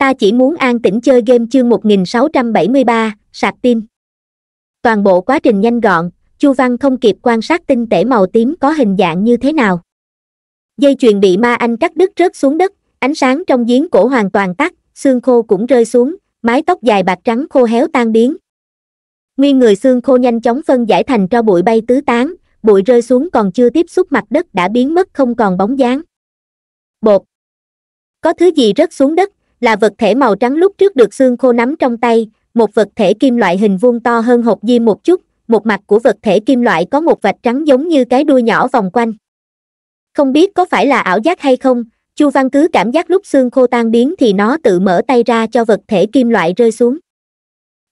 ta chỉ muốn an tĩnh chơi game chương 1673, sạc tim toàn bộ quá trình nhanh gọn chu văn không kịp quan sát tinh tể màu tím có hình dạng như thế nào dây chuyền bị ma anh cắt đứt rớt xuống đất ánh sáng trong giếng cổ hoàn toàn tắt xương khô cũng rơi xuống mái tóc dài bạc trắng khô héo tan biến nguyên người xương khô nhanh chóng phân giải thành cho bụi bay tứ tán bụi rơi xuống còn chưa tiếp xúc mặt đất đã biến mất không còn bóng dáng bột có thứ gì rớt xuống đất là vật thể màu trắng lúc trước được xương khô nắm trong tay một vật thể kim loại hình vuông to hơn hộp diêm một chút một mặt của vật thể kim loại có một vạch trắng giống như cái đuôi nhỏ vòng quanh không biết có phải là ảo giác hay không chu văn cứ cảm giác lúc xương khô tan biến thì nó tự mở tay ra cho vật thể kim loại rơi xuống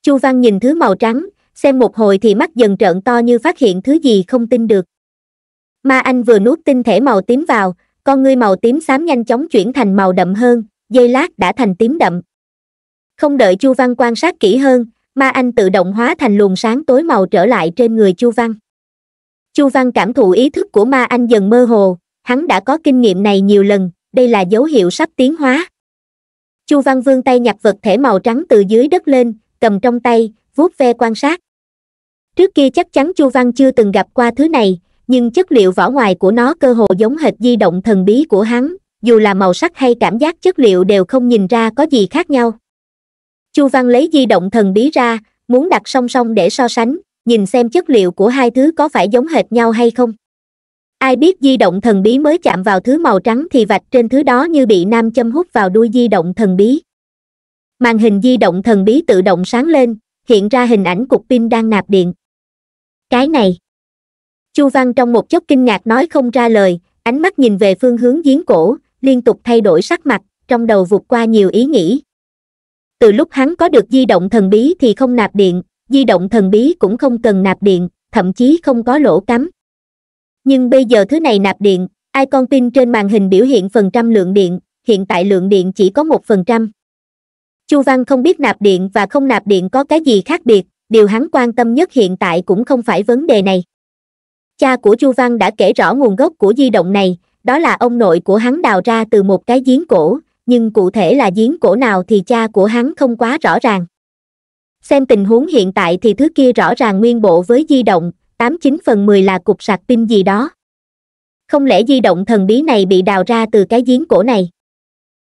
chu văn nhìn thứ màu trắng xem một hồi thì mắt dần trợn to như phát hiện thứ gì không tin được ma anh vừa nuốt tinh thể màu tím vào con ngươi màu tím xám nhanh chóng chuyển thành màu đậm hơn dây lát đã thành tím đậm không đợi chu văn quan sát kỹ hơn ma anh tự động hóa thành luồng sáng tối màu trở lại trên người chu văn chu văn cảm thụ ý thức của ma anh dần mơ hồ hắn đã có kinh nghiệm này nhiều lần đây là dấu hiệu sắp tiến hóa chu văn vương tay nhặt vật thể màu trắng từ dưới đất lên cầm trong tay vuốt ve quan sát trước kia chắc chắn chu văn chưa từng gặp qua thứ này nhưng chất liệu vỏ ngoài của nó cơ hồ giống hệt di động thần bí của hắn dù là màu sắc hay cảm giác chất liệu đều không nhìn ra có gì khác nhau chu văn lấy di động thần bí ra muốn đặt song song để so sánh nhìn xem chất liệu của hai thứ có phải giống hệt nhau hay không ai biết di động thần bí mới chạm vào thứ màu trắng thì vạch trên thứ đó như bị nam châm hút vào đuôi di động thần bí màn hình di động thần bí tự động sáng lên hiện ra hình ảnh cục pin đang nạp điện cái này chu văn trong một chốc kinh ngạc nói không ra lời ánh mắt nhìn về phương hướng giếng cổ liên tục thay đổi sắc mặt trong đầu vụt qua nhiều ý nghĩ từ lúc hắn có được di động thần bí thì không nạp điện di động thần bí cũng không cần nạp điện thậm chí không có lỗ cắm nhưng bây giờ thứ này nạp điện icon pin trên màn hình biểu hiện phần trăm lượng điện hiện tại lượng điện chỉ có một phần trăm chu văn không biết nạp điện và không nạp điện có cái gì khác biệt điều hắn quan tâm nhất hiện tại cũng không phải vấn đề này cha của chu văn đã kể rõ nguồn gốc của di động này đó là ông nội của hắn đào ra từ một cái giếng cổ nhưng cụ thể là giếng cổ nào thì cha của hắn không quá rõ ràng xem tình huống hiện tại thì thứ kia rõ ràng nguyên bộ với di động tám chín phần mười là cục sạc pin gì đó không lẽ di động thần bí này bị đào ra từ cái giếng cổ này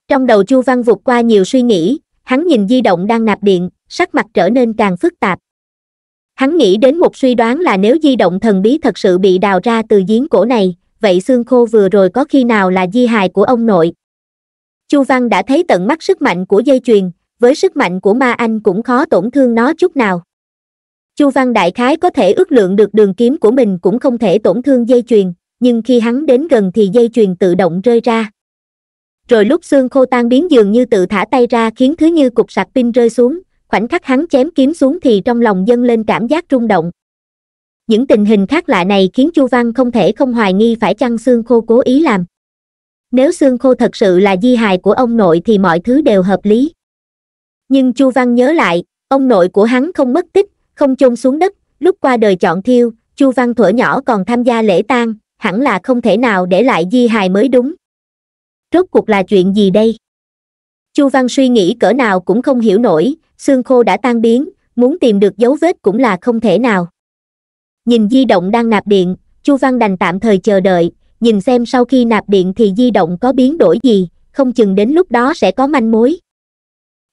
trong đầu chu văn vụt qua nhiều suy nghĩ hắn nhìn di động đang nạp điện sắc mặt trở nên càng phức tạp hắn nghĩ đến một suy đoán là nếu di động thần bí thật sự bị đào ra từ giếng cổ này vậy xương khô vừa rồi có khi nào là di hài của ông nội? Chu Văn đã thấy tận mắt sức mạnh của dây chuyền, với sức mạnh của ma anh cũng khó tổn thương nó chút nào. Chu Văn đại khái có thể ước lượng được đường kiếm của mình cũng không thể tổn thương dây chuyền, nhưng khi hắn đến gần thì dây chuyền tự động rơi ra. Rồi lúc xương khô tan biến dường như tự thả tay ra khiến thứ như cục sạc pin rơi xuống, khoảnh khắc hắn chém kiếm xuống thì trong lòng dâng lên cảm giác rung động những tình hình khác lạ này khiến chu văn không thể không hoài nghi phải chăng xương khô cố ý làm nếu xương khô thật sự là di hài của ông nội thì mọi thứ đều hợp lý nhưng chu văn nhớ lại ông nội của hắn không mất tích không chôn xuống đất lúc qua đời chọn thiêu chu văn thuở nhỏ còn tham gia lễ tang hẳn là không thể nào để lại di hài mới đúng rốt cuộc là chuyện gì đây chu văn suy nghĩ cỡ nào cũng không hiểu nổi xương khô đã tan biến muốn tìm được dấu vết cũng là không thể nào nhìn di động đang nạp điện chu văn đành tạm thời chờ đợi nhìn xem sau khi nạp điện thì di động có biến đổi gì không chừng đến lúc đó sẽ có manh mối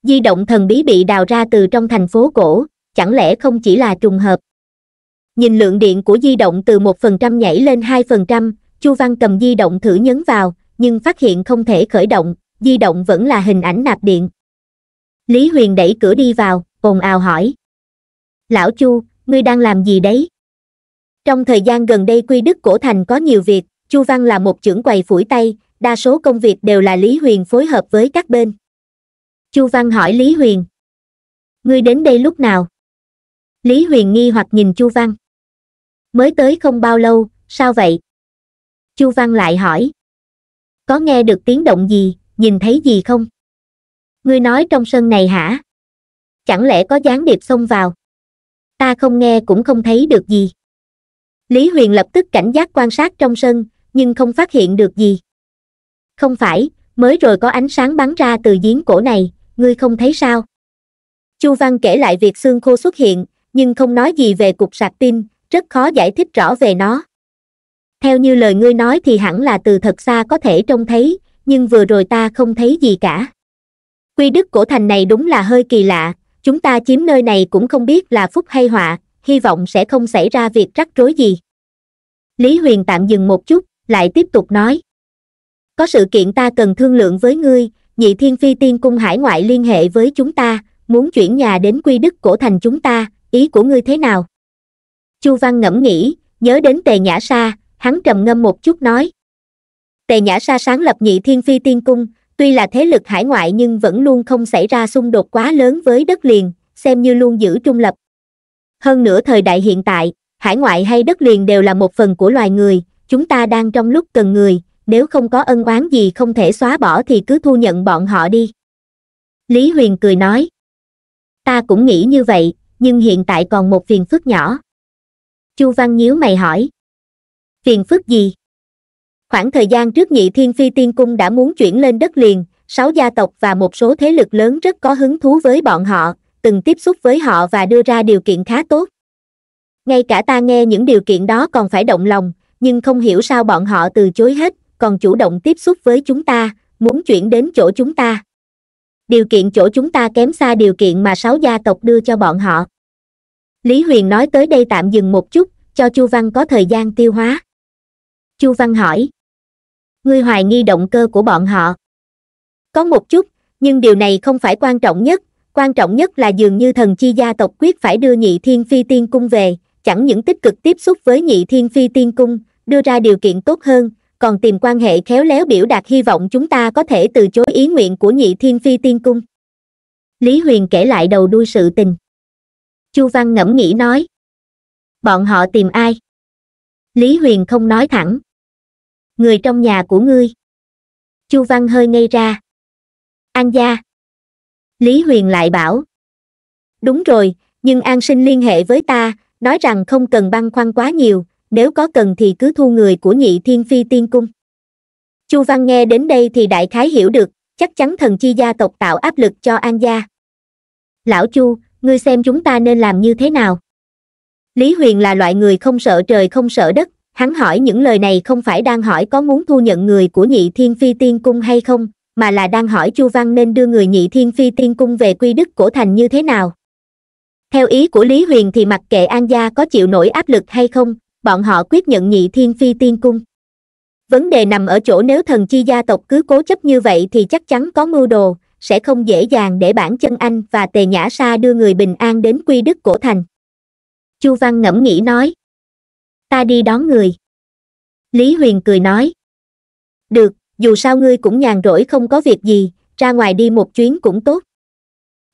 di động thần bí bị đào ra từ trong thành phố cổ chẳng lẽ không chỉ là trùng hợp nhìn lượng điện của di động từ một phần trăm nhảy lên hai phần trăm chu văn cầm di động thử nhấn vào nhưng phát hiện không thể khởi động di động vẫn là hình ảnh nạp điện lý huyền đẩy cửa đi vào ồn ào hỏi lão chu ngươi đang làm gì đấy trong thời gian gần đây quy đức cổ thành có nhiều việc chu văn là một trưởng quầy phủi tay đa số công việc đều là lý huyền phối hợp với các bên chu văn hỏi lý huyền ngươi đến đây lúc nào lý huyền nghi hoặc nhìn chu văn mới tới không bao lâu sao vậy chu văn lại hỏi có nghe được tiếng động gì nhìn thấy gì không ngươi nói trong sân này hả chẳng lẽ có gián điệp xông vào ta không nghe cũng không thấy được gì lý huyền lập tức cảnh giác quan sát trong sân nhưng không phát hiện được gì không phải mới rồi có ánh sáng bắn ra từ giếng cổ này ngươi không thấy sao chu văn kể lại việc xương khô xuất hiện nhưng không nói gì về cục sạc tin rất khó giải thích rõ về nó theo như lời ngươi nói thì hẳn là từ thật xa có thể trông thấy nhưng vừa rồi ta không thấy gì cả quy đức cổ thành này đúng là hơi kỳ lạ chúng ta chiếm nơi này cũng không biết là phúc hay họa hy vọng sẽ không xảy ra việc rắc rối gì lý huyền tạm dừng một chút lại tiếp tục nói có sự kiện ta cần thương lượng với ngươi nhị thiên phi tiên cung hải ngoại liên hệ với chúng ta muốn chuyển nhà đến quy đức cổ thành chúng ta ý của ngươi thế nào chu văn ngẫm nghĩ nhớ đến tề nhã sa hắn trầm ngâm một chút nói tề nhã sa sáng lập nhị thiên phi tiên cung tuy là thế lực hải ngoại nhưng vẫn luôn không xảy ra xung đột quá lớn với đất liền xem như luôn giữ trung lập hơn nữa thời đại hiện tại hải ngoại hay đất liền đều là một phần của loài người chúng ta đang trong lúc cần người nếu không có ân oán gì không thể xóa bỏ thì cứ thu nhận bọn họ đi lý huyền cười nói ta cũng nghĩ như vậy nhưng hiện tại còn một phiền phức nhỏ chu văn nhíu mày hỏi phiền phức gì khoảng thời gian trước nhị thiên phi tiên cung đã muốn chuyển lên đất liền sáu gia tộc và một số thế lực lớn rất có hứng thú với bọn họ từng tiếp xúc với họ và đưa ra điều kiện khá tốt ngay cả ta nghe những điều kiện đó còn phải động lòng nhưng không hiểu sao bọn họ từ chối hết còn chủ động tiếp xúc với chúng ta muốn chuyển đến chỗ chúng ta điều kiện chỗ chúng ta kém xa điều kiện mà sáu gia tộc đưa cho bọn họ lý huyền nói tới đây tạm dừng một chút cho chu văn có thời gian tiêu hóa chu văn hỏi ngươi hoài nghi động cơ của bọn họ có một chút nhưng điều này không phải quan trọng nhất Quan trọng nhất là dường như thần chi gia tộc quyết phải đưa nhị thiên phi tiên cung về, chẳng những tích cực tiếp xúc với nhị thiên phi tiên cung, đưa ra điều kiện tốt hơn, còn tìm quan hệ khéo léo biểu đạt hy vọng chúng ta có thể từ chối ý nguyện của nhị thiên phi tiên cung. Lý Huyền kể lại đầu đuôi sự tình. Chu Văn ngẫm nghĩ nói. Bọn họ tìm ai? Lý Huyền không nói thẳng. Người trong nhà của ngươi. Chu Văn hơi ngây ra. An gia, lý huyền lại bảo đúng rồi nhưng an sinh liên hệ với ta nói rằng không cần băn khoăn quá nhiều nếu có cần thì cứ thu người của nhị thiên phi tiên cung chu văn nghe đến đây thì đại khái hiểu được chắc chắn thần chi gia tộc tạo áp lực cho an gia lão chu ngươi xem chúng ta nên làm như thế nào lý huyền là loại người không sợ trời không sợ đất hắn hỏi những lời này không phải đang hỏi có muốn thu nhận người của nhị thiên phi tiên cung hay không mà là đang hỏi chu văn nên đưa người nhị thiên phi tiên cung về quy đức cổ thành như thế nào theo ý của lý huyền thì mặc kệ an gia có chịu nổi áp lực hay không bọn họ quyết nhận nhị thiên phi tiên cung vấn đề nằm ở chỗ nếu thần chi gia tộc cứ cố chấp như vậy thì chắc chắn có mưu đồ sẽ không dễ dàng để bản chân anh và tề nhã sa đưa người bình an đến quy đức cổ thành chu văn ngẫm nghĩ nói ta đi đón người lý huyền cười nói được dù sao ngươi cũng nhàn rỗi không có việc gì ra ngoài đi một chuyến cũng tốt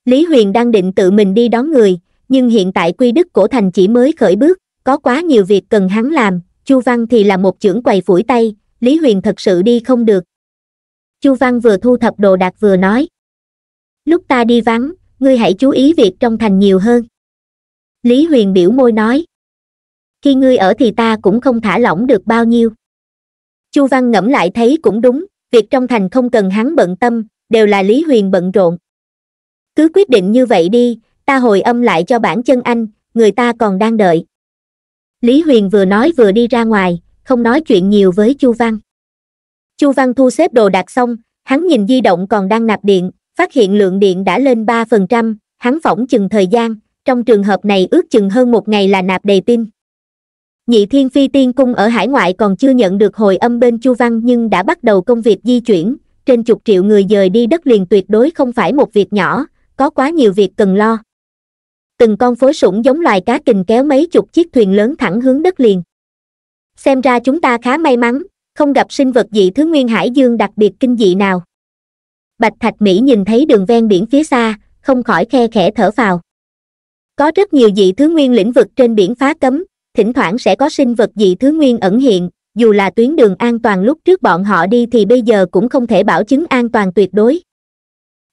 lý huyền đang định tự mình đi đón người nhưng hiện tại quy đức cổ thành chỉ mới khởi bước có quá nhiều việc cần hắn làm chu văn thì là một trưởng quầy phủi tay lý huyền thật sự đi không được chu văn vừa thu thập đồ đạc vừa nói lúc ta đi vắng ngươi hãy chú ý việc trong thành nhiều hơn lý huyền biểu môi nói khi ngươi ở thì ta cũng không thả lỏng được bao nhiêu chu văn ngẫm lại thấy cũng đúng việc trong thành không cần hắn bận tâm đều là lý huyền bận rộn cứ quyết định như vậy đi ta hồi âm lại cho bản chân anh người ta còn đang đợi lý huyền vừa nói vừa đi ra ngoài không nói chuyện nhiều với chu văn chu văn thu xếp đồ đạc xong hắn nhìn di động còn đang nạp điện phát hiện lượng điện đã lên ba phần trăm hắn phỏng chừng thời gian trong trường hợp này ước chừng hơn một ngày là nạp đầy pin nhị thiên phi tiên cung ở hải ngoại còn chưa nhận được hồi âm bên chu văn nhưng đã bắt đầu công việc di chuyển trên chục triệu người dời đi đất liền tuyệt đối không phải một việc nhỏ có quá nhiều việc cần lo từng con phối sủng giống loài cá kình kéo mấy chục chiếc thuyền lớn thẳng hướng đất liền xem ra chúng ta khá may mắn không gặp sinh vật dị thứ nguyên hải dương đặc biệt kinh dị nào bạch thạch mỹ nhìn thấy đường ven biển phía xa không khỏi khe khẽ thở phào có rất nhiều dị thứ nguyên lĩnh vực trên biển phá cấm thỉnh thoảng sẽ có sinh vật dị thứ nguyên ẩn hiện dù là tuyến đường an toàn lúc trước bọn họ đi thì bây giờ cũng không thể bảo chứng an toàn tuyệt đối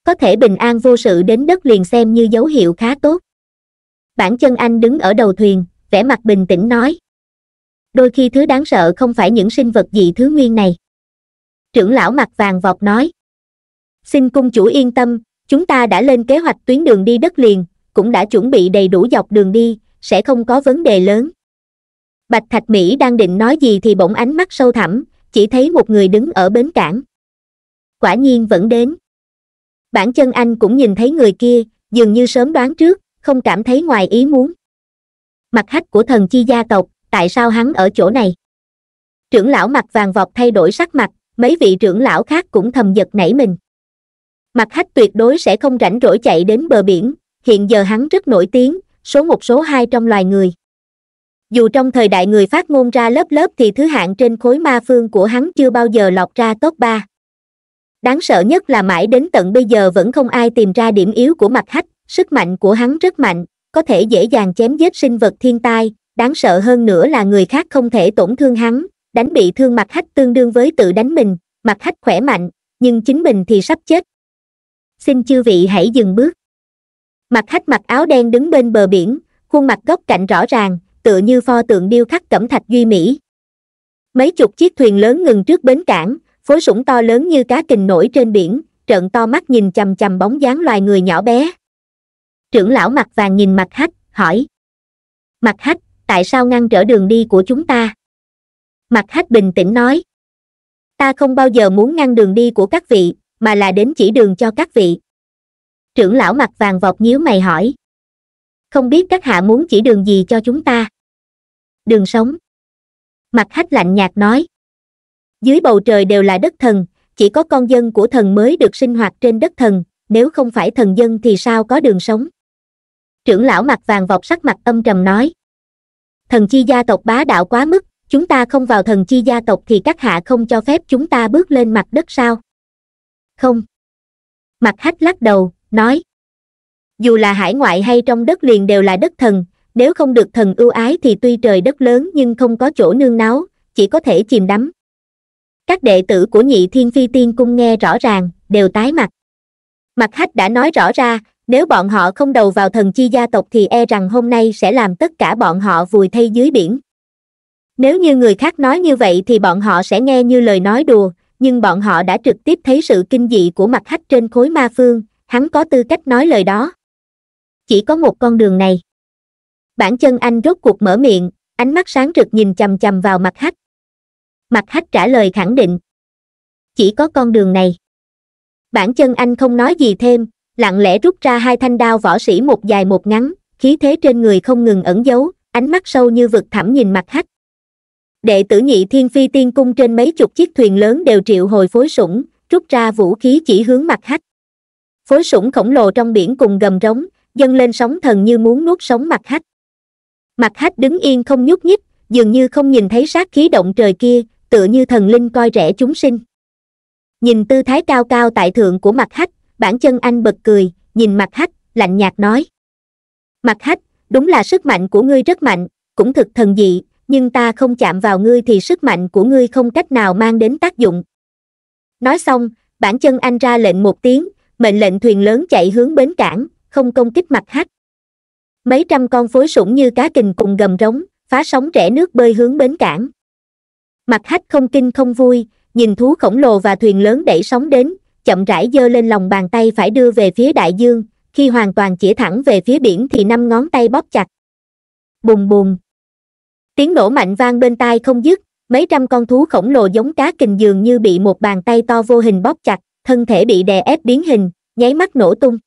có thể bình an vô sự đến đất liền xem như dấu hiệu khá tốt bản chân anh đứng ở đầu thuyền vẻ mặt bình tĩnh nói đôi khi thứ đáng sợ không phải những sinh vật dị thứ nguyên này trưởng lão mặt vàng vọt nói xin cung chủ yên tâm chúng ta đã lên kế hoạch tuyến đường đi đất liền cũng đã chuẩn bị đầy đủ dọc đường đi sẽ không có vấn đề lớn bạch thạch mỹ đang định nói gì thì bỗng ánh mắt sâu thẳm chỉ thấy một người đứng ở bến cảng quả nhiên vẫn đến bản chân anh cũng nhìn thấy người kia dường như sớm đoán trước không cảm thấy ngoài ý muốn mặt hách của thần chi gia tộc tại sao hắn ở chỗ này trưởng lão mặt vàng vọt thay đổi sắc mặt mấy vị trưởng lão khác cũng thầm giật nảy mình mặt hách tuyệt đối sẽ không rảnh rỗi chạy đến bờ biển hiện giờ hắn rất nổi tiếng số một số hai trong loài người dù trong thời đại người phát ngôn ra lớp lớp thì thứ hạng trên khối ma phương của hắn chưa bao giờ lọt ra top ba đáng sợ nhất là mãi đến tận bây giờ vẫn không ai tìm ra điểm yếu của mặt hách sức mạnh của hắn rất mạnh có thể dễ dàng chém giết sinh vật thiên tai đáng sợ hơn nữa là người khác không thể tổn thương hắn đánh bị thương mặt hách tương đương với tự đánh mình mặt hách khỏe mạnh nhưng chính mình thì sắp chết xin chư vị hãy dừng bước mặt hách mặc áo đen đứng bên bờ biển khuôn mặt góc cạnh rõ ràng tựa như pho tượng điêu khắc cẩm thạch duy mỹ mấy chục chiếc thuyền lớn ngừng trước bến cảng phối sủng to lớn như cá kình nổi trên biển trợn to mắt nhìn chằm chằm bóng dáng loài người nhỏ bé trưởng lão mặt vàng nhìn mặt hách hỏi mặt hách tại sao ngăn trở đường đi của chúng ta mặt hách bình tĩnh nói ta không bao giờ muốn ngăn đường đi của các vị mà là đến chỉ đường cho các vị trưởng lão mặt vàng vọt nhíu mày hỏi không biết các hạ muốn chỉ đường gì cho chúng ta đường sống mặt hách lạnh nhạt nói dưới bầu trời đều là đất thần chỉ có con dân của thần mới được sinh hoạt trên đất thần nếu không phải thần dân thì sao có đường sống trưởng lão mặt vàng vọc sắc mặt âm trầm nói thần chi gia tộc bá đạo quá mức chúng ta không vào thần chi gia tộc thì các hạ không cho phép chúng ta bước lên mặt đất sao không mặt hách lắc đầu nói dù là hải ngoại hay trong đất liền đều là đất thần nếu không được thần ưu ái thì tuy trời đất lớn nhưng không có chỗ nương náu chỉ có thể chìm đắm các đệ tử của nhị thiên phi tiên cung nghe rõ ràng đều tái mặt mặt hách đã nói rõ ra nếu bọn họ không đầu vào thần chi gia tộc thì e rằng hôm nay sẽ làm tất cả bọn họ vùi thay dưới biển nếu như người khác nói như vậy thì bọn họ sẽ nghe như lời nói đùa nhưng bọn họ đã trực tiếp thấy sự kinh dị của mặt hách trên khối ma phương hắn có tư cách nói lời đó chỉ có một con đường này bản chân anh rốt cuộc mở miệng ánh mắt sáng rực nhìn chằm chằm vào mặt hách mặt hách trả lời khẳng định chỉ có con đường này bản chân anh không nói gì thêm lặng lẽ rút ra hai thanh đao võ sĩ một dài một ngắn khí thế trên người không ngừng ẩn giấu ánh mắt sâu như vực thẳm nhìn mặt hách đệ tử nhị thiên phi tiên cung trên mấy chục chiếc thuyền lớn đều triệu hồi phối sủng rút ra vũ khí chỉ hướng mặt hách phối sủng khổng lồ trong biển cùng gầm rống dâng lên sóng thần như muốn nuốt sống mặt hách mặt hách đứng yên không nhúc nhích dường như không nhìn thấy sát khí động trời kia tựa như thần linh coi rẻ chúng sinh nhìn tư thái cao cao tại thượng của mặt hách bản chân anh bật cười nhìn mặt hách lạnh nhạt nói mặt hách đúng là sức mạnh của ngươi rất mạnh cũng thực thần dị nhưng ta không chạm vào ngươi thì sức mạnh của ngươi không cách nào mang đến tác dụng nói xong bản chân anh ra lệnh một tiếng mệnh lệnh thuyền lớn chạy hướng bến cảng không công kích mặt hắc mấy trăm con phối sủng như cá kình cùng gầm rống phá sóng rẽ nước bơi hướng bến cảng mặt hách không kinh không vui nhìn thú khổng lồ và thuyền lớn đẩy sóng đến chậm rãi dơ lên lòng bàn tay phải đưa về phía đại dương khi hoàn toàn chỉ thẳng về phía biển thì năm ngón tay bóp chặt bùm bùm tiếng nổ mạnh vang bên tai không dứt mấy trăm con thú khổng lồ giống cá kình dường như bị một bàn tay to vô hình bóp chặt thân thể bị đè ép biến hình nháy mắt nổ tung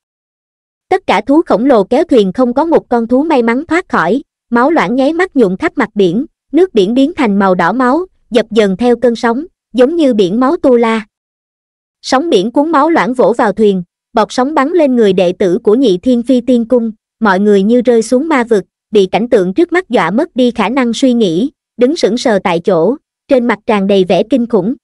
tất cả thú khổng lồ kéo thuyền không có một con thú may mắn thoát khỏi máu loãng nháy mắt nhuộm khắp mặt biển nước biển biến thành màu đỏ máu dập dần theo cơn sóng giống như biển máu tu la sóng biển cuốn máu loãng vỗ vào thuyền bọt sóng bắn lên người đệ tử của nhị thiên phi tiên cung mọi người như rơi xuống ma vực bị cảnh tượng trước mắt dọa mất đi khả năng suy nghĩ đứng sững sờ tại chỗ trên mặt tràn đầy vẻ kinh khủng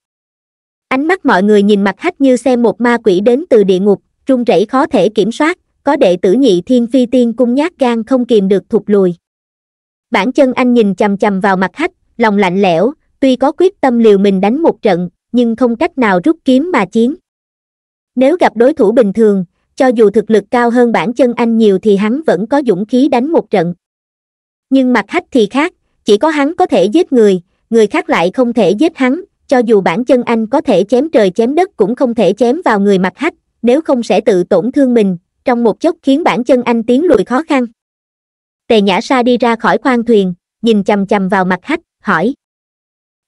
ánh mắt mọi người nhìn mặt hách như xem một ma quỷ đến từ địa ngục run rẩy khó thể kiểm soát có đệ tử nhị thiên phi tiên cung nhát gan không kìm được thụt lùi. Bản chân anh nhìn chầm chầm vào mặt hách, lòng lạnh lẽo, tuy có quyết tâm liều mình đánh một trận, nhưng không cách nào rút kiếm mà chiến. Nếu gặp đối thủ bình thường, cho dù thực lực cao hơn bản chân anh nhiều thì hắn vẫn có dũng khí đánh một trận. Nhưng mặt hách thì khác, chỉ có hắn có thể giết người, người khác lại không thể giết hắn, cho dù bản chân anh có thể chém trời chém đất cũng không thể chém vào người mặt hách, nếu không sẽ tự tổn thương mình, trong một chốc khiến bản chân anh tiến lùi khó khăn tề nhã sa đi ra khỏi khoang thuyền nhìn chằm chằm vào mặt khách, hỏi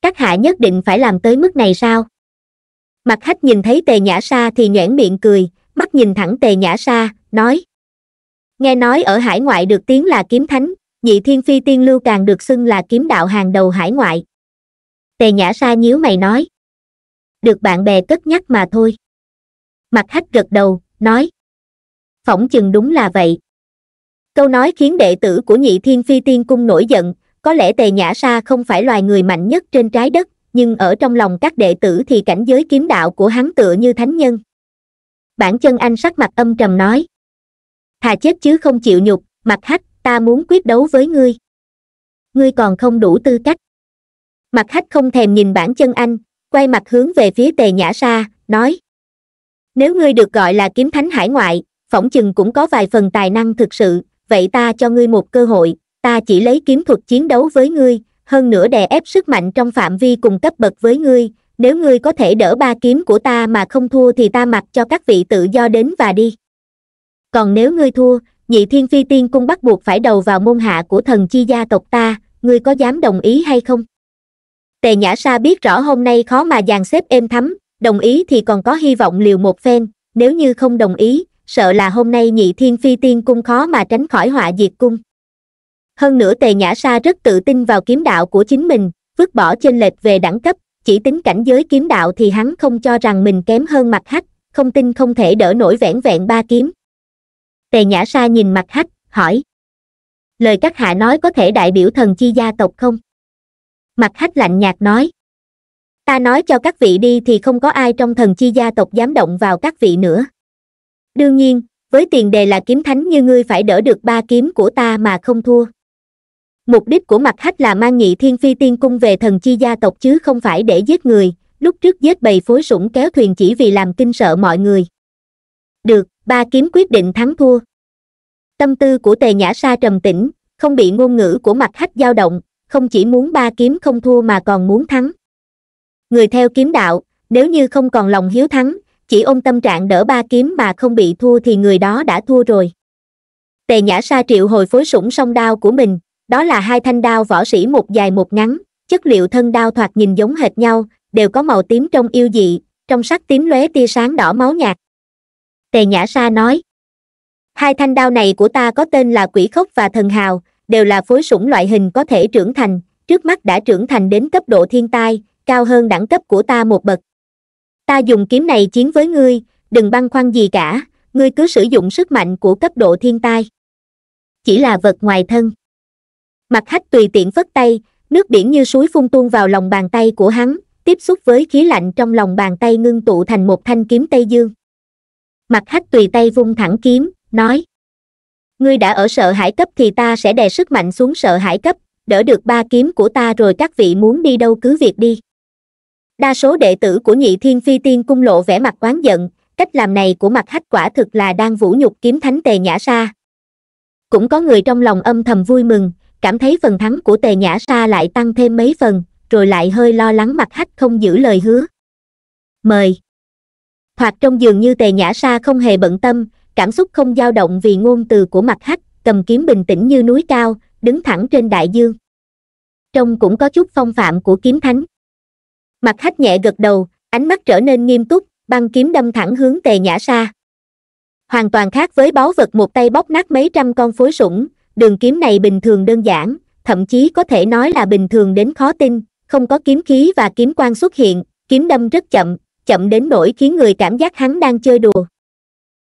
các hạ nhất định phải làm tới mức này sao mặt khách nhìn thấy tề nhã sa thì nhoẻn miệng cười mắt nhìn thẳng tề nhã sa nói nghe nói ở hải ngoại được tiếng là kiếm thánh nhị thiên phi tiên lưu càng được xưng là kiếm đạo hàng đầu hải ngoại tề nhã sa nhíu mày nói được bạn bè cất nhắc mà thôi mặt khách gật đầu nói phỏng chừng đúng là vậy câu nói khiến đệ tử của nhị thiên phi tiên cung nổi giận có lẽ tề nhã sa không phải loài người mạnh nhất trên trái đất nhưng ở trong lòng các đệ tử thì cảnh giới kiếm đạo của hắn tựa như thánh nhân bản chân anh sắc mặt âm trầm nói thà chết chứ không chịu nhục mặt hách ta muốn quyết đấu với ngươi ngươi còn không đủ tư cách mặt hách không thèm nhìn bản chân anh quay mặt hướng về phía tề nhã sa nói nếu ngươi được gọi là kiếm thánh hải ngoại phỏng chừng cũng có vài phần tài năng thực sự vậy ta cho ngươi một cơ hội ta chỉ lấy kiếm thuật chiến đấu với ngươi hơn nữa đè ép sức mạnh trong phạm vi cùng cấp bậc với ngươi nếu ngươi có thể đỡ ba kiếm của ta mà không thua thì ta mặc cho các vị tự do đến và đi còn nếu ngươi thua nhị thiên phi tiên cung bắt buộc phải đầu vào môn hạ của thần chi gia tộc ta ngươi có dám đồng ý hay không tề nhã sa biết rõ hôm nay khó mà dàn xếp êm thấm đồng ý thì còn có hy vọng liều một phen nếu như không đồng ý sợ là hôm nay nhị thiên phi tiên cung khó mà tránh khỏi họa diệt cung hơn nữa tề nhã sa rất tự tin vào kiếm đạo của chính mình vứt bỏ chênh lệch về đẳng cấp chỉ tính cảnh giới kiếm đạo thì hắn không cho rằng mình kém hơn mặt hách không tin không thể đỡ nổi vẻn vẹn ba kiếm tề nhã sa nhìn mặt hách hỏi lời các hạ nói có thể đại biểu thần chi gia tộc không mặt hách lạnh nhạt nói ta nói cho các vị đi thì không có ai trong thần chi gia tộc dám động vào các vị nữa đương nhiên với tiền đề là kiếm thánh như ngươi phải đỡ được ba kiếm của ta mà không thua mục đích của mặt hách là mang nhị thiên phi tiên cung về thần chi gia tộc chứ không phải để giết người lúc trước giết bầy phối sủng kéo thuyền chỉ vì làm kinh sợ mọi người được ba kiếm quyết định thắng thua tâm tư của tề nhã sa trầm tĩnh không bị ngôn ngữ của mặt hách dao động không chỉ muốn ba kiếm không thua mà còn muốn thắng người theo kiếm đạo nếu như không còn lòng hiếu thắng chỉ ôm tâm trạng đỡ ba kiếm mà không bị thua thì người đó đã thua rồi tề nhã sa triệu hồi phối sủng song đao của mình đó là hai thanh đao võ sĩ một dài một ngắn chất liệu thân đao thoạt nhìn giống hệt nhau đều có màu tím trong yêu dị trong sắc tím lóe tia sáng đỏ máu nhạt tề nhã sa nói hai thanh đao này của ta có tên là quỷ khốc và thần hào đều là phối sủng loại hình có thể trưởng thành trước mắt đã trưởng thành đến cấp độ thiên tai cao hơn đẳng cấp của ta một bậc ta dùng kiếm này chiến với ngươi đừng băn khoăn gì cả ngươi cứ sử dụng sức mạnh của cấp độ thiên tai chỉ là vật ngoài thân mặt hách tùy tiện phất tay nước biển như suối phun tuôn vào lòng bàn tay của hắn tiếp xúc với khí lạnh trong lòng bàn tay ngưng tụ thành một thanh kiếm tây dương mặt hách tùy tay vung thẳng kiếm nói ngươi đã ở sợ hải cấp thì ta sẽ đè sức mạnh xuống sợ hải cấp đỡ được ba kiếm của ta rồi các vị muốn đi đâu cứ việc đi đa số đệ tử của nhị thiên phi tiên cung lộ vẻ mặt oán giận cách làm này của mặt hách quả thực là đang vũ nhục kiếm thánh tề nhã sa cũng có người trong lòng âm thầm vui mừng cảm thấy phần thắng của tề nhã sa lại tăng thêm mấy phần rồi lại hơi lo lắng mặt hách không giữ lời hứa mời thoạt trong giường như tề nhã sa không hề bận tâm cảm xúc không dao động vì ngôn từ của mặt hách cầm kiếm bình tĩnh như núi cao đứng thẳng trên đại dương trong cũng có chút phong phạm của kiếm thánh mặt hách nhẹ gật đầu ánh mắt trở nên nghiêm túc băng kiếm đâm thẳng hướng tề nhã xa, hoàn toàn khác với báu vật một tay bóc nát mấy trăm con phối sủng đường kiếm này bình thường đơn giản thậm chí có thể nói là bình thường đến khó tin không có kiếm khí và kiếm quan xuất hiện kiếm đâm rất chậm chậm đến nỗi khiến người cảm giác hắn đang chơi đùa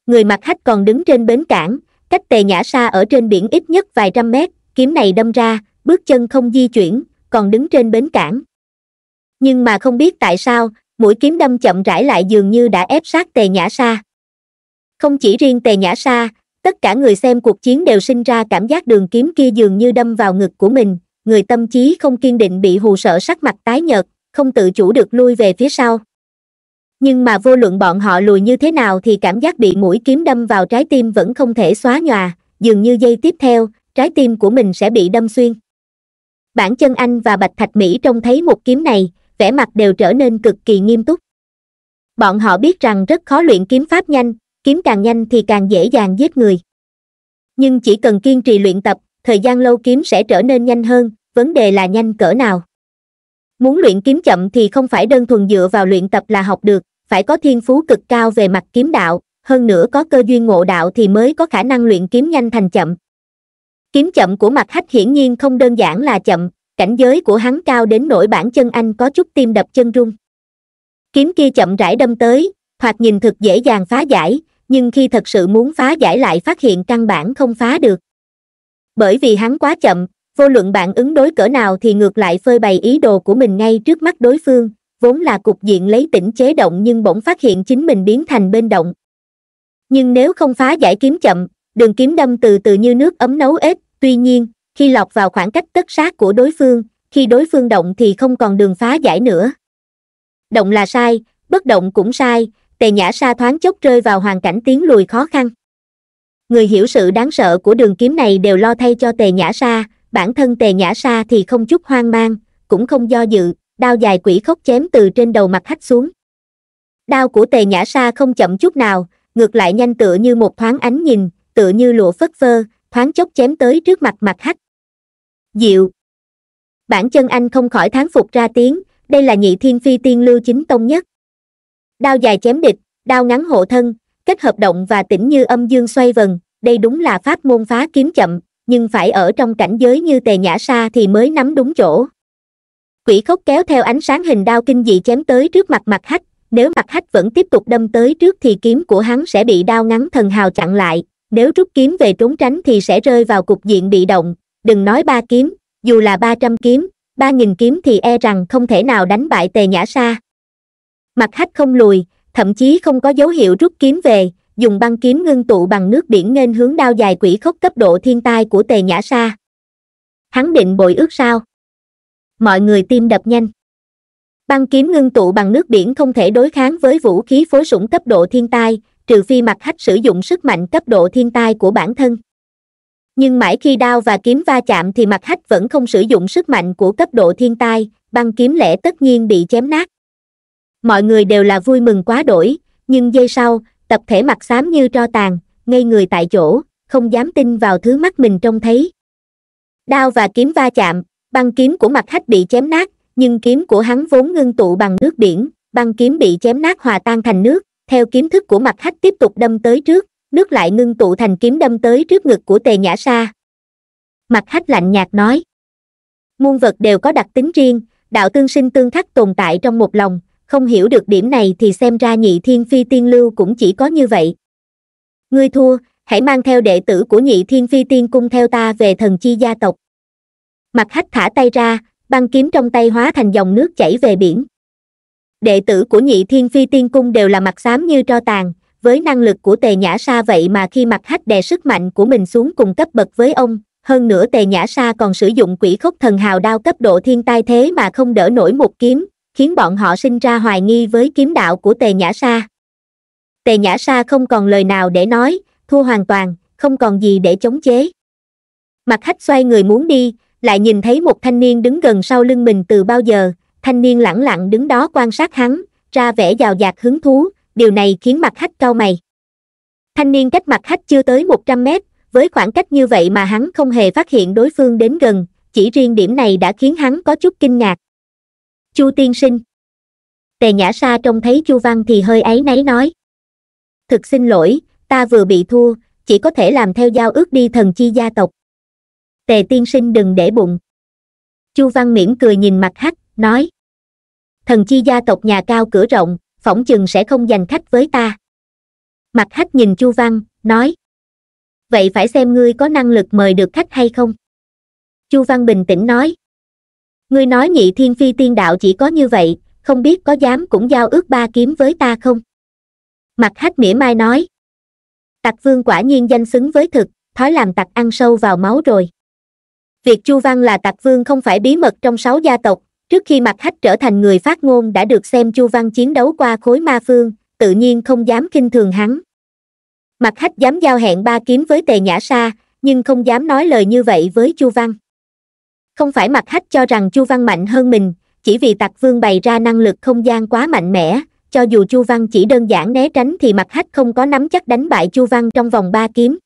người mặt hách còn đứng trên bến cảng cách tề nhã xa ở trên biển ít nhất vài trăm mét kiếm này đâm ra bước chân không di chuyển còn đứng trên bến cảng nhưng mà không biết tại sao mũi kiếm đâm chậm rãi lại dường như đã ép sát tề nhã sa không chỉ riêng tề nhã sa tất cả người xem cuộc chiến đều sinh ra cảm giác đường kiếm kia dường như đâm vào ngực của mình người tâm trí không kiên định bị hù sợ sắc mặt tái nhợt không tự chủ được lui về phía sau nhưng mà vô luận bọn họ lùi như thế nào thì cảm giác bị mũi kiếm đâm vào trái tim vẫn không thể xóa nhòa dường như dây tiếp theo trái tim của mình sẽ bị đâm xuyên bản chân anh và bạch thạch mỹ trông thấy một kiếm này vẻ mặt đều trở nên cực kỳ nghiêm túc bọn họ biết rằng rất khó luyện kiếm pháp nhanh kiếm càng nhanh thì càng dễ dàng giết người nhưng chỉ cần kiên trì luyện tập thời gian lâu kiếm sẽ trở nên nhanh hơn vấn đề là nhanh cỡ nào muốn luyện kiếm chậm thì không phải đơn thuần dựa vào luyện tập là học được phải có thiên phú cực cao về mặt kiếm đạo hơn nữa có cơ duyên ngộ đạo thì mới có khả năng luyện kiếm nhanh thành chậm kiếm chậm của mặt hách hiển nhiên không đơn giản là chậm cảnh giới của hắn cao đến nỗi bản chân anh có chút tim đập chân run kiếm kia chậm rãi đâm tới hoặc nhìn thực dễ dàng phá giải nhưng khi thật sự muốn phá giải lại phát hiện căn bản không phá được bởi vì hắn quá chậm vô luận bạn ứng đối cỡ nào thì ngược lại phơi bày ý đồ của mình ngay trước mắt đối phương vốn là cục diện lấy tỉnh chế động nhưng bỗng phát hiện chính mình biến thành bên động nhưng nếu không phá giải kiếm chậm đường kiếm đâm từ từ như nước ấm nấu ếch tuy nhiên khi lọc vào khoảng cách tất sát của đối phương khi đối phương động thì không còn đường phá giải nữa động là sai bất động cũng sai tề nhã sa thoáng chốc rơi vào hoàn cảnh tiến lùi khó khăn người hiểu sự đáng sợ của đường kiếm này đều lo thay cho tề nhã sa bản thân tề nhã sa thì không chút hoang mang cũng không do dự đao dài quỷ khốc chém từ trên đầu mặt hách xuống đao của tề nhã sa không chậm chút nào ngược lại nhanh tựa như một thoáng ánh nhìn tựa như lụa phất phơ thoáng chốc chém tới trước mặt mặt hắc diệu bản chân anh không khỏi thán phục ra tiếng đây là nhị thiên phi tiên lưu chính tông nhất đao dài chém địch đao ngắn hộ thân kết hợp động và tĩnh như âm dương xoay vần đây đúng là pháp môn phá kiếm chậm nhưng phải ở trong cảnh giới như tề nhã sa thì mới nắm đúng chỗ quỷ khốc kéo theo ánh sáng hình đao kinh dị chém tới trước mặt mặt hách nếu mặt hách vẫn tiếp tục đâm tới trước thì kiếm của hắn sẽ bị đao ngắn thần hào chặn lại nếu rút kiếm về trốn tránh thì sẽ rơi vào cục diện bị động đừng nói ba kiếm dù là ba trăm kiếm ba nghìn kiếm thì e rằng không thể nào đánh bại tề nhã sa mặt hách không lùi thậm chí không có dấu hiệu rút kiếm về dùng băng kiếm ngưng tụ bằng nước biển nên hướng đao dài quỷ khốc cấp độ thiên tai của tề nhã sa hắn định bội ước sao mọi người tim đập nhanh băng kiếm ngưng tụ bằng nước biển không thể đối kháng với vũ khí phối sủng cấp độ thiên tai trừ phi mặt hách sử dụng sức mạnh cấp độ thiên tai của bản thân nhưng mãi khi đao và kiếm va chạm thì mặt hách vẫn không sử dụng sức mạnh của cấp độ thiên tai băng kiếm lẽ tất nhiên bị chém nát mọi người đều là vui mừng quá đổi nhưng giây sau tập thể mặt xám như tro tàn ngây người tại chỗ không dám tin vào thứ mắt mình trông thấy đao và kiếm va chạm băng kiếm của mặt hách bị chém nát nhưng kiếm của hắn vốn ngưng tụ bằng nước biển băng kiếm bị chém nát hòa tan thành nước theo kiếm thức của mặt khách tiếp tục đâm tới trước nước lại ngưng tụ thành kiếm đâm tới trước ngực của tề nhã sa mặt khách lạnh nhạt nói muôn vật đều có đặc tính riêng đạo tương sinh tương khắc tồn tại trong một lòng không hiểu được điểm này thì xem ra nhị thiên phi tiên lưu cũng chỉ có như vậy ngươi thua hãy mang theo đệ tử của nhị thiên phi tiên cung theo ta về thần chi gia tộc mặt khách thả tay ra băng kiếm trong tay hóa thành dòng nước chảy về biển đệ tử của nhị thiên phi tiên cung đều là mặt xám như tro tàn với năng lực của tề nhã sa vậy mà khi mặt hách đè sức mạnh của mình xuống cùng cấp bậc với ông hơn nữa tề nhã sa còn sử dụng quỷ khốc thần hào đao cấp độ thiên tai thế mà không đỡ nổi một kiếm khiến bọn họ sinh ra hoài nghi với kiếm đạo của tề nhã sa tề nhã sa không còn lời nào để nói thua hoàn toàn không còn gì để chống chế mặt hách xoay người muốn đi lại nhìn thấy một thanh niên đứng gần sau lưng mình từ bao giờ thanh niên lẳng lặng đứng đó quan sát hắn ra vẻ giàu dạt hứng thú điều này khiến mặt hách cau mày thanh niên cách mặt hách chưa tới một trăm mét với khoảng cách như vậy mà hắn không hề phát hiện đối phương đến gần chỉ riêng điểm này đã khiến hắn có chút kinh ngạc chu tiên sinh tề nhã sa trông thấy chu văn thì hơi ấy náy nói thực xin lỗi ta vừa bị thua chỉ có thể làm theo giao ước đi thần chi gia tộc tề tiên sinh đừng để bụng chu văn miễn cười nhìn mặt hách nói thần chi gia tộc nhà cao cửa rộng phỏng chừng sẽ không giành khách với ta mặt hách nhìn chu văn nói vậy phải xem ngươi có năng lực mời được khách hay không chu văn bình tĩnh nói ngươi nói nhị thiên phi tiên đạo chỉ có như vậy không biết có dám cũng giao ước ba kiếm với ta không mặt hách mỉa mai nói tặc vương quả nhiên danh xứng với thực thói làm tặc ăn sâu vào máu rồi việc chu văn là tặc vương không phải bí mật trong sáu gia tộc trước khi mặt hách trở thành người phát ngôn đã được xem chu văn chiến đấu qua khối ma phương tự nhiên không dám kinh thường hắn mặt hách dám giao hẹn ba kiếm với tề nhã sa nhưng không dám nói lời như vậy với chu văn không phải mặt hách cho rằng chu văn mạnh hơn mình chỉ vì tặc vương bày ra năng lực không gian quá mạnh mẽ cho dù chu văn chỉ đơn giản né tránh thì mặt hách không có nắm chắc đánh bại chu văn trong vòng ba kiếm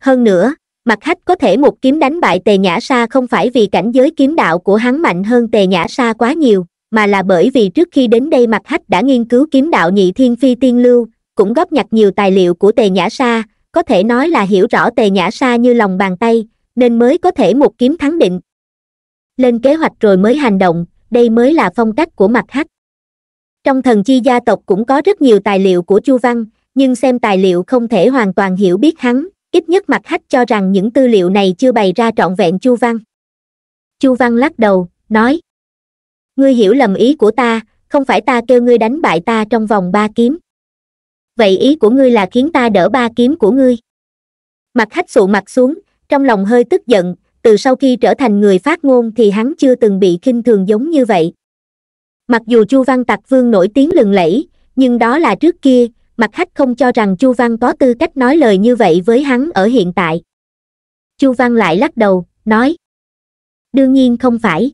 hơn nữa mặt khách có thể một kiếm đánh bại tề nhã sa không phải vì cảnh giới kiếm đạo của hắn mạnh hơn tề nhã sa quá nhiều mà là bởi vì trước khi đến đây mặt khách đã nghiên cứu kiếm đạo nhị thiên phi tiên lưu cũng góp nhặt nhiều tài liệu của tề nhã sa có thể nói là hiểu rõ tề nhã sa như lòng bàn tay nên mới có thể một kiếm thắng định lên kế hoạch rồi mới hành động đây mới là phong cách của mặt hắc trong thần chi gia tộc cũng có rất nhiều tài liệu của chu văn nhưng xem tài liệu không thể hoàn toàn hiểu biết hắn ít nhất mặt hách cho rằng những tư liệu này chưa bày ra trọn vẹn chu văn chu văn lắc đầu nói ngươi hiểu lầm ý của ta không phải ta kêu ngươi đánh bại ta trong vòng ba kiếm vậy ý của ngươi là khiến ta đỡ ba kiếm của ngươi mặt hách sụ mặt xuống trong lòng hơi tức giận từ sau khi trở thành người phát ngôn thì hắn chưa từng bị khinh thường giống như vậy mặc dù chu văn tặc vương nổi tiếng lừng lẫy nhưng đó là trước kia mặt khách không cho rằng chu văn có tư cách nói lời như vậy với hắn ở hiện tại chu văn lại lắc đầu nói đương nhiên không phải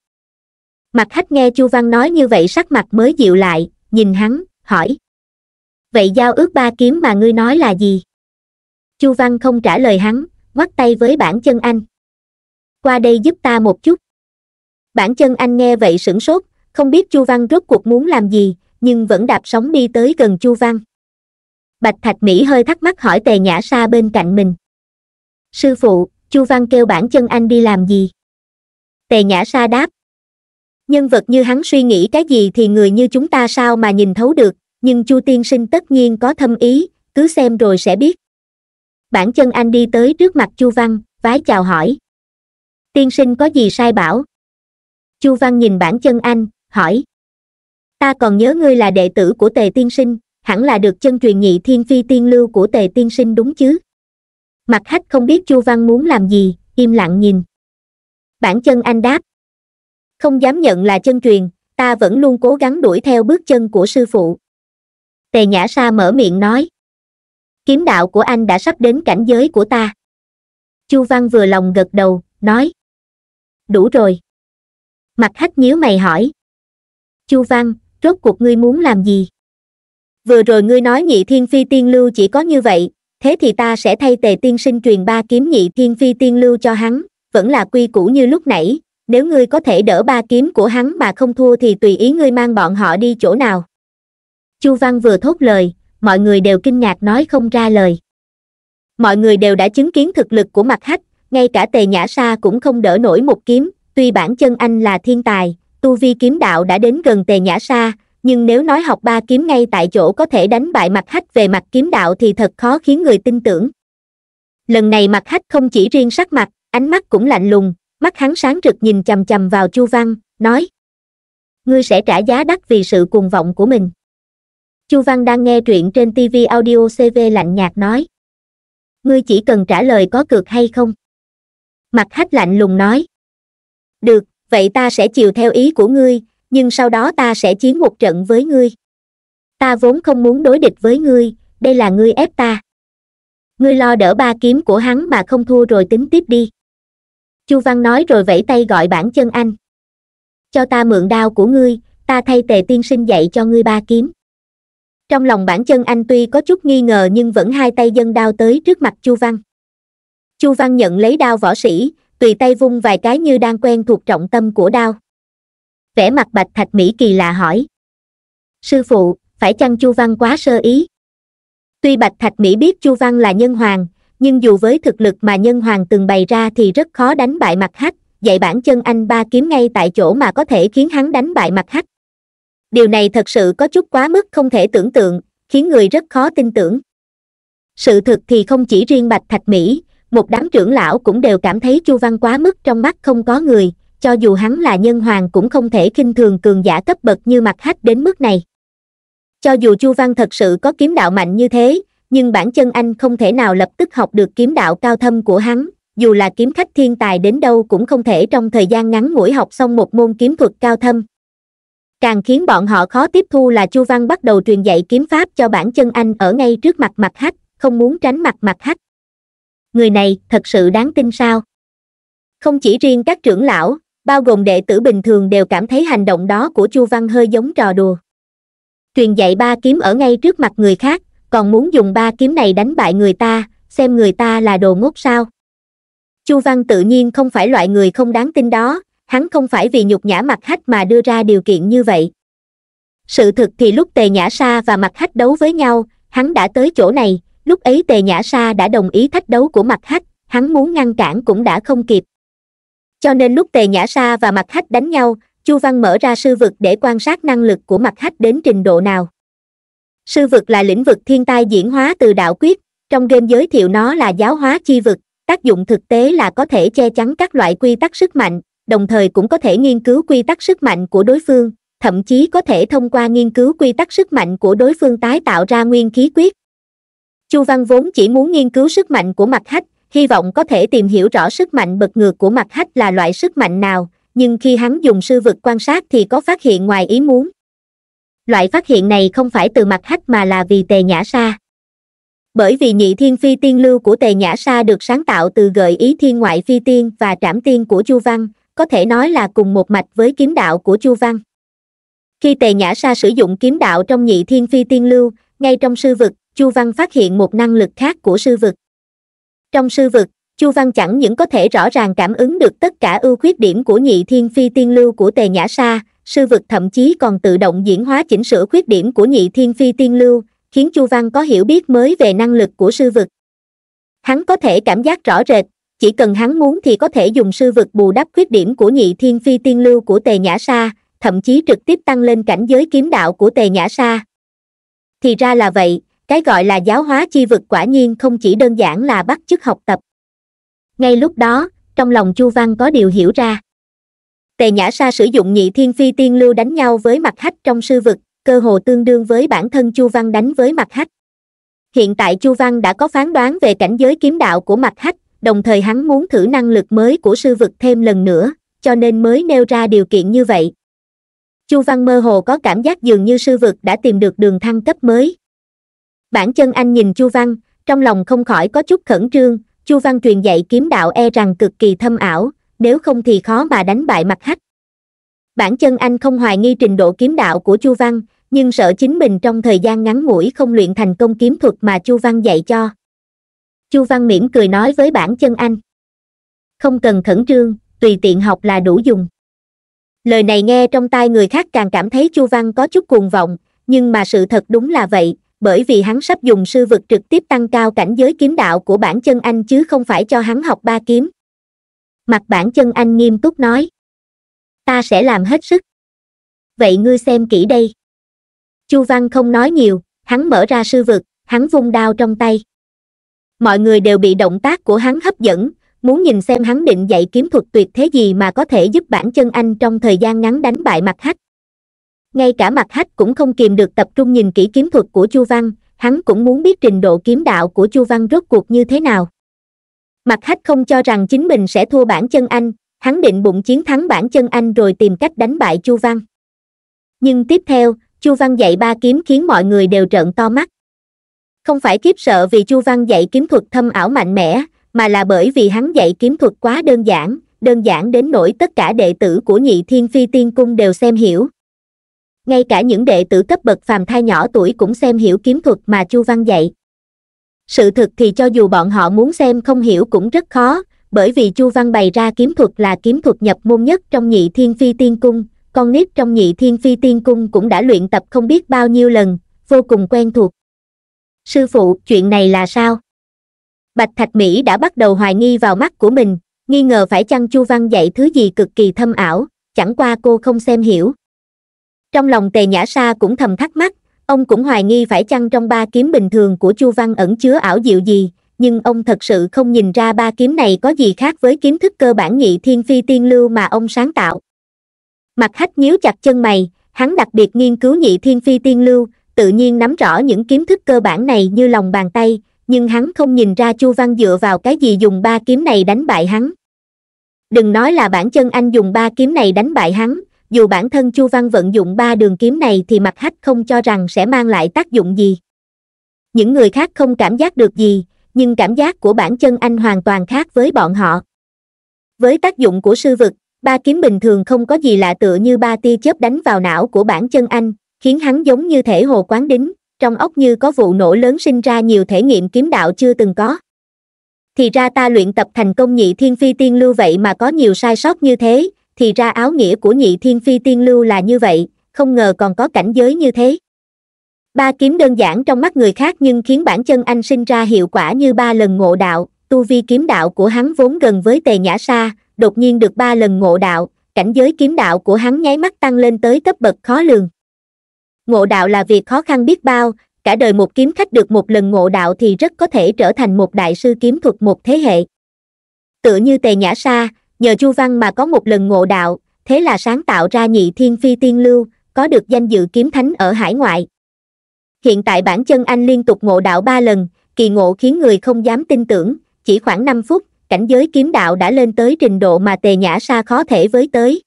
mặt khách nghe chu văn nói như vậy sắc mặt mới dịu lại nhìn hắn hỏi vậy giao ước ba kiếm mà ngươi nói là gì chu văn không trả lời hắn quắt tay với bản chân anh qua đây giúp ta một chút bản chân anh nghe vậy sửng sốt không biết chu văn rốt cuộc muốn làm gì nhưng vẫn đạp sóng đi tới gần chu văn bạch thạch mỹ hơi thắc mắc hỏi tề nhã sa bên cạnh mình sư phụ chu văn kêu bản chân anh đi làm gì tề nhã sa đáp nhân vật như hắn suy nghĩ cái gì thì người như chúng ta sao mà nhìn thấu được nhưng chu tiên sinh tất nhiên có thâm ý cứ xem rồi sẽ biết bản chân anh đi tới trước mặt chu văn vái chào hỏi tiên sinh có gì sai bảo chu văn nhìn bản chân anh hỏi ta còn nhớ ngươi là đệ tử của tề tiên sinh hẳn là được chân truyền nhị thiên phi tiên lưu của tề tiên sinh đúng chứ mặt hách không biết chu văn muốn làm gì im lặng nhìn bản chân anh đáp không dám nhận là chân truyền ta vẫn luôn cố gắng đuổi theo bước chân của sư phụ tề nhã sa mở miệng nói kiếm đạo của anh đã sắp đến cảnh giới của ta chu văn vừa lòng gật đầu nói đủ rồi mặt hách nhíu mày hỏi chu văn rốt cuộc ngươi muốn làm gì vừa rồi ngươi nói nhị thiên phi tiên lưu chỉ có như vậy thế thì ta sẽ thay tề tiên sinh truyền ba kiếm nhị thiên phi tiên lưu cho hắn vẫn là quy củ như lúc nãy nếu ngươi có thể đỡ ba kiếm của hắn mà không thua thì tùy ý ngươi mang bọn họ đi chỗ nào chu văn vừa thốt lời mọi người đều kinh ngạc nói không ra lời mọi người đều đã chứng kiến thực lực của mặt hách ngay cả tề nhã sa cũng không đỡ nổi một kiếm tuy bản chân anh là thiên tài tu vi kiếm đạo đã đến gần tề nhã sa nhưng nếu nói học ba kiếm ngay tại chỗ có thể đánh bại mặt hách về mặt kiếm đạo thì thật khó khiến người tin tưởng lần này mặt hách không chỉ riêng sắc mặt ánh mắt cũng lạnh lùng mắt hắn sáng rực nhìn chằm chằm vào chu văn nói ngươi sẽ trả giá đắt vì sự cuồng vọng của mình chu văn đang nghe truyện trên tv audio cv lạnh nhạt nói ngươi chỉ cần trả lời có cược hay không mặt hách lạnh lùng nói được vậy ta sẽ chiều theo ý của ngươi nhưng sau đó ta sẽ chiến một trận với ngươi ta vốn không muốn đối địch với ngươi đây là ngươi ép ta ngươi lo đỡ ba kiếm của hắn mà không thua rồi tính tiếp đi chu văn nói rồi vẫy tay gọi bản chân anh cho ta mượn đao của ngươi ta thay tề tiên sinh dạy cho ngươi ba kiếm trong lòng bản chân anh tuy có chút nghi ngờ nhưng vẫn hai tay dâng đao tới trước mặt chu văn chu văn nhận lấy đao võ sĩ tùy tay vung vài cái như đang quen thuộc trọng tâm của đao vẻ mặt bạch thạch mỹ kỳ lạ hỏi sư phụ phải chăng chu văn quá sơ ý tuy bạch thạch mỹ biết chu văn là nhân hoàng nhưng dù với thực lực mà nhân hoàng từng bày ra thì rất khó đánh bại mặt hắc dạy bản chân anh ba kiếm ngay tại chỗ mà có thể khiến hắn đánh bại mặt hắc điều này thật sự có chút quá mức không thể tưởng tượng khiến người rất khó tin tưởng sự thực thì không chỉ riêng bạch thạch mỹ một đám trưởng lão cũng đều cảm thấy chu văn quá mức trong mắt không có người cho dù hắn là nhân hoàng cũng không thể khinh thường cường giả cấp bậc như mặt hách đến mức này cho dù chu văn thật sự có kiếm đạo mạnh như thế nhưng bản chân anh không thể nào lập tức học được kiếm đạo cao thâm của hắn dù là kiếm khách thiên tài đến đâu cũng không thể trong thời gian ngắn ngủi học xong một môn kiếm thuật cao thâm càng khiến bọn họ khó tiếp thu là chu văn bắt đầu truyền dạy kiếm pháp cho bản chân anh ở ngay trước mặt mặt hách không muốn tránh mặt mặt hách người này thật sự đáng tin sao không chỉ riêng các trưởng lão bao gồm đệ tử bình thường đều cảm thấy hành động đó của chu văn hơi giống trò đùa truyền dạy ba kiếm ở ngay trước mặt người khác còn muốn dùng ba kiếm này đánh bại người ta xem người ta là đồ ngốc sao chu văn tự nhiên không phải loại người không đáng tin đó hắn không phải vì nhục nhã mặt hách mà đưa ra điều kiện như vậy sự thực thì lúc tề nhã sa và mặt hách đấu với nhau hắn đã tới chỗ này lúc ấy tề nhã sa đã đồng ý thách đấu của mặt hách hắn muốn ngăn cản cũng đã không kịp cho nên lúc tề nhã sa và mặt khách đánh nhau chu văn mở ra sư vực để quan sát năng lực của mặt khách đến trình độ nào sư vực là lĩnh vực thiên tai diễn hóa từ đạo quyết trong game giới thiệu nó là giáo hóa chi vực tác dụng thực tế là có thể che chắn các loại quy tắc sức mạnh đồng thời cũng có thể nghiên cứu quy tắc sức mạnh của đối phương thậm chí có thể thông qua nghiên cứu quy tắc sức mạnh của đối phương tái tạo ra nguyên khí quyết chu văn vốn chỉ muốn nghiên cứu sức mạnh của mặt khách hy vọng có thể tìm hiểu rõ sức mạnh bật ngược của mặt hách là loại sức mạnh nào, nhưng khi hắn dùng sư vực quan sát thì có phát hiện ngoài ý muốn. Loại phát hiện này không phải từ mặt hách mà là vì tề nhã sa. Bởi vì nhị thiên phi tiên lưu của tề nhã sa được sáng tạo từ gợi ý thiên ngoại phi tiên và trảm tiên của Chu Văn, có thể nói là cùng một mạch với kiếm đạo của Chu Văn. Khi tề nhã sa sử dụng kiếm đạo trong nhị thiên phi tiên lưu, ngay trong sư vực, Chu Văn phát hiện một năng lực khác của sư vực trong sư vực chu văn chẳng những có thể rõ ràng cảm ứng được tất cả ưu khuyết điểm của nhị thiên phi tiên lưu của tề nhã sa sư vực thậm chí còn tự động diễn hóa chỉnh sửa khuyết điểm của nhị thiên phi tiên lưu khiến chu văn có hiểu biết mới về năng lực của sư vực hắn có thể cảm giác rõ rệt chỉ cần hắn muốn thì có thể dùng sư vực bù đắp khuyết điểm của nhị thiên phi tiên lưu của tề nhã sa thậm chí trực tiếp tăng lên cảnh giới kiếm đạo của tề nhã sa thì ra là vậy cái gọi là giáo hóa chi vực quả nhiên không chỉ đơn giản là bắt chước học tập ngay lúc đó trong lòng chu văn có điều hiểu ra tề nhã sa sử dụng nhị thiên phi tiên lưu đánh nhau với mặt hách trong sư vực cơ hồ tương đương với bản thân chu văn đánh với mặt hách hiện tại chu văn đã có phán đoán về cảnh giới kiếm đạo của mặt hách đồng thời hắn muốn thử năng lực mới của sư vực thêm lần nữa cho nên mới nêu ra điều kiện như vậy chu văn mơ hồ có cảm giác dường như sư vực đã tìm được đường thăng cấp mới bản chân anh nhìn Chu Văn, trong lòng không khỏi có chút khẩn trương, Chu Văn truyền dạy kiếm đạo e rằng cực kỳ thâm ảo, nếu không thì khó mà đánh bại mặt hách. Bản chân anh không hoài nghi trình độ kiếm đạo của Chu Văn, nhưng sợ chính mình trong thời gian ngắn ngủi không luyện thành công kiếm thuật mà Chu Văn dạy cho. Chu Văn mỉm cười nói với bản chân anh. Không cần khẩn trương, tùy tiện học là đủ dùng. Lời này nghe trong tai người khác càng cảm thấy Chu Văn có chút cuồng vọng, nhưng mà sự thật đúng là vậy, bởi vì hắn sắp dùng sư vực trực tiếp tăng cao cảnh giới kiếm đạo của bản chân anh chứ không phải cho hắn học ba kiếm mặt bản chân anh nghiêm túc nói ta sẽ làm hết sức vậy ngươi xem kỹ đây chu văn không nói nhiều hắn mở ra sư vực hắn vung đao trong tay mọi người đều bị động tác của hắn hấp dẫn muốn nhìn xem hắn định dạy kiếm thuật tuyệt thế gì mà có thể giúp bản chân anh trong thời gian ngắn đánh bại mặt hắc ngay cả mặt hách cũng không kìm được tập trung nhìn kỹ kiếm thuật của chu văn hắn cũng muốn biết trình độ kiếm đạo của chu văn rốt cuộc như thế nào mặt hách không cho rằng chính mình sẽ thua bản chân anh hắn định bụng chiến thắng bản chân anh rồi tìm cách đánh bại chu văn nhưng tiếp theo chu văn dạy ba kiếm khiến mọi người đều trợn to mắt không phải kiếp sợ vì chu văn dạy kiếm thuật thâm ảo mạnh mẽ mà là bởi vì hắn dạy kiếm thuật quá đơn giản đơn giản đến nỗi tất cả đệ tử của nhị thiên phi tiên cung đều xem hiểu ngay cả những đệ tử cấp bậc phàm thai nhỏ tuổi cũng xem hiểu kiếm thuật mà Chu Văn dạy. Sự thực thì cho dù bọn họ muốn xem không hiểu cũng rất khó, bởi vì Chu Văn bày ra kiếm thuật là kiếm thuật nhập môn nhất trong nhị thiên phi tiên cung, con nít trong nhị thiên phi tiên cung cũng đã luyện tập không biết bao nhiêu lần, vô cùng quen thuộc. Sư phụ, chuyện này là sao? Bạch Thạch Mỹ đã bắt đầu hoài nghi vào mắt của mình, nghi ngờ phải chăng Chu Văn dạy thứ gì cực kỳ thâm ảo, chẳng qua cô không xem hiểu. Trong lòng tề nhã sa cũng thầm thắc mắc, ông cũng hoài nghi phải chăng trong ba kiếm bình thường của Chu Văn ẩn chứa ảo diệu gì, nhưng ông thật sự không nhìn ra ba kiếm này có gì khác với kiếm thức cơ bản nhị thiên phi tiên lưu mà ông sáng tạo. Mặt hách nhíu chặt chân mày, hắn đặc biệt nghiên cứu nhị thiên phi tiên lưu, tự nhiên nắm rõ những kiếm thức cơ bản này như lòng bàn tay, nhưng hắn không nhìn ra Chu Văn dựa vào cái gì dùng ba kiếm này đánh bại hắn. Đừng nói là bản chân anh dùng ba kiếm này đánh bại hắn, dù bản thân Chu Văn vận dụng ba đường kiếm này thì mặt hách không cho rằng sẽ mang lại tác dụng gì. Những người khác không cảm giác được gì, nhưng cảm giác của bản chân anh hoàn toàn khác với bọn họ. Với tác dụng của sư vực, ba kiếm bình thường không có gì lạ tựa như ba tia chớp đánh vào não của bản chân anh, khiến hắn giống như thể hồ quán đính, trong ốc như có vụ nổ lớn sinh ra nhiều thể nghiệm kiếm đạo chưa từng có. Thì ra ta luyện tập thành công nhị thiên phi tiên lưu vậy mà có nhiều sai sót như thế, thì ra áo nghĩa của nhị thiên phi tiên lưu là như vậy không ngờ còn có cảnh giới như thế ba kiếm đơn giản trong mắt người khác nhưng khiến bản chân anh sinh ra hiệu quả như ba lần ngộ đạo tu vi kiếm đạo của hắn vốn gần với tề nhã sa đột nhiên được ba lần ngộ đạo cảnh giới kiếm đạo của hắn nháy mắt tăng lên tới cấp bậc khó lường ngộ đạo là việc khó khăn biết bao cả đời một kiếm khách được một lần ngộ đạo thì rất có thể trở thành một đại sư kiếm thuật một thế hệ tựa như tề nhã sa nhờ chu văn mà có một lần ngộ đạo thế là sáng tạo ra nhị thiên phi tiên lưu có được danh dự kiếm thánh ở hải ngoại hiện tại bản chân anh liên tục ngộ đạo ba lần kỳ ngộ khiến người không dám tin tưởng chỉ khoảng năm phút cảnh giới kiếm đạo đã lên tới trình độ mà tề nhã xa khó thể với tới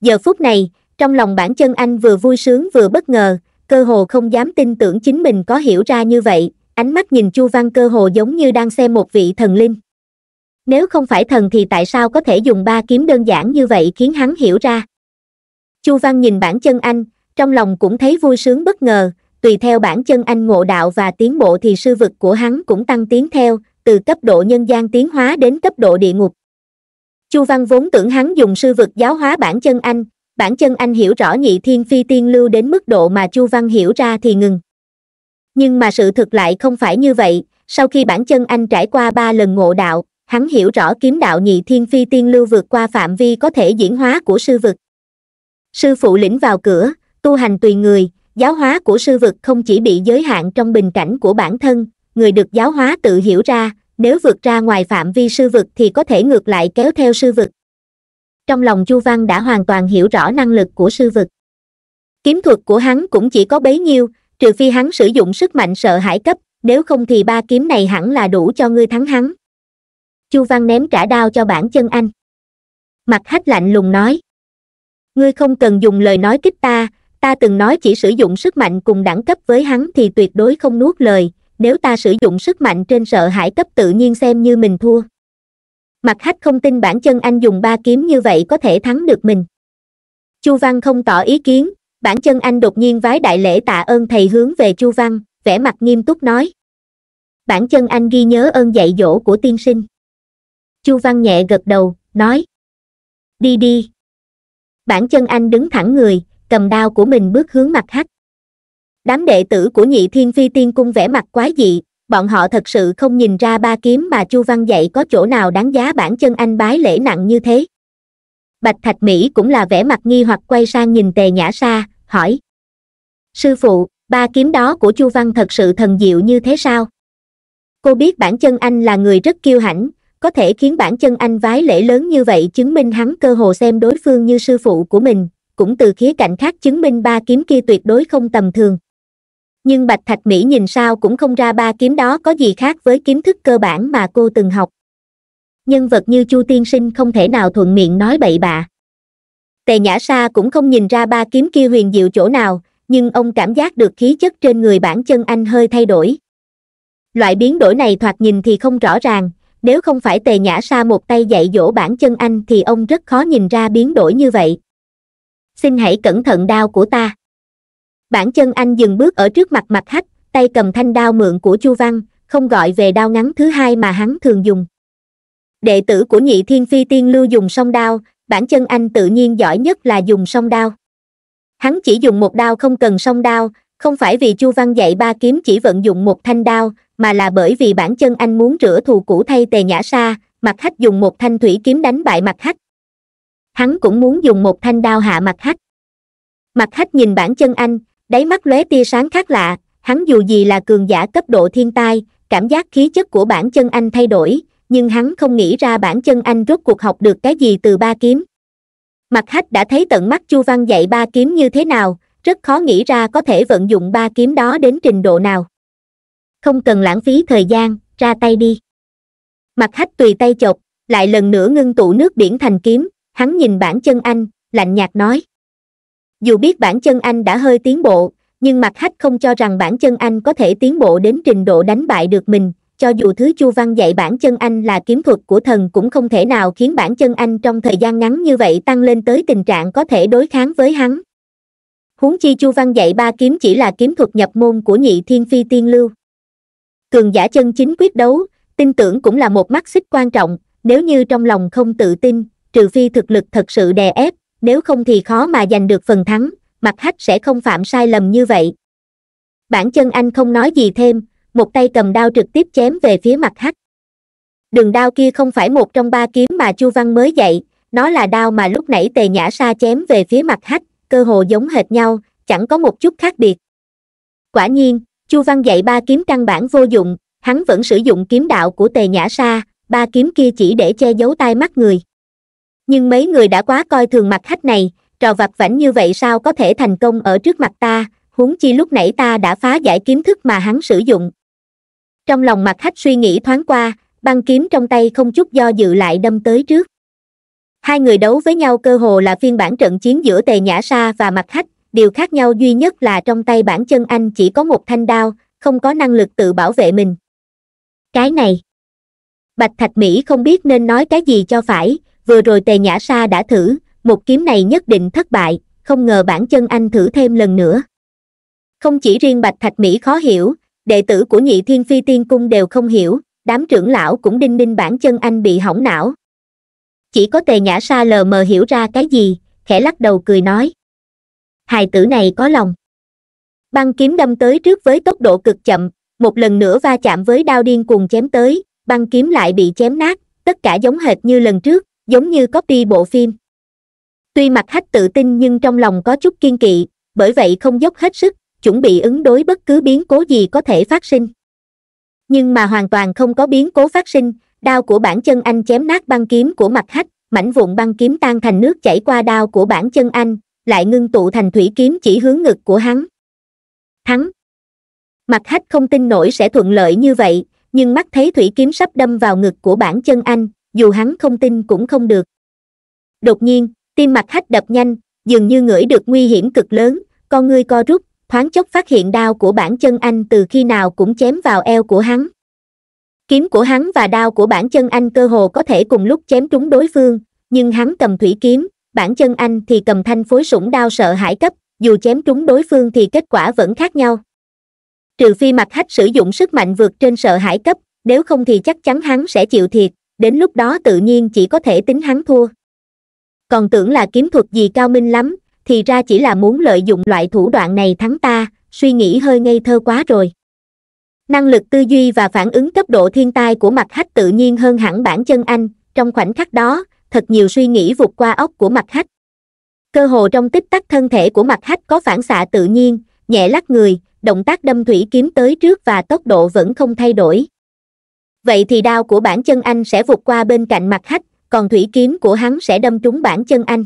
giờ phút này trong lòng bản chân anh vừa vui sướng vừa bất ngờ cơ hồ không dám tin tưởng chính mình có hiểu ra như vậy ánh mắt nhìn chu văn cơ hồ giống như đang xem một vị thần linh nếu không phải thần thì tại sao có thể dùng ba kiếm đơn giản như vậy khiến hắn hiểu ra chu văn nhìn bản chân anh trong lòng cũng thấy vui sướng bất ngờ tùy theo bản chân anh ngộ đạo và tiến bộ thì sư vực của hắn cũng tăng tiến theo từ cấp độ nhân gian tiến hóa đến cấp độ địa ngục chu văn vốn tưởng hắn dùng sư vực giáo hóa bản chân anh bản chân anh hiểu rõ nhị thiên phi tiên lưu đến mức độ mà chu văn hiểu ra thì ngừng nhưng mà sự thực lại không phải như vậy sau khi bản chân anh trải qua ba lần ngộ đạo hắn hiểu rõ kiếm đạo nhị thiên phi tiên lưu vượt qua phạm vi có thể diễn hóa của sư vực. Sư phụ lĩnh vào cửa, tu hành tùy người, giáo hóa của sư vực không chỉ bị giới hạn trong bình cảnh của bản thân, người được giáo hóa tự hiểu ra, nếu vượt ra ngoài phạm vi sư vực thì có thể ngược lại kéo theo sư vực. Trong lòng Chu Văn đã hoàn toàn hiểu rõ năng lực của sư vực. Kiếm thuật của hắn cũng chỉ có bấy nhiêu, trừ phi hắn sử dụng sức mạnh sợ hãi cấp, nếu không thì ba kiếm này hẳn là đủ cho ngươi thắng hắn chu văn ném trả đao cho bản chân anh mặt hách lạnh lùng nói ngươi không cần dùng lời nói kích ta ta từng nói chỉ sử dụng sức mạnh cùng đẳng cấp với hắn thì tuyệt đối không nuốt lời nếu ta sử dụng sức mạnh trên sợ hãi cấp tự nhiên xem như mình thua mặt hách không tin bản chân anh dùng ba kiếm như vậy có thể thắng được mình chu văn không tỏ ý kiến bản chân anh đột nhiên vái đại lễ tạ ơn thầy hướng về chu văn vẻ mặt nghiêm túc nói bản chân anh ghi nhớ ơn dạy dỗ của tiên sinh chu văn nhẹ gật đầu nói đi đi bản chân anh đứng thẳng người cầm đao của mình bước hướng mặt hắc đám đệ tử của nhị thiên phi tiên cung vẻ mặt quái dị bọn họ thật sự không nhìn ra ba kiếm mà chu văn dạy có chỗ nào đáng giá bản chân anh bái lễ nặng như thế bạch thạch mỹ cũng là vẻ mặt nghi hoặc quay sang nhìn tề nhã xa, hỏi sư phụ ba kiếm đó của chu văn thật sự thần diệu như thế sao cô biết bản chân anh là người rất kiêu hãnh có thể khiến bản chân anh vái lễ lớn như vậy chứng minh hắn cơ hồ xem đối phương như sư phụ của mình cũng từ khía cạnh khác chứng minh ba kiếm kia tuyệt đối không tầm thường nhưng bạch thạch mỹ nhìn sao cũng không ra ba kiếm đó có gì khác với kiếm thức cơ bản mà cô từng học nhân vật như chu tiên sinh không thể nào thuận miệng nói bậy bạ tề nhã sa cũng không nhìn ra ba kiếm kia huyền diệu chỗ nào nhưng ông cảm giác được khí chất trên người bản chân anh hơi thay đổi loại biến đổi này thoạt nhìn thì không rõ ràng nếu không phải tề nhã sa một tay dạy dỗ bản chân anh thì ông rất khó nhìn ra biến đổi như vậy xin hãy cẩn thận đao của ta bản chân anh dừng bước ở trước mặt mặt hách tay cầm thanh đao mượn của chu văn không gọi về đao ngắn thứ hai mà hắn thường dùng đệ tử của nhị thiên phi tiên lưu dùng song đao bản chân anh tự nhiên giỏi nhất là dùng song đao hắn chỉ dùng một đao không cần song đao không phải vì chu văn dạy ba kiếm chỉ vận dụng một thanh đao mà là bởi vì bản chân anh muốn rửa thù cũ thay tề nhã sa mặt khách dùng một thanh thủy kiếm đánh bại mặt khách. hắn cũng muốn dùng một thanh đao hạ mặt khách. mặt khách nhìn bản chân anh đáy mắt lóe tia sáng khác lạ hắn dù gì là cường giả cấp độ thiên tai cảm giác khí chất của bản chân anh thay đổi nhưng hắn không nghĩ ra bản chân anh rốt cuộc học được cái gì từ ba kiếm mặt khách đã thấy tận mắt chu văn dạy ba kiếm như thế nào rất khó nghĩ ra có thể vận dụng ba kiếm đó đến trình độ nào không cần lãng phí thời gian ra tay đi mặt hách tùy tay chộp lại lần nữa ngưng tụ nước biển thành kiếm hắn nhìn bản chân anh lạnh nhạt nói dù biết bản chân anh đã hơi tiến bộ nhưng mặt hách không cho rằng bản chân anh có thể tiến bộ đến trình độ đánh bại được mình cho dù thứ chu văn dạy bản chân anh là kiếm thuật của thần cũng không thể nào khiến bản chân anh trong thời gian ngắn như vậy tăng lên tới tình trạng có thể đối kháng với hắn huống chi chu văn dạy ba kiếm chỉ là kiếm thuật nhập môn của nhị thiên phi tiên lưu cường giả chân chính quyết đấu tin tưởng cũng là một mắt xích quan trọng nếu như trong lòng không tự tin trừ phi thực lực thật sự đè ép nếu không thì khó mà giành được phần thắng mặt hách sẽ không phạm sai lầm như vậy bản chân anh không nói gì thêm một tay cầm đao trực tiếp chém về phía mặt hách đường đao kia không phải một trong ba kiếm mà chu văn mới dạy nó là đao mà lúc nãy tề nhã sa chém về phía mặt hách cơ hồ giống hệt nhau chẳng có một chút khác biệt quả nhiên chu văn dạy ba kiếm căn bản vô dụng hắn vẫn sử dụng kiếm đạo của tề nhã sa ba kiếm kia chỉ để che giấu tai mắt người nhưng mấy người đã quá coi thường mặt khách này trò vặt vảnh như vậy sao có thể thành công ở trước mặt ta huống chi lúc nãy ta đã phá giải kiếm thức mà hắn sử dụng trong lòng mặt khách suy nghĩ thoáng qua băng kiếm trong tay không chút do dự lại đâm tới trước hai người đấu với nhau cơ hồ là phiên bản trận chiến giữa tề nhã sa và mặt khách điều khác nhau duy nhất là trong tay bản chân anh chỉ có một thanh đao không có năng lực tự bảo vệ mình cái này bạch thạch mỹ không biết nên nói cái gì cho phải vừa rồi tề nhã sa đã thử một kiếm này nhất định thất bại không ngờ bản chân anh thử thêm lần nữa không chỉ riêng bạch thạch mỹ khó hiểu đệ tử của nhị thiên phi tiên cung đều không hiểu đám trưởng lão cũng đinh ninh bản chân anh bị hỏng não chỉ có tề nhã sa lờ mờ hiểu ra cái gì khẽ lắc đầu cười nói hài tử này có lòng băng kiếm đâm tới trước với tốc độ cực chậm một lần nữa va chạm với đao điên cuồng chém tới băng kiếm lại bị chém nát tất cả giống hệt như lần trước giống như copy bộ phim tuy mặt hách tự tin nhưng trong lòng có chút kiên kỵ bởi vậy không dốc hết sức chuẩn bị ứng đối bất cứ biến cố gì có thể phát sinh nhưng mà hoàn toàn không có biến cố phát sinh đao của bản chân anh chém nát băng kiếm của mặt hách mảnh vụn băng kiếm tan thành nước chảy qua đao của bản chân anh lại ngưng tụ thành thủy kiếm chỉ hướng ngực của hắn hắn mặt hách không tin nổi sẽ thuận lợi như vậy nhưng mắt thấy thủy kiếm sắp đâm vào ngực của bản chân anh dù hắn không tin cũng không được đột nhiên tim mặt hách đập nhanh dường như ngửi được nguy hiểm cực lớn con ngươi co rút thoáng chốc phát hiện đao của bản chân anh từ khi nào cũng chém vào eo của hắn kiếm của hắn và đao của bản chân anh cơ hồ có thể cùng lúc chém trúng đối phương nhưng hắn cầm thủy kiếm bản chân anh thì cầm thanh phối sủng đao sợ hãi cấp dù chém trúng đối phương thì kết quả vẫn khác nhau trừ phi mặt hách sử dụng sức mạnh vượt trên sợ hãi cấp nếu không thì chắc chắn hắn sẽ chịu thiệt đến lúc đó tự nhiên chỉ có thể tính hắn thua còn tưởng là kiếm thuật gì cao minh lắm thì ra chỉ là muốn lợi dụng loại thủ đoạn này thắng ta suy nghĩ hơi ngây thơ quá rồi năng lực tư duy và phản ứng cấp độ thiên tai của mặt hách tự nhiên hơn hẳn bản chân anh trong khoảnh khắc đó thật nhiều suy nghĩ vụt qua óc của mặt khách cơ hồ trong tích tắc thân thể của mặt khách có phản xạ tự nhiên nhẹ lắc người động tác đâm thủy kiếm tới trước và tốc độ vẫn không thay đổi vậy thì đao của bản chân anh sẽ vụt qua bên cạnh mặt khách còn thủy kiếm của hắn sẽ đâm trúng bản chân anh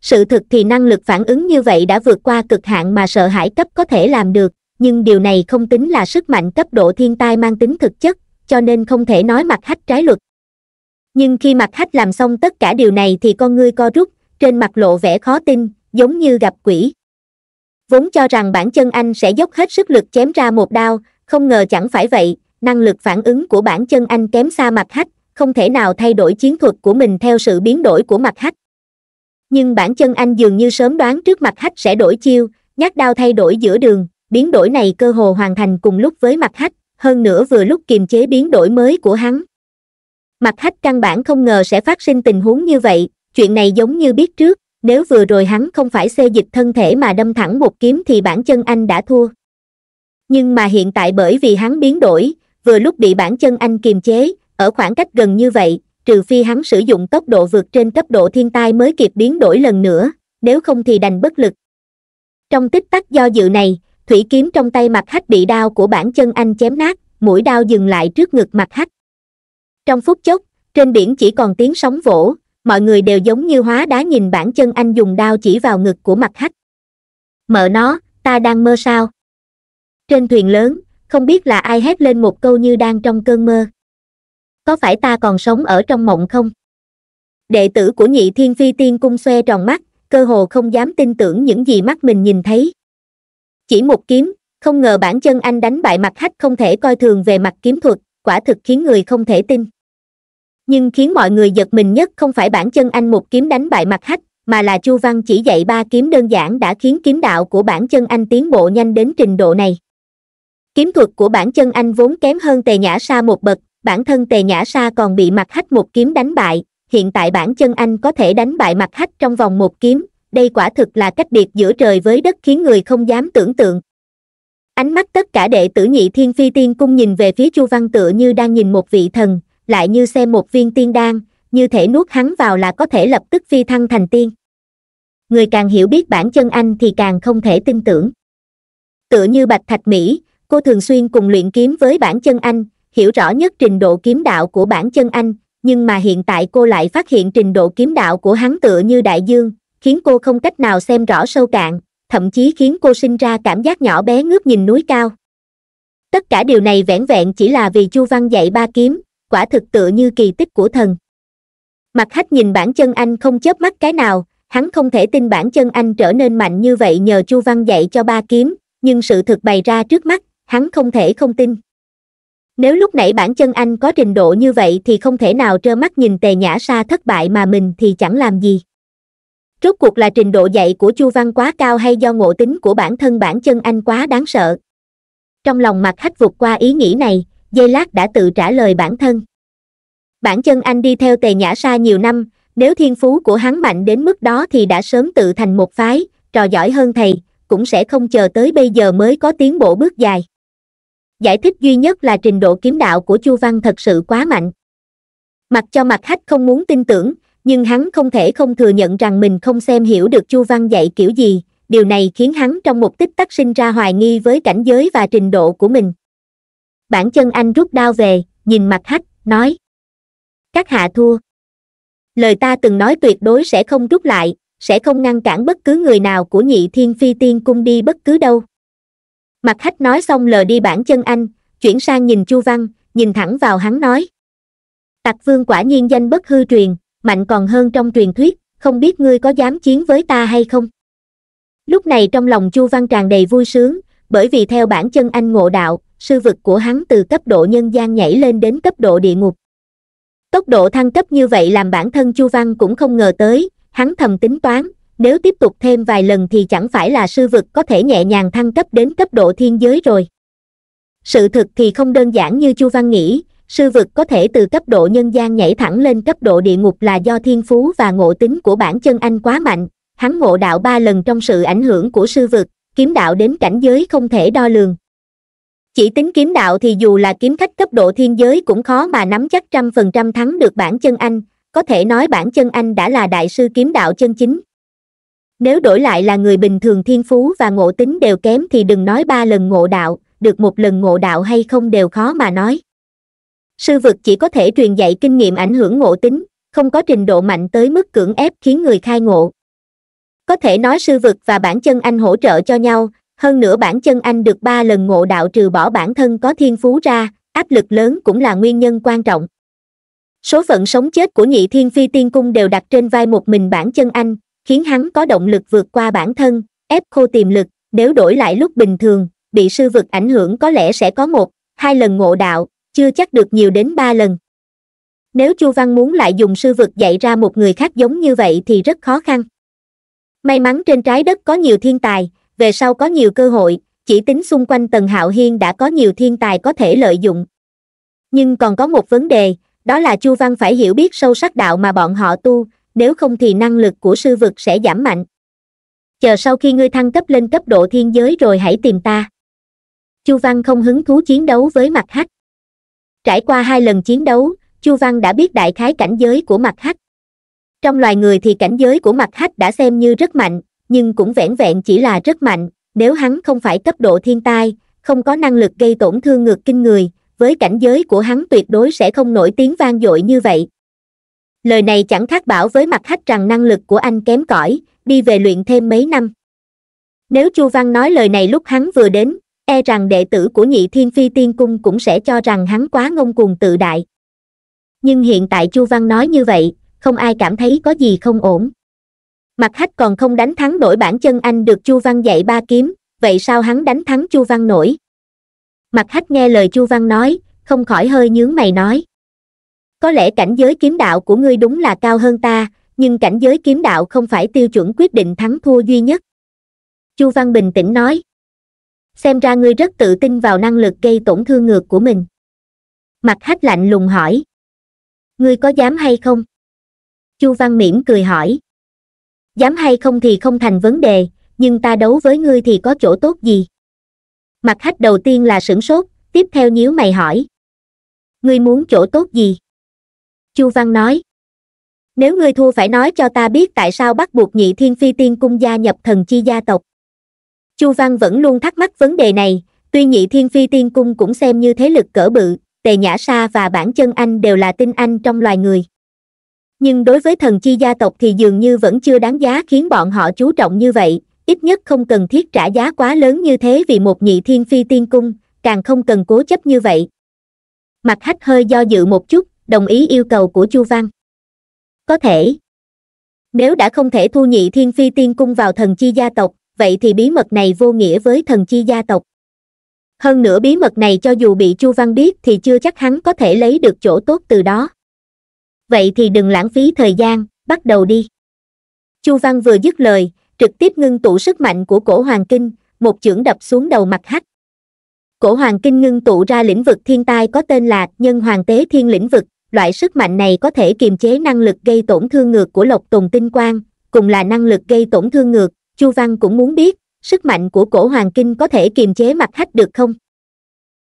sự thực thì năng lực phản ứng như vậy đã vượt qua cực hạn mà sợ hãi cấp có thể làm được nhưng điều này không tính là sức mạnh cấp độ thiên tai mang tính thực chất cho nên không thể nói mặt khách trái luật nhưng khi mặt hách làm xong tất cả điều này thì con ngươi co rút trên mặt lộ vẻ khó tin giống như gặp quỷ vốn cho rằng bản chân anh sẽ dốc hết sức lực chém ra một đao không ngờ chẳng phải vậy năng lực phản ứng của bản chân anh kém xa mặt hách không thể nào thay đổi chiến thuật của mình theo sự biến đổi của mặt hách nhưng bản chân anh dường như sớm đoán trước mặt hách sẽ đổi chiêu nhát đao thay đổi giữa đường biến đổi này cơ hồ hoàn thành cùng lúc với mặt hách hơn nữa vừa lúc kiềm chế biến đổi mới của hắn mặt hách căn bản không ngờ sẽ phát sinh tình huống như vậy chuyện này giống như biết trước nếu vừa rồi hắn không phải xê dịch thân thể mà đâm thẳng một kiếm thì bản chân anh đã thua nhưng mà hiện tại bởi vì hắn biến đổi vừa lúc bị bản chân anh kiềm chế ở khoảng cách gần như vậy trừ phi hắn sử dụng tốc độ vượt trên cấp độ thiên tai mới kịp biến đổi lần nữa nếu không thì đành bất lực trong tích tắc do dự này thủy kiếm trong tay mặt hách bị đao của bản chân anh chém nát mũi đao dừng lại trước ngực mặt hách trong phút chốc, trên biển chỉ còn tiếng sóng vỗ, mọi người đều giống như hóa đá nhìn bản chân anh dùng đao chỉ vào ngực của mặt hách. mở nó, ta đang mơ sao? Trên thuyền lớn, không biết là ai hét lên một câu như đang trong cơn mơ. Có phải ta còn sống ở trong mộng không? Đệ tử của nhị thiên phi tiên cung xoe tròn mắt, cơ hồ không dám tin tưởng những gì mắt mình nhìn thấy. Chỉ một kiếm, không ngờ bản chân anh đánh bại mặt hách không thể coi thường về mặt kiếm thuật, quả thực khiến người không thể tin nhưng khiến mọi người giật mình nhất không phải bản chân anh một kiếm đánh bại mặt hách mà là chu văn chỉ dạy ba kiếm đơn giản đã khiến kiếm đạo của bản chân anh tiến bộ nhanh đến trình độ này kiếm thuật của bản chân anh vốn kém hơn tề nhã sa một bậc bản thân tề nhã sa còn bị mặt hách một kiếm đánh bại hiện tại bản chân anh có thể đánh bại mặt hách trong vòng một kiếm đây quả thực là cách biệt giữa trời với đất khiến người không dám tưởng tượng ánh mắt tất cả đệ tử nhị thiên phi tiên cung nhìn về phía chu văn tựa như đang nhìn một vị thần lại như xem một viên tiên đan như thể nuốt hắn vào là có thể lập tức phi thăng thành tiên người càng hiểu biết bản chân anh thì càng không thể tin tưởng tựa như bạch thạch mỹ cô thường xuyên cùng luyện kiếm với bản chân anh hiểu rõ nhất trình độ kiếm đạo của bản chân anh nhưng mà hiện tại cô lại phát hiện trình độ kiếm đạo của hắn tựa như đại dương khiến cô không cách nào xem rõ sâu cạn thậm chí khiến cô sinh ra cảm giác nhỏ bé ngước nhìn núi cao tất cả điều này vẻn vẹn chỉ là vì chu văn dạy ba kiếm quả thực tựa như kỳ tích của thần mặt hách nhìn bản chân anh không chớp mắt cái nào hắn không thể tin bản chân anh trở nên mạnh như vậy nhờ chu văn dạy cho ba kiếm nhưng sự thực bày ra trước mắt hắn không thể không tin nếu lúc nãy bản chân anh có trình độ như vậy thì không thể nào trơ mắt nhìn tề nhã xa thất bại mà mình thì chẳng làm gì rốt cuộc là trình độ dạy của chu văn quá cao hay do ngộ tính của bản thân bản chân anh quá đáng sợ trong lòng mặt hách vụt qua ý nghĩ này giây lát đã tự trả lời bản thân bản chân anh đi theo tề nhã sa nhiều năm nếu thiên phú của hắn mạnh đến mức đó thì đã sớm tự thành một phái trò giỏi hơn thầy cũng sẽ không chờ tới bây giờ mới có tiến bộ bước dài giải thích duy nhất là trình độ kiếm đạo của chu văn thật sự quá mạnh mặc cho mặt khách không muốn tin tưởng nhưng hắn không thể không thừa nhận rằng mình không xem hiểu được chu văn dạy kiểu gì điều này khiến hắn trong một tích tắc sinh ra hoài nghi với cảnh giới và trình độ của mình bản chân anh rút đao về nhìn mặt hách nói các hạ thua lời ta từng nói tuyệt đối sẽ không rút lại sẽ không ngăn cản bất cứ người nào của nhị thiên phi tiên cung đi bất cứ đâu mặt hách nói xong lờ đi bản chân anh chuyển sang nhìn chu văn nhìn thẳng vào hắn nói tạc vương quả nhiên danh bất hư truyền mạnh còn hơn trong truyền thuyết không biết ngươi có dám chiến với ta hay không lúc này trong lòng chu văn tràn đầy vui sướng bởi vì theo bản chân anh ngộ đạo sư vực của hắn từ cấp độ nhân gian nhảy lên đến cấp độ địa ngục tốc độ thăng cấp như vậy làm bản thân chu văn cũng không ngờ tới hắn thầm tính toán nếu tiếp tục thêm vài lần thì chẳng phải là sư vực có thể nhẹ nhàng thăng cấp đến cấp độ thiên giới rồi sự thực thì không đơn giản như chu văn nghĩ sư vực có thể từ cấp độ nhân gian nhảy thẳng lên cấp độ địa ngục là do thiên phú và ngộ tính của bản chân anh quá mạnh hắn ngộ đạo ba lần trong sự ảnh hưởng của sư vực kiếm đạo đến cảnh giới không thể đo lường chỉ tính kiếm đạo thì dù là kiếm khách cấp độ thiên giới cũng khó mà nắm chắc trăm phần trăm thắng được bản chân anh có thể nói bản chân anh đã là đại sư kiếm đạo chân chính nếu đổi lại là người bình thường thiên phú và ngộ tính đều kém thì đừng nói ba lần ngộ đạo được một lần ngộ đạo hay không đều khó mà nói sư vực chỉ có thể truyền dạy kinh nghiệm ảnh hưởng ngộ tính không có trình độ mạnh tới mức cưỡng ép khiến người khai ngộ có thể nói sư vực và bản chân anh hỗ trợ cho nhau hơn nữa bản chân anh được ba lần ngộ đạo trừ bỏ bản thân có thiên phú ra áp lực lớn cũng là nguyên nhân quan trọng số phận sống chết của nhị thiên phi tiên cung đều đặt trên vai một mình bản chân anh khiến hắn có động lực vượt qua bản thân ép khô tiềm lực nếu đổi lại lúc bình thường bị sư vực ảnh hưởng có lẽ sẽ có một hai lần ngộ đạo chưa chắc được nhiều đến ba lần nếu chu văn muốn lại dùng sư vực dạy ra một người khác giống như vậy thì rất khó khăn may mắn trên trái đất có nhiều thiên tài về sau có nhiều cơ hội chỉ tính xung quanh tần hạo hiên đã có nhiều thiên tài có thể lợi dụng nhưng còn có một vấn đề đó là chu văn phải hiểu biết sâu sắc đạo mà bọn họ tu nếu không thì năng lực của sư vực sẽ giảm mạnh chờ sau khi ngươi thăng cấp lên cấp độ thiên giới rồi hãy tìm ta chu văn không hứng thú chiến đấu với mặt hắc trải qua hai lần chiến đấu chu văn đã biết đại khái cảnh giới của mặt hắc trong loài người thì cảnh giới của mặt hắc đã xem như rất mạnh nhưng cũng vẻn vẹn chỉ là rất mạnh nếu hắn không phải cấp độ thiên tai không có năng lực gây tổn thương ngược kinh người với cảnh giới của hắn tuyệt đối sẽ không nổi tiếng vang dội như vậy lời này chẳng khác bảo với mặt khách rằng năng lực của anh kém cỏi đi về luyện thêm mấy năm nếu chu văn nói lời này lúc hắn vừa đến e rằng đệ tử của nhị thiên phi tiên cung cũng sẽ cho rằng hắn quá ngông cuồng tự đại nhưng hiện tại chu văn nói như vậy không ai cảm thấy có gì không ổn mặt hách còn không đánh thắng nổi bản chân anh được chu văn dạy ba kiếm vậy sao hắn đánh thắng chu văn nổi mặt hách nghe lời chu văn nói không khỏi hơi nhướng mày nói có lẽ cảnh giới kiếm đạo của ngươi đúng là cao hơn ta nhưng cảnh giới kiếm đạo không phải tiêu chuẩn quyết định thắng thua duy nhất chu văn bình tĩnh nói xem ra ngươi rất tự tin vào năng lực gây tổn thương ngược của mình mặt hách lạnh lùng hỏi ngươi có dám hay không chu văn mỉm cười hỏi dám hay không thì không thành vấn đề nhưng ta đấu với ngươi thì có chỗ tốt gì mặt hách đầu tiên là sửng sốt tiếp theo nhíu mày hỏi ngươi muốn chỗ tốt gì chu văn nói nếu ngươi thua phải nói cho ta biết tại sao bắt buộc nhị thiên phi tiên cung gia nhập thần chi gia tộc chu văn vẫn luôn thắc mắc vấn đề này tuy nhị thiên phi tiên cung cũng xem như thế lực cỡ bự tề nhã sa và bản chân anh đều là tinh anh trong loài người nhưng đối với thần chi gia tộc thì dường như vẫn chưa đáng giá khiến bọn họ chú trọng như vậy ít nhất không cần thiết trả giá quá lớn như thế vì một nhị thiên phi tiên cung càng không cần cố chấp như vậy mặt hách hơi do dự một chút đồng ý yêu cầu của chu văn có thể nếu đã không thể thu nhị thiên phi tiên cung vào thần chi gia tộc vậy thì bí mật này vô nghĩa với thần chi gia tộc hơn nữa bí mật này cho dù bị chu văn biết thì chưa chắc hắn có thể lấy được chỗ tốt từ đó vậy thì đừng lãng phí thời gian bắt đầu đi chu văn vừa dứt lời trực tiếp ngưng tụ sức mạnh của cổ hoàng kinh một chưởng đập xuống đầu mặt hắc cổ hoàng kinh ngưng tụ ra lĩnh vực thiên tai có tên là nhân hoàng tế thiên lĩnh vực loại sức mạnh này có thể kiềm chế năng lực gây tổn thương ngược của lộc tùng tinh quang cùng là năng lực gây tổn thương ngược chu văn cũng muốn biết sức mạnh của cổ hoàng kinh có thể kiềm chế mặt hách được không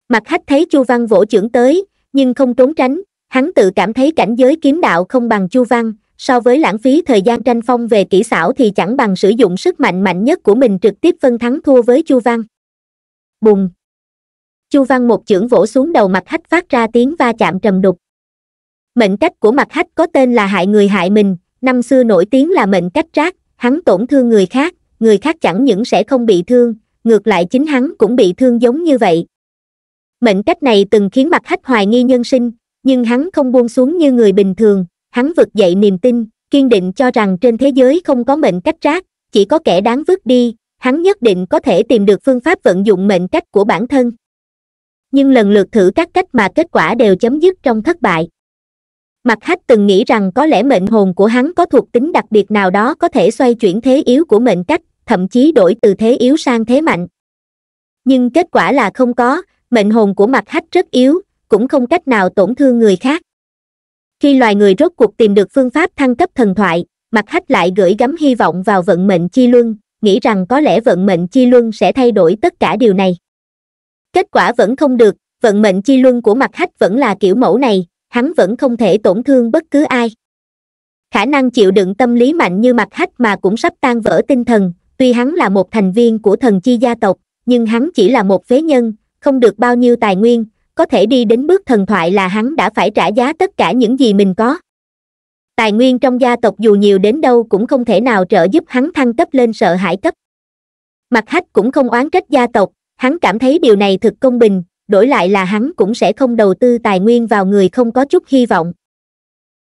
mặt hách thấy chu văn vỗ chưởng tới nhưng không trốn tránh hắn tự cảm thấy cảnh giới kiếm đạo không bằng chu văn so với lãng phí thời gian tranh phong về kỹ xảo thì chẳng bằng sử dụng sức mạnh mạnh nhất của mình trực tiếp phân thắng thua với chu văn bùng chu văn một chưởng vỗ xuống đầu mặt hách phát ra tiếng va chạm trầm đục mệnh cách của mặt hách có tên là hại người hại mình năm xưa nổi tiếng là mệnh cách rác hắn tổn thương người khác người khác chẳng những sẽ không bị thương ngược lại chính hắn cũng bị thương giống như vậy mệnh cách này từng khiến mặt hách hoài nghi nhân sinh nhưng hắn không buông xuống như người bình thường hắn vực dậy niềm tin kiên định cho rằng trên thế giới không có mệnh cách rác chỉ có kẻ đáng vứt đi hắn nhất định có thể tìm được phương pháp vận dụng mệnh cách của bản thân nhưng lần lượt thử các cách mà kết quả đều chấm dứt trong thất bại mặt hách từng nghĩ rằng có lẽ mệnh hồn của hắn có thuộc tính đặc biệt nào đó có thể xoay chuyển thế yếu của mệnh cách thậm chí đổi từ thế yếu sang thế mạnh nhưng kết quả là không có mệnh hồn của mặt hách rất yếu cũng không cách nào tổn thương người khác khi loài người rốt cuộc tìm được phương pháp thăng cấp thần thoại mặt hách lại gửi gắm hy vọng vào vận mệnh chi luân nghĩ rằng có lẽ vận mệnh chi luân sẽ thay đổi tất cả điều này kết quả vẫn không được vận mệnh chi luân của mặt hách vẫn là kiểu mẫu này hắn vẫn không thể tổn thương bất cứ ai khả năng chịu đựng tâm lý mạnh như mặt hách mà cũng sắp tan vỡ tinh thần tuy hắn là một thành viên của thần chi gia tộc nhưng hắn chỉ là một phế nhân không được bao nhiêu tài nguyên có thể đi đến bước thần thoại là hắn đã phải trả giá tất cả những gì mình có tài nguyên trong gia tộc dù nhiều đến đâu cũng không thể nào trợ giúp hắn thăng cấp lên sợ hãi cấp mặt hách cũng không oán trách gia tộc hắn cảm thấy điều này thực công bình đổi lại là hắn cũng sẽ không đầu tư tài nguyên vào người không có chút hy vọng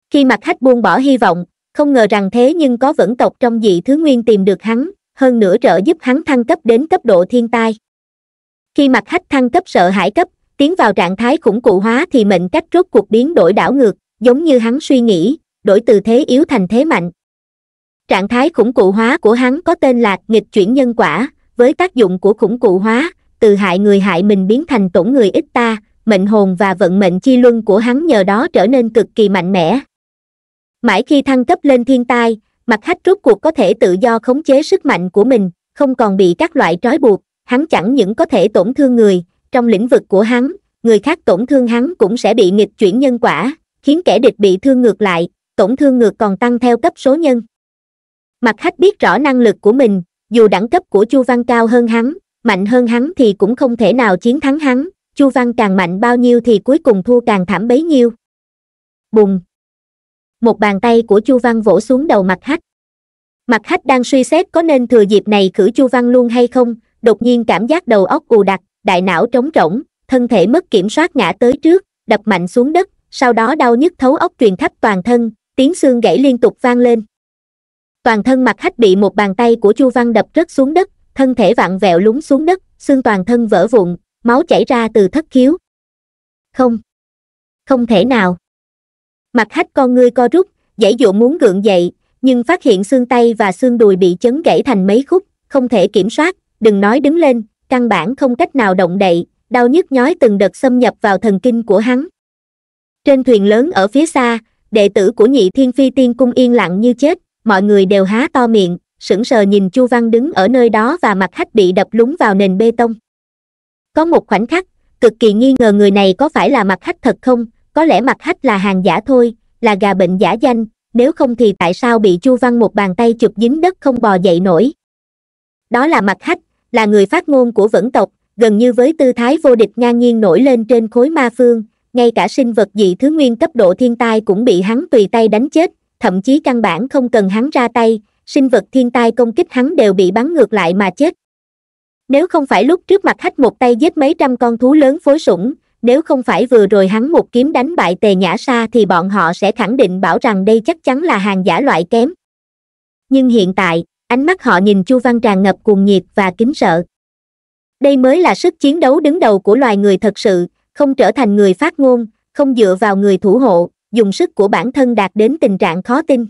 khi mặt hách buông bỏ hy vọng không ngờ rằng thế nhưng có vẫn tộc trong dị thứ nguyên tìm được hắn hơn nữa trợ giúp hắn thăng cấp đến cấp độ thiên tai khi mặt hách thăng cấp sợ hãi cấp tiến vào trạng thái khủng cụ hóa thì mệnh cách rốt cuộc biến đổi đảo ngược giống như hắn suy nghĩ đổi từ thế yếu thành thế mạnh trạng thái khủng cụ hóa của hắn có tên là nghịch chuyển nhân quả với tác dụng của khủng cụ hóa từ hại người hại mình biến thành tổn người ích ta mệnh hồn và vận mệnh chi luân của hắn nhờ đó trở nên cực kỳ mạnh mẽ mãi khi thăng cấp lên thiên tai mặt khách rốt cuộc có thể tự do khống chế sức mạnh của mình không còn bị các loại trói buộc hắn chẳng những có thể tổn thương người trong lĩnh vực của hắn người khác tổn thương hắn cũng sẽ bị nghịch chuyển nhân quả khiến kẻ địch bị thương ngược lại tổn thương ngược còn tăng theo cấp số nhân mặt khách biết rõ năng lực của mình dù đẳng cấp của chu văn cao hơn hắn mạnh hơn hắn thì cũng không thể nào chiến thắng hắn chu văn càng mạnh bao nhiêu thì cuối cùng thua càng thảm bấy nhiêu bùng một bàn tay của chu văn vỗ xuống đầu mặt khách mặt khách đang suy xét có nên thừa dịp này khử chu văn luôn hay không đột nhiên cảm giác đầu óc ù đặc đại não trống rỗng thân thể mất kiểm soát ngã tới trước đập mạnh xuống đất sau đó đau nhức thấu ốc truyền khắp toàn thân tiếng xương gãy liên tục vang lên toàn thân mặt hách bị một bàn tay của chu văn đập rớt xuống đất thân thể vặn vẹo lún xuống đất xương toàn thân vỡ vụn máu chảy ra từ thất khiếu không không thể nào mặt hách con ngươi co rút dãy dụ muốn gượng dậy nhưng phát hiện xương tay và xương đùi bị chấn gãy thành mấy khúc không thể kiểm soát đừng nói đứng lên căn bản không cách nào động đậy đau nhức nhói từng đợt xâm nhập vào thần kinh của hắn trên thuyền lớn ở phía xa đệ tử của nhị thiên phi tiên cung yên lặng như chết mọi người đều há to miệng sững sờ nhìn chu văn đứng ở nơi đó và mặt hách bị đập lúng vào nền bê tông có một khoảnh khắc cực kỳ nghi ngờ người này có phải là mặt hách thật không có lẽ mặt hách là hàng giả thôi là gà bệnh giả danh nếu không thì tại sao bị chu văn một bàn tay chụp dính đất không bò dậy nổi đó là mặt hách là người phát ngôn của vẫn tộc gần như với tư thái vô địch ngang nhiên nổi lên trên khối ma phương ngay cả sinh vật dị thứ nguyên cấp độ thiên tai cũng bị hắn tùy tay đánh chết thậm chí căn bản không cần hắn ra tay sinh vật thiên tai công kích hắn đều bị bắn ngược lại mà chết nếu không phải lúc trước mặt hách một tay giết mấy trăm con thú lớn phối sủng nếu không phải vừa rồi hắn một kiếm đánh bại tề nhã sa thì bọn họ sẽ khẳng định bảo rằng đây chắc chắn là hàng giả loại kém nhưng hiện tại ánh mắt họ nhìn chu văn tràn ngập cuồng nhiệt và kính sợ đây mới là sức chiến đấu đứng đầu của loài người thật sự không trở thành người phát ngôn không dựa vào người thủ hộ dùng sức của bản thân đạt đến tình trạng khó tin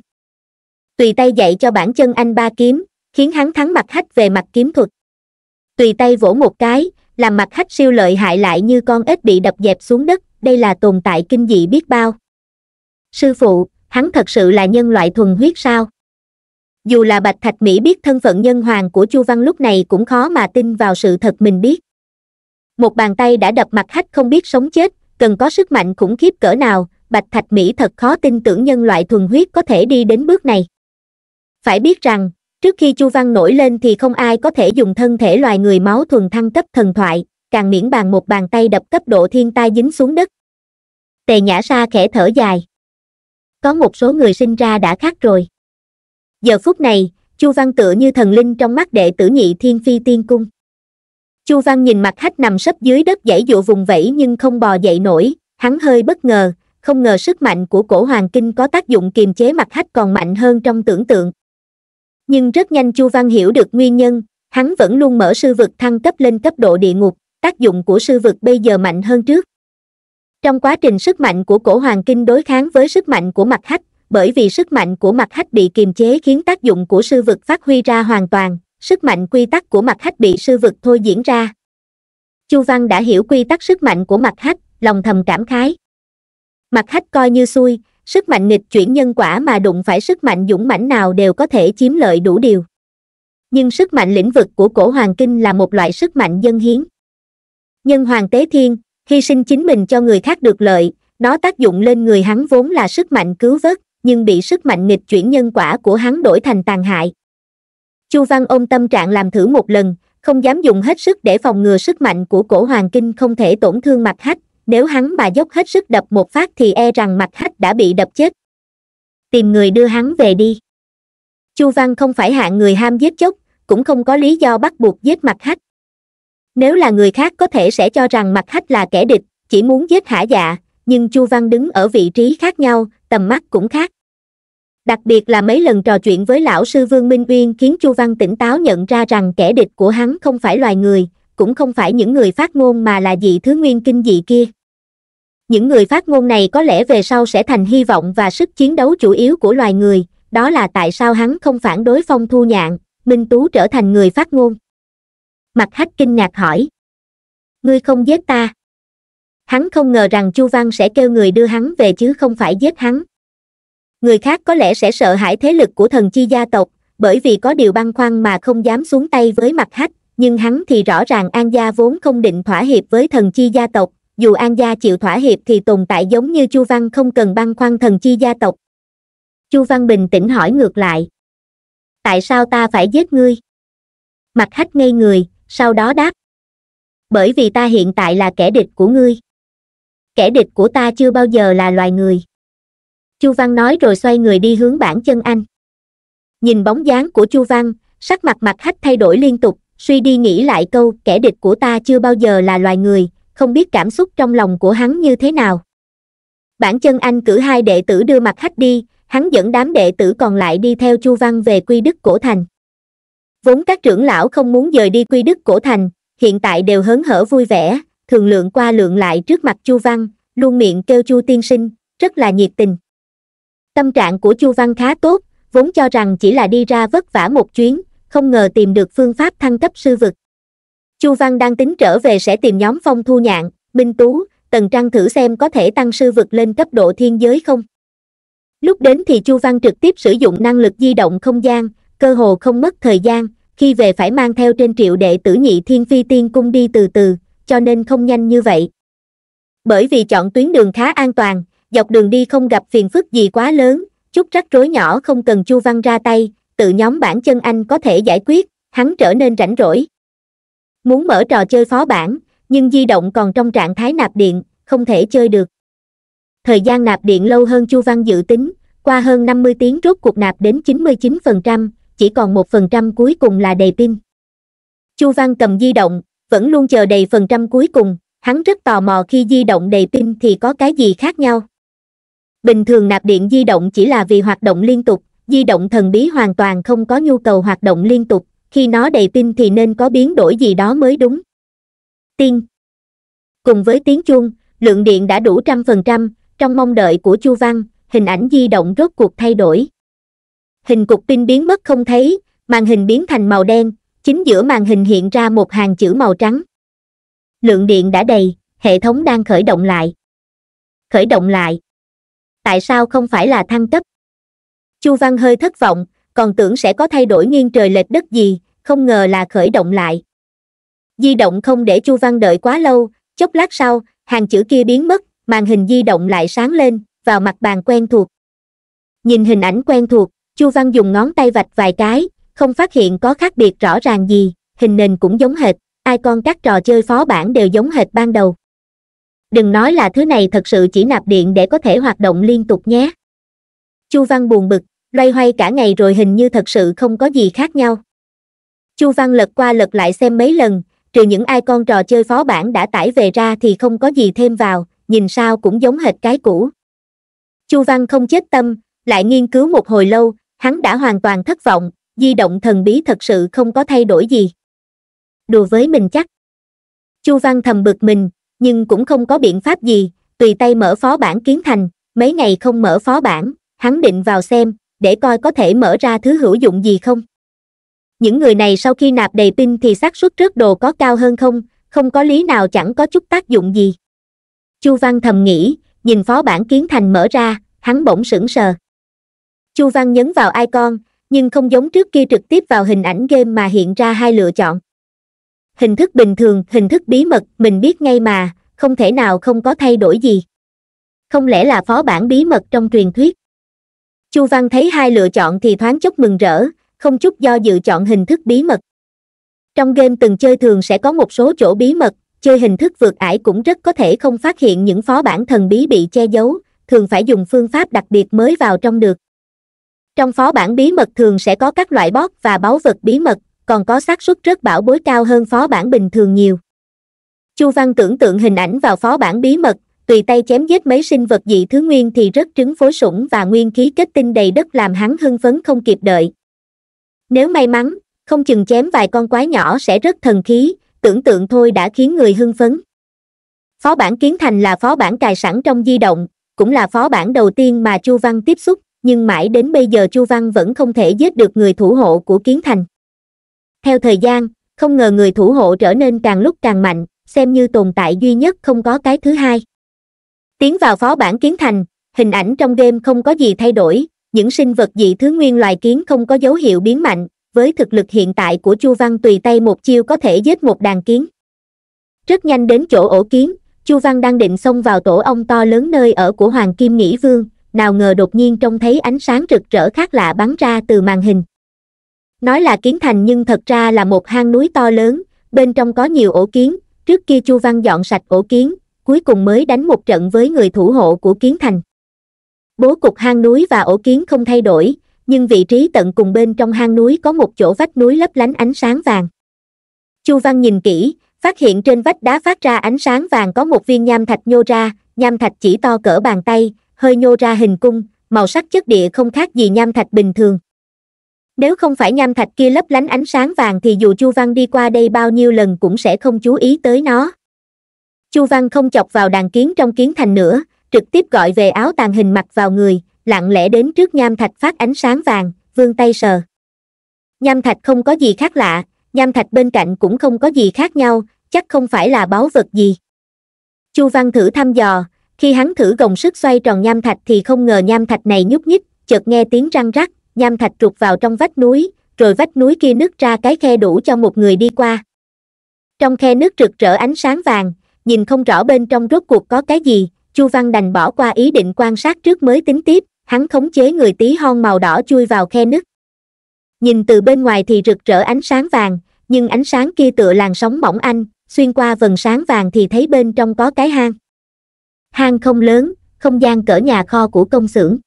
tùy tay dạy cho bản chân anh ba kiếm khiến hắn thắng mặt hách về mặt kiếm thuật tùy tay vỗ một cái làm mặt hách siêu lợi hại lại như con ếch bị đập dẹp xuống đất đây là tồn tại kinh dị biết bao sư phụ hắn thật sự là nhân loại thuần huyết sao dù là bạch thạch mỹ biết thân phận nhân hoàng của chu văn lúc này cũng khó mà tin vào sự thật mình biết một bàn tay đã đập mặt hách không biết sống chết cần có sức mạnh khủng khiếp cỡ nào bạch thạch mỹ thật khó tin tưởng nhân loại thuần huyết có thể đi đến bước này phải biết rằng trước khi chu văn nổi lên thì không ai có thể dùng thân thể loài người máu thuần thăng cấp thần thoại càng miễn bàn một bàn tay đập cấp độ thiên tai dính xuống đất tề nhã sa khẽ thở dài có một số người sinh ra đã khác rồi giờ phút này chu văn tựa như thần linh trong mắt đệ tử nhị thiên phi tiên cung chu văn nhìn mặt khách nằm sấp dưới đất dãy dụ vùng vẫy nhưng không bò dậy nổi hắn hơi bất ngờ không ngờ sức mạnh của cổ hoàng kinh có tác dụng kiềm chế mặt khách còn mạnh hơn trong tưởng tượng nhưng rất nhanh chu văn hiểu được nguyên nhân hắn vẫn luôn mở sư vực thăng cấp lên cấp độ địa ngục tác dụng của sư vực bây giờ mạnh hơn trước trong quá trình sức mạnh của cổ hoàng kinh đối kháng với sức mạnh của mặt khách bởi vì sức mạnh của mặt hách bị kiềm chế khiến tác dụng của sư vực phát huy ra hoàn toàn, sức mạnh quy tắc của mặt hách bị sư vực thôi diễn ra. Chu Văn đã hiểu quy tắc sức mạnh của mặt hách, lòng thầm cảm khái. Mặt hách coi như xui, sức mạnh nghịch chuyển nhân quả mà đụng phải sức mạnh dũng mãnh nào đều có thể chiếm lợi đủ điều. Nhưng sức mạnh lĩnh vực của cổ hoàng kinh là một loại sức mạnh dân hiến. Nhân hoàng tế thiên, khi sinh chính mình cho người khác được lợi, nó tác dụng lên người hắn vốn là sức mạnh cứu vớt nhưng bị sức mạnh nghịch chuyển nhân quả của hắn đổi thành tàn hại chu văn ôm tâm trạng làm thử một lần không dám dùng hết sức để phòng ngừa sức mạnh của cổ hoàng kinh không thể tổn thương mặt hách nếu hắn mà dốc hết sức đập một phát thì e rằng mặt hách đã bị đập chết tìm người đưa hắn về đi chu văn không phải hạng người ham giết chóc cũng không có lý do bắt buộc giết mặt hách nếu là người khác có thể sẽ cho rằng mặt hách là kẻ địch chỉ muốn giết hả dạ nhưng chu văn đứng ở vị trí khác nhau tầm mắt cũng khác đặc biệt là mấy lần trò chuyện với lão sư vương minh uyên khiến chu văn tỉnh táo nhận ra rằng kẻ địch của hắn không phải loài người cũng không phải những người phát ngôn mà là dị thứ nguyên kinh dị kia những người phát ngôn này có lẽ về sau sẽ thành hy vọng và sức chiến đấu chủ yếu của loài người đó là tại sao hắn không phản đối phong thu nhạn minh tú trở thành người phát ngôn mặt hách kinh ngạc hỏi ngươi không giết ta hắn không ngờ rằng chu văn sẽ kêu người đưa hắn về chứ không phải giết hắn người khác có lẽ sẽ sợ hãi thế lực của thần chi gia tộc bởi vì có điều băn khoăn mà không dám xuống tay với mặt hách nhưng hắn thì rõ ràng an gia vốn không định thỏa hiệp với thần chi gia tộc dù an gia chịu thỏa hiệp thì tồn tại giống như chu văn không cần băn khoăn thần chi gia tộc chu văn bình tĩnh hỏi ngược lại tại sao ta phải giết ngươi mặt hách ngây người sau đó đáp bởi vì ta hiện tại là kẻ địch của ngươi kẻ địch của ta chưa bao giờ là loài người chu văn nói rồi xoay người đi hướng bản chân anh nhìn bóng dáng của chu văn sắc mặt mặt hách thay đổi liên tục suy đi nghĩ lại câu kẻ địch của ta chưa bao giờ là loài người không biết cảm xúc trong lòng của hắn như thế nào bản chân anh cử hai đệ tử đưa mặt hách đi hắn dẫn đám đệ tử còn lại đi theo chu văn về quy đức cổ thành vốn các trưởng lão không muốn dời đi quy đức cổ thành hiện tại đều hớn hở vui vẻ thường lượng qua lượng lại trước mặt chu văn luôn miệng kêu chu tiên sinh rất là nhiệt tình tâm trạng của chu văn khá tốt vốn cho rằng chỉ là đi ra vất vả một chuyến không ngờ tìm được phương pháp thăng cấp sư vực chu văn đang tính trở về sẽ tìm nhóm phong thu nhạn minh tú tần trăng thử xem có thể tăng sư vực lên cấp độ thiên giới không lúc đến thì chu văn trực tiếp sử dụng năng lực di động không gian cơ hồ không mất thời gian khi về phải mang theo trên triệu đệ tử nhị thiên phi tiên cung đi từ từ cho nên không nhanh như vậy bởi vì chọn tuyến đường khá an toàn dọc đường đi không gặp phiền phức gì quá lớn chút rắc rối nhỏ không cần chu văn ra tay tự nhóm bản chân anh có thể giải quyết hắn trở nên rảnh rỗi muốn mở trò chơi phó bản nhưng di động còn trong trạng thái nạp điện không thể chơi được thời gian nạp điện lâu hơn chu văn dự tính qua hơn 50 tiếng rốt cuộc nạp đến 99%, chỉ còn 1% cuối cùng là đầy pin chu văn cầm di động vẫn luôn chờ đầy phần trăm cuối cùng hắn rất tò mò khi di động đầy pin thì có cái gì khác nhau bình thường nạp điện di động chỉ là vì hoạt động liên tục di động thần bí hoàn toàn không có nhu cầu hoạt động liên tục khi nó đầy pin thì nên có biến đổi gì đó mới đúng tiên cùng với tiếng chuông lượng điện đã đủ trăm phần trăm trong mong đợi của chu văn hình ảnh di động rốt cuộc thay đổi hình cục pin biến mất không thấy màn hình biến thành màu đen chính giữa màn hình hiện ra một hàng chữ màu trắng lượng điện đã đầy hệ thống đang khởi động lại khởi động lại tại sao không phải là thăng cấp chu văn hơi thất vọng còn tưởng sẽ có thay đổi nghiêng trời lệch đất gì không ngờ là khởi động lại di động không để chu văn đợi quá lâu chốc lát sau hàng chữ kia biến mất màn hình di động lại sáng lên vào mặt bàn quen thuộc nhìn hình ảnh quen thuộc chu văn dùng ngón tay vạch vài cái không phát hiện có khác biệt rõ ràng gì hình nền cũng giống hệt icon các trò chơi phó bản đều giống hệt ban đầu đừng nói là thứ này thật sự chỉ nạp điện để có thể hoạt động liên tục nhé chu văn buồn bực loay hoay cả ngày rồi hình như thật sự không có gì khác nhau chu văn lật qua lật lại xem mấy lần trừ những ai con trò chơi phó bản đã tải về ra thì không có gì thêm vào nhìn sao cũng giống hệt cái cũ chu văn không chết tâm lại nghiên cứu một hồi lâu hắn đã hoàn toàn thất vọng di động thần bí thật sự không có thay đổi gì đùa với mình chắc chu văn thầm bực mình nhưng cũng không có biện pháp gì tùy tay mở phó bản kiến thành mấy ngày không mở phó bản hắn định vào xem để coi có thể mở ra thứ hữu dụng gì không những người này sau khi nạp đầy pin thì xác suất trước đồ có cao hơn không không có lý nào chẳng có chút tác dụng gì chu văn thầm nghĩ nhìn phó bản kiến thành mở ra hắn bỗng sững sờ chu văn nhấn vào icon nhưng không giống trước kia trực tiếp vào hình ảnh game mà hiện ra hai lựa chọn hình thức bình thường hình thức bí mật mình biết ngay mà không thể nào không có thay đổi gì không lẽ là phó bản bí mật trong truyền thuyết chu văn thấy hai lựa chọn thì thoáng chốc mừng rỡ không chút do dự chọn hình thức bí mật trong game từng chơi thường sẽ có một số chỗ bí mật chơi hình thức vượt ải cũng rất có thể không phát hiện những phó bản thần bí bị che giấu thường phải dùng phương pháp đặc biệt mới vào trong được trong phó bản bí mật thường sẽ có các loại bót và báu vật bí mật còn có xác suất rất bảo bối cao hơn phó bản bình thường nhiều chu văn tưởng tượng hình ảnh vào phó bản bí mật tùy tay chém giết mấy sinh vật dị thứ nguyên thì rất trứng phối sủng và nguyên khí kết tinh đầy đất làm hắn hưng phấn không kịp đợi nếu may mắn không chừng chém vài con quái nhỏ sẽ rất thần khí tưởng tượng thôi đã khiến người hưng phấn phó bản kiến thành là phó bản cài sẵn trong di động cũng là phó bản đầu tiên mà chu văn tiếp xúc nhưng mãi đến bây giờ chu văn vẫn không thể giết được người thủ hộ của kiến thành theo thời gian không ngờ người thủ hộ trở nên càng lúc càng mạnh xem như tồn tại duy nhất không có cái thứ hai tiến vào phó bản kiến thành hình ảnh trong game không có gì thay đổi những sinh vật dị thứ nguyên loài kiến không có dấu hiệu biến mạnh với thực lực hiện tại của chu văn tùy tay một chiêu có thể giết một đàn kiến rất nhanh đến chỗ ổ kiến chu văn đang định xông vào tổ ong to lớn nơi ở của hoàng kim nghĩ vương nào ngờ đột nhiên trông thấy ánh sáng rực rỡ khác lạ bắn ra từ màn hình nói là kiến thành nhưng thật ra là một hang núi to lớn bên trong có nhiều ổ kiến trước kia chu văn dọn sạch ổ kiến cuối cùng mới đánh một trận với người thủ hộ của kiến thành bố cục hang núi và ổ kiến không thay đổi nhưng vị trí tận cùng bên trong hang núi có một chỗ vách núi lấp lánh ánh sáng vàng chu văn nhìn kỹ phát hiện trên vách đá phát ra ánh sáng vàng có một viên nham thạch nhô ra nham thạch chỉ to cỡ bàn tay hơi nhô ra hình cung màu sắc chất địa không khác gì nham thạch bình thường nếu không phải nham thạch kia lấp lánh ánh sáng vàng thì dù chu văn đi qua đây bao nhiêu lần cũng sẽ không chú ý tới nó chu văn không chọc vào đàn kiến trong kiến thành nữa trực tiếp gọi về áo tàn hình mặc vào người lặng lẽ đến trước nham thạch phát ánh sáng vàng vương tay sờ nham thạch không có gì khác lạ nham thạch bên cạnh cũng không có gì khác nhau chắc không phải là báu vật gì chu văn thử thăm dò khi hắn thử gồng sức xoay tròn nham thạch thì không ngờ nham thạch này nhúc nhích chợt nghe tiếng răng rắc nham thạch trục vào trong vách núi, rồi vách núi kia nứt ra cái khe đủ cho một người đi qua. Trong khe nước rực rỡ ánh sáng vàng, nhìn không rõ bên trong rốt cuộc có cái gì, Chu Văn đành bỏ qua ý định quan sát trước mới tính tiếp, hắn khống chế người tí hon màu đỏ chui vào khe nứt. Nhìn từ bên ngoài thì rực rỡ ánh sáng vàng, nhưng ánh sáng kia tựa làn sóng mỏng anh, xuyên qua vần sáng vàng thì thấy bên trong có cái hang. Hang không lớn, không gian cỡ nhà kho của công xưởng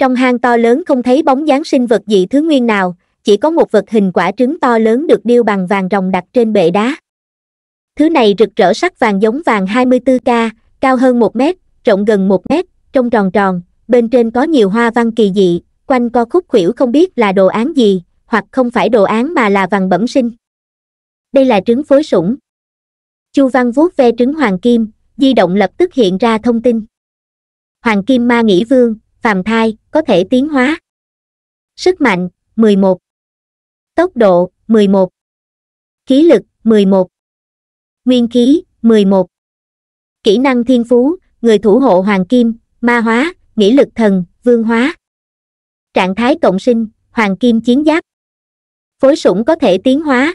trong hang to lớn không thấy bóng dáng sinh vật dị thứ nguyên nào chỉ có một vật hình quả trứng to lớn được điêu bằng vàng ròng đặt trên bệ đá thứ này rực rỡ sắc vàng giống vàng 24K, cao hơn 1 mét, rộng gần 1 mét, trông tròn tròn, bên trên có nhiều hoa văn kỳ dị, quanh co khúc khuỷu không biết là đồ án gì, hoặc không phải đồ án mà là vàng bẩm sinh. Đây là trứng phối sủng. Chu Văn vuốt ve trứng hoàng kim, di động lập tức hiện ra thông tin. Hoàng kim ma nghĩ vương, phàm thai, có thể tiến hóa. Sức mạnh, 11. Tốc độ, 11. Khí lực, 11. Nguyên khí, 11. Kỹ năng thiên phú, người thủ hộ hoàng kim, ma hóa, nghĩ lực thần, vương hóa. Trạng thái cộng sinh, hoàng kim chiến giáp. Phối sủng có thể tiến hóa.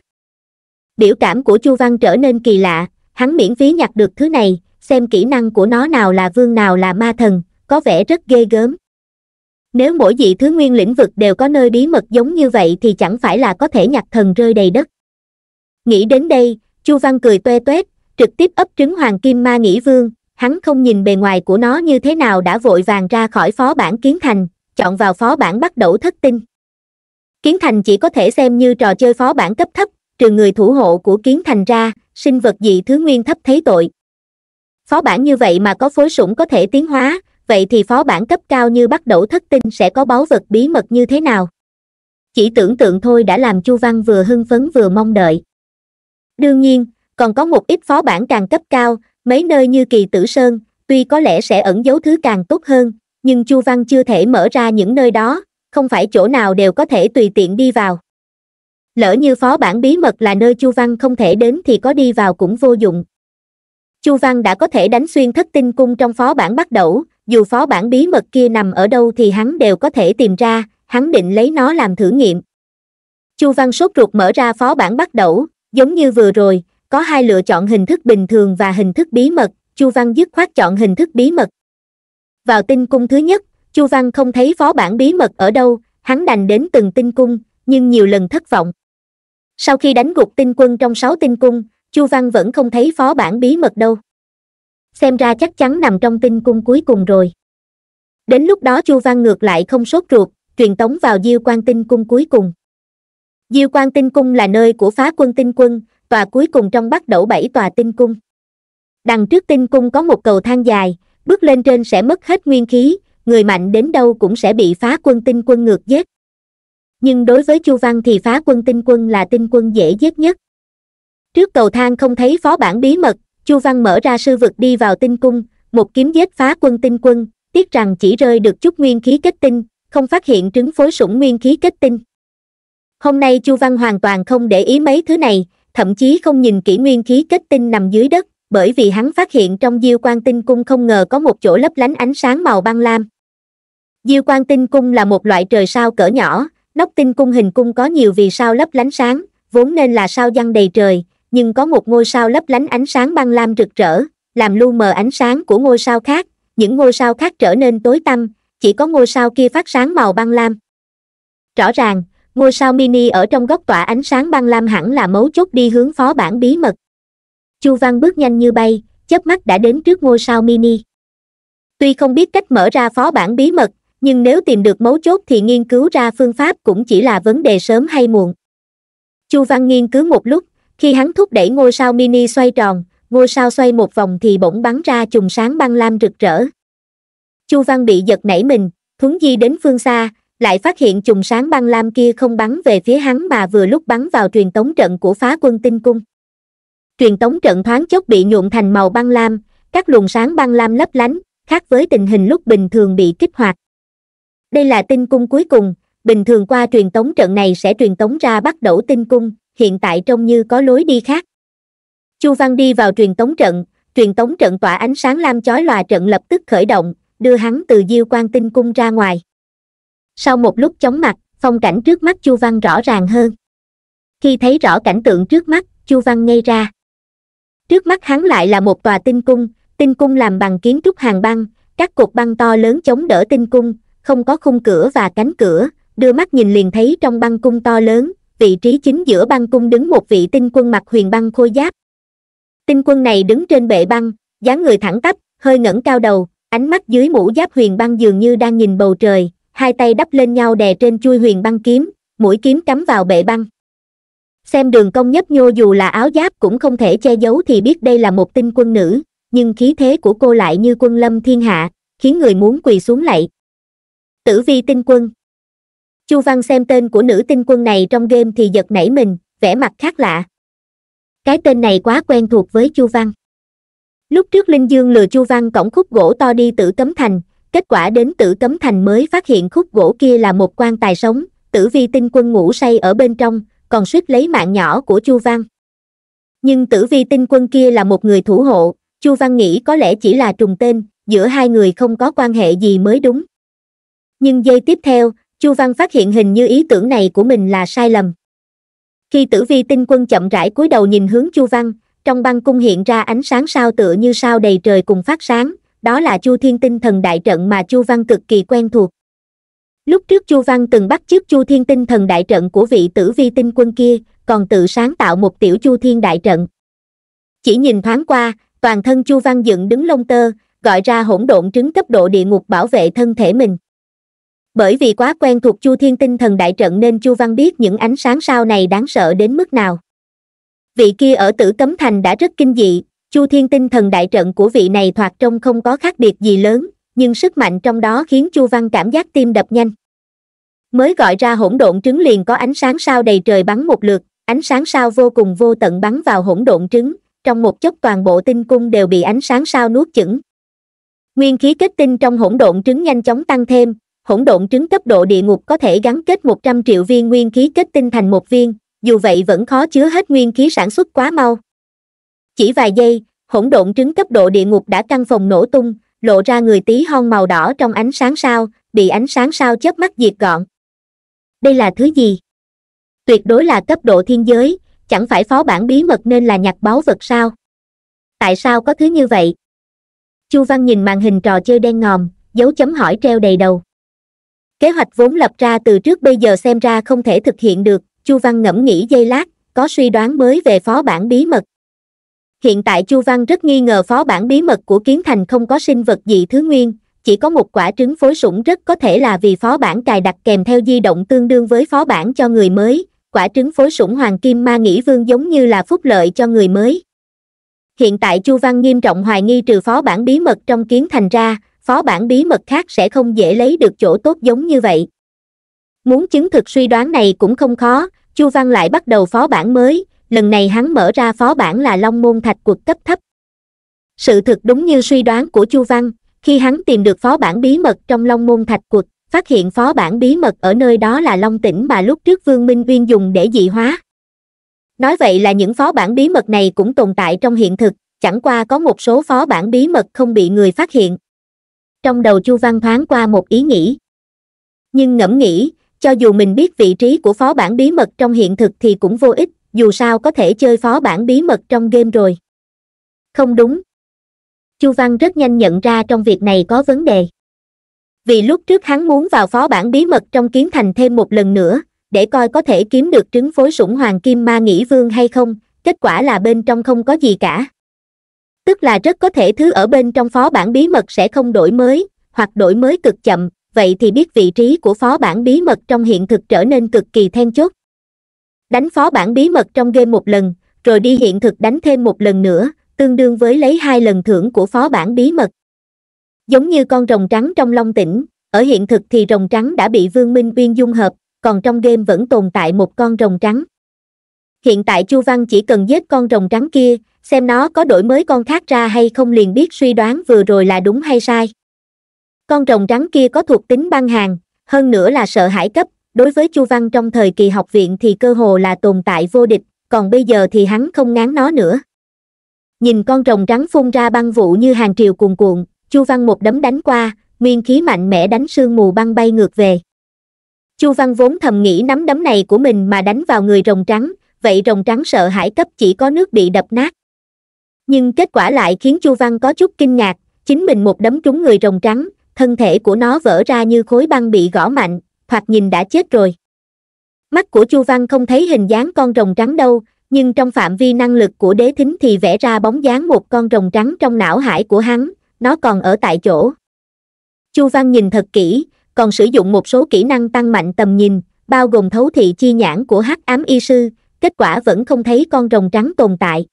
Biểu cảm của Chu Văn trở nên kỳ lạ, hắn miễn phí nhặt được thứ này, xem kỹ năng của nó nào là vương nào là ma thần, có vẻ rất ghê gớm nếu mỗi dị thứ nguyên lĩnh vực đều có nơi bí mật giống như vậy thì chẳng phải là có thể nhặt thần rơi đầy đất nghĩ đến đây chu văn cười toe toét trực tiếp ấp trứng hoàng kim ma nghĩ vương hắn không nhìn bề ngoài của nó như thế nào đã vội vàng ra khỏi phó bản kiến thành chọn vào phó bản bắt đầu thất tinh kiến thành chỉ có thể xem như trò chơi phó bản cấp thấp trừ người thủ hộ của kiến thành ra sinh vật dị thứ nguyên thấp thấy tội phó bản như vậy mà có phối sủng có thể tiến hóa vậy thì phó bản cấp cao như bắt đầu thất tinh sẽ có báu vật bí mật như thế nào chỉ tưởng tượng thôi đã làm chu văn vừa hưng phấn vừa mong đợi đương nhiên còn có một ít phó bản càng cấp cao mấy nơi như kỳ tử sơn tuy có lẽ sẽ ẩn giấu thứ càng tốt hơn nhưng chu văn chưa thể mở ra những nơi đó không phải chỗ nào đều có thể tùy tiện đi vào lỡ như phó bản bí mật là nơi chu văn không thể đến thì có đi vào cũng vô dụng chu văn đã có thể đánh xuyên thất tinh cung trong phó bản bắt đầu dù phó bản bí mật kia nằm ở đâu thì hắn đều có thể tìm ra hắn định lấy nó làm thử nghiệm chu văn sốt ruột mở ra phó bản bắt đầu giống như vừa rồi có hai lựa chọn hình thức bình thường và hình thức bí mật chu văn dứt khoát chọn hình thức bí mật vào tinh cung thứ nhất chu văn không thấy phó bản bí mật ở đâu hắn đành đến từng tinh cung nhưng nhiều lần thất vọng sau khi đánh gục tinh quân trong sáu tinh cung chu văn vẫn không thấy phó bản bí mật đâu xem ra chắc chắn nằm trong tinh cung cuối cùng rồi đến lúc đó chu văn ngược lại không sốt ruột truyền tống vào diêu quan tinh cung cuối cùng diêu quan tinh cung là nơi của phá quân tinh quân tòa cuối cùng trong bắc đẩu bảy tòa tinh cung đằng trước tinh cung có một cầu thang dài bước lên trên sẽ mất hết nguyên khí người mạnh đến đâu cũng sẽ bị phá quân tinh quân ngược giết nhưng đối với chu văn thì phá quân tinh quân là tinh quân dễ giết nhất trước cầu thang không thấy phó bản bí mật chu văn mở ra sư vực đi vào tinh cung một kiếm giết phá quân tinh quân tiếc rằng chỉ rơi được chút nguyên khí kết tinh không phát hiện trứng phối sủng nguyên khí kết tinh hôm nay chu văn hoàn toàn không để ý mấy thứ này thậm chí không nhìn kỹ nguyên khí kết tinh nằm dưới đất bởi vì hắn phát hiện trong diêu quan tinh cung không ngờ có một chỗ lấp lánh ánh sáng màu băng lam diêu quan tinh cung là một loại trời sao cỡ nhỏ nóc tinh cung hình cung có nhiều vì sao lấp lánh sáng vốn nên là sao giăng đầy trời nhưng có một ngôi sao lấp lánh ánh sáng băng lam rực rỡ làm lu mờ ánh sáng của ngôi sao khác những ngôi sao khác trở nên tối tăm chỉ có ngôi sao kia phát sáng màu băng lam rõ ràng ngôi sao mini ở trong góc tỏa ánh sáng băng lam hẳn là mấu chốt đi hướng phó bản bí mật chu văn bước nhanh như bay chớp mắt đã đến trước ngôi sao mini tuy không biết cách mở ra phó bản bí mật nhưng nếu tìm được mấu chốt thì nghiên cứu ra phương pháp cũng chỉ là vấn đề sớm hay muộn chu văn nghiên cứu một lúc khi hắn thúc đẩy ngôi sao mini xoay tròn, ngôi sao xoay một vòng thì bỗng bắn ra chùm sáng băng lam rực rỡ. Chu Văn bị giật nảy mình, thuấn di đến phương xa, lại phát hiện chùm sáng băng lam kia không bắn về phía hắn mà vừa lúc bắn vào truyền tống trận của phá quân tinh cung. Truyền tống trận thoáng chốc bị nhuộm thành màu băng lam, các luồng sáng băng lam lấp lánh, khác với tình hình lúc bình thường bị kích hoạt. Đây là tinh cung cuối cùng, bình thường qua truyền tống trận này sẽ truyền tống ra bắt đầu tinh cung, hiện tại trông như có lối đi khác chu văn đi vào truyền tống trận truyền tống trận tỏa ánh sáng lam chói lòa trận lập tức khởi động đưa hắn từ diêu quan tinh cung ra ngoài sau một lúc chóng mặt phong cảnh trước mắt chu văn rõ ràng hơn khi thấy rõ cảnh tượng trước mắt chu văn ngay ra trước mắt hắn lại là một tòa tinh cung tinh cung làm bằng kiến trúc hàng băng các cột băng to lớn chống đỡ tinh cung không có khung cửa và cánh cửa đưa mắt nhìn liền thấy trong băng cung to lớn vị trí chính giữa băng cung đứng một vị tinh quân mặc huyền băng khôi giáp tinh quân này đứng trên bệ băng dáng người thẳng tắp hơi ngẩng cao đầu ánh mắt dưới mũ giáp huyền băng dường như đang nhìn bầu trời hai tay đắp lên nhau đè trên chui huyền băng kiếm mũi kiếm cắm vào bệ băng xem đường công nhấp nhô dù là áo giáp cũng không thể che giấu thì biết đây là một tinh quân nữ nhưng khí thế của cô lại như quân lâm thiên hạ khiến người muốn quỳ xuống lạy tử vi tinh quân chu văn xem tên của nữ tinh quân này trong game thì giật nảy mình vẻ mặt khác lạ cái tên này quá quen thuộc với chu văn lúc trước linh dương lừa chu văn cổng khúc gỗ to đi tử cấm thành kết quả đến tử cấm thành mới phát hiện khúc gỗ kia là một quan tài sống tử vi tinh quân ngủ say ở bên trong còn suýt lấy mạng nhỏ của chu văn nhưng tử vi tinh quân kia là một người thủ hộ chu văn nghĩ có lẽ chỉ là trùng tên giữa hai người không có quan hệ gì mới đúng nhưng giây tiếp theo chu văn phát hiện hình như ý tưởng này của mình là sai lầm khi tử vi tinh quân chậm rãi cúi đầu nhìn hướng chu văn trong băng cung hiện ra ánh sáng sao tựa như sao đầy trời cùng phát sáng đó là chu thiên tinh thần đại trận mà chu văn cực kỳ quen thuộc lúc trước chu văn từng bắt chước chu thiên tinh thần đại trận của vị tử vi tinh quân kia còn tự sáng tạo một tiểu chu thiên đại trận chỉ nhìn thoáng qua toàn thân chu văn dựng đứng lông tơ gọi ra hỗn độn trứng cấp độ địa ngục bảo vệ thân thể mình bởi vì quá quen thuộc chu thiên tinh thần đại trận nên chu văn biết những ánh sáng sao này đáng sợ đến mức nào vị kia ở tử cấm thành đã rất kinh dị chu thiên tinh thần đại trận của vị này thoạt trông không có khác biệt gì lớn nhưng sức mạnh trong đó khiến chu văn cảm giác tim đập nhanh mới gọi ra hỗn độn trứng liền có ánh sáng sao đầy trời bắn một lượt ánh sáng sao vô cùng vô tận bắn vào hỗn độn trứng trong một chốc toàn bộ tinh cung đều bị ánh sáng sao nuốt chửng nguyên khí kết tinh trong hỗn độn trứng nhanh chóng tăng thêm hỗn độn trứng cấp độ địa ngục có thể gắn kết 100 triệu viên nguyên khí kết tinh thành một viên, dù vậy vẫn khó chứa hết nguyên khí sản xuất quá mau. Chỉ vài giây, hỗn độn trứng cấp độ địa ngục đã căng phòng nổ tung, lộ ra người tí hon màu đỏ trong ánh sáng sao, bị ánh sáng sao chớp mắt diệt gọn. Đây là thứ gì? Tuyệt đối là cấp độ thiên giới, chẳng phải phó bản bí mật nên là nhặt báu vật sao? Tại sao có thứ như vậy? Chu Văn nhìn màn hình trò chơi đen ngòm, dấu chấm hỏi treo đầy đầu kế hoạch vốn lập ra từ trước bây giờ xem ra không thể thực hiện được chu văn ngẫm nghĩ giây lát có suy đoán mới về phó bản bí mật hiện tại chu văn rất nghi ngờ phó bản bí mật của kiến thành không có sinh vật gì thứ nguyên chỉ có một quả trứng phối sủng rất có thể là vì phó bản cài đặt kèm theo di động tương đương với phó bản cho người mới quả trứng phối sủng hoàng kim ma nghĩ vương giống như là phúc lợi cho người mới hiện tại chu văn nghiêm trọng hoài nghi trừ phó bản bí mật trong kiến thành ra phó bản bí mật khác sẽ không dễ lấy được chỗ tốt giống như vậy muốn chứng thực suy đoán này cũng không khó chu văn lại bắt đầu phó bản mới lần này hắn mở ra phó bản là long môn thạch quật cấp thấp sự thực đúng như suy đoán của chu văn khi hắn tìm được phó bản bí mật trong long môn thạch quật phát hiện phó bản bí mật ở nơi đó là long tỉnh mà lúc trước vương minh uyên dùng để dị hóa nói vậy là những phó bản bí mật này cũng tồn tại trong hiện thực chẳng qua có một số phó bản bí mật không bị người phát hiện trong đầu chu văn thoáng qua một ý nghĩ nhưng ngẫm nghĩ cho dù mình biết vị trí của phó bản bí mật trong hiện thực thì cũng vô ích dù sao có thể chơi phó bản bí mật trong game rồi không đúng chu văn rất nhanh nhận ra trong việc này có vấn đề vì lúc trước hắn muốn vào phó bản bí mật trong kiến thành thêm một lần nữa để coi có thể kiếm được trứng phối sủng hoàng kim ma nghĩ vương hay không kết quả là bên trong không có gì cả tức là rất có thể thứ ở bên trong phó bản bí mật sẽ không đổi mới hoặc đổi mới cực chậm vậy thì biết vị trí của phó bản bí mật trong hiện thực trở nên cực kỳ then chốt đánh phó bản bí mật trong game một lần rồi đi hiện thực đánh thêm một lần nữa tương đương với lấy hai lần thưởng của phó bản bí mật giống như con rồng trắng trong long tỉnh ở hiện thực thì rồng trắng đã bị vương minh uyên dung hợp còn trong game vẫn tồn tại một con rồng trắng hiện tại chu văn chỉ cần giết con rồng trắng kia xem nó có đổi mới con khác ra hay không liền biết suy đoán vừa rồi là đúng hay sai con rồng trắng kia có thuộc tính băng hàng hơn nữa là sợ hãi cấp đối với chu văn trong thời kỳ học viện thì cơ hồ là tồn tại vô địch còn bây giờ thì hắn không ngán nó nữa nhìn con rồng trắng phun ra băng vụ như hàng triều cuồn cuộn chu văn một đấm đánh qua nguyên khí mạnh mẽ đánh sương mù băng bay ngược về chu văn vốn thầm nghĩ nắm đấm này của mình mà đánh vào người rồng trắng vậy rồng trắng sợ hãi cấp chỉ có nước bị đập nát nhưng kết quả lại khiến chu văn có chút kinh ngạc chính mình một đấm trúng người rồng trắng thân thể của nó vỡ ra như khối băng bị gõ mạnh hoặc nhìn đã chết rồi mắt của chu văn không thấy hình dáng con rồng trắng đâu nhưng trong phạm vi năng lực của đế thính thì vẽ ra bóng dáng một con rồng trắng trong não hải của hắn nó còn ở tại chỗ chu văn nhìn thật kỹ còn sử dụng một số kỹ năng tăng mạnh tầm nhìn bao gồm thấu thị chi nhãn của hắc ám y sư kết quả vẫn không thấy con rồng trắng tồn tại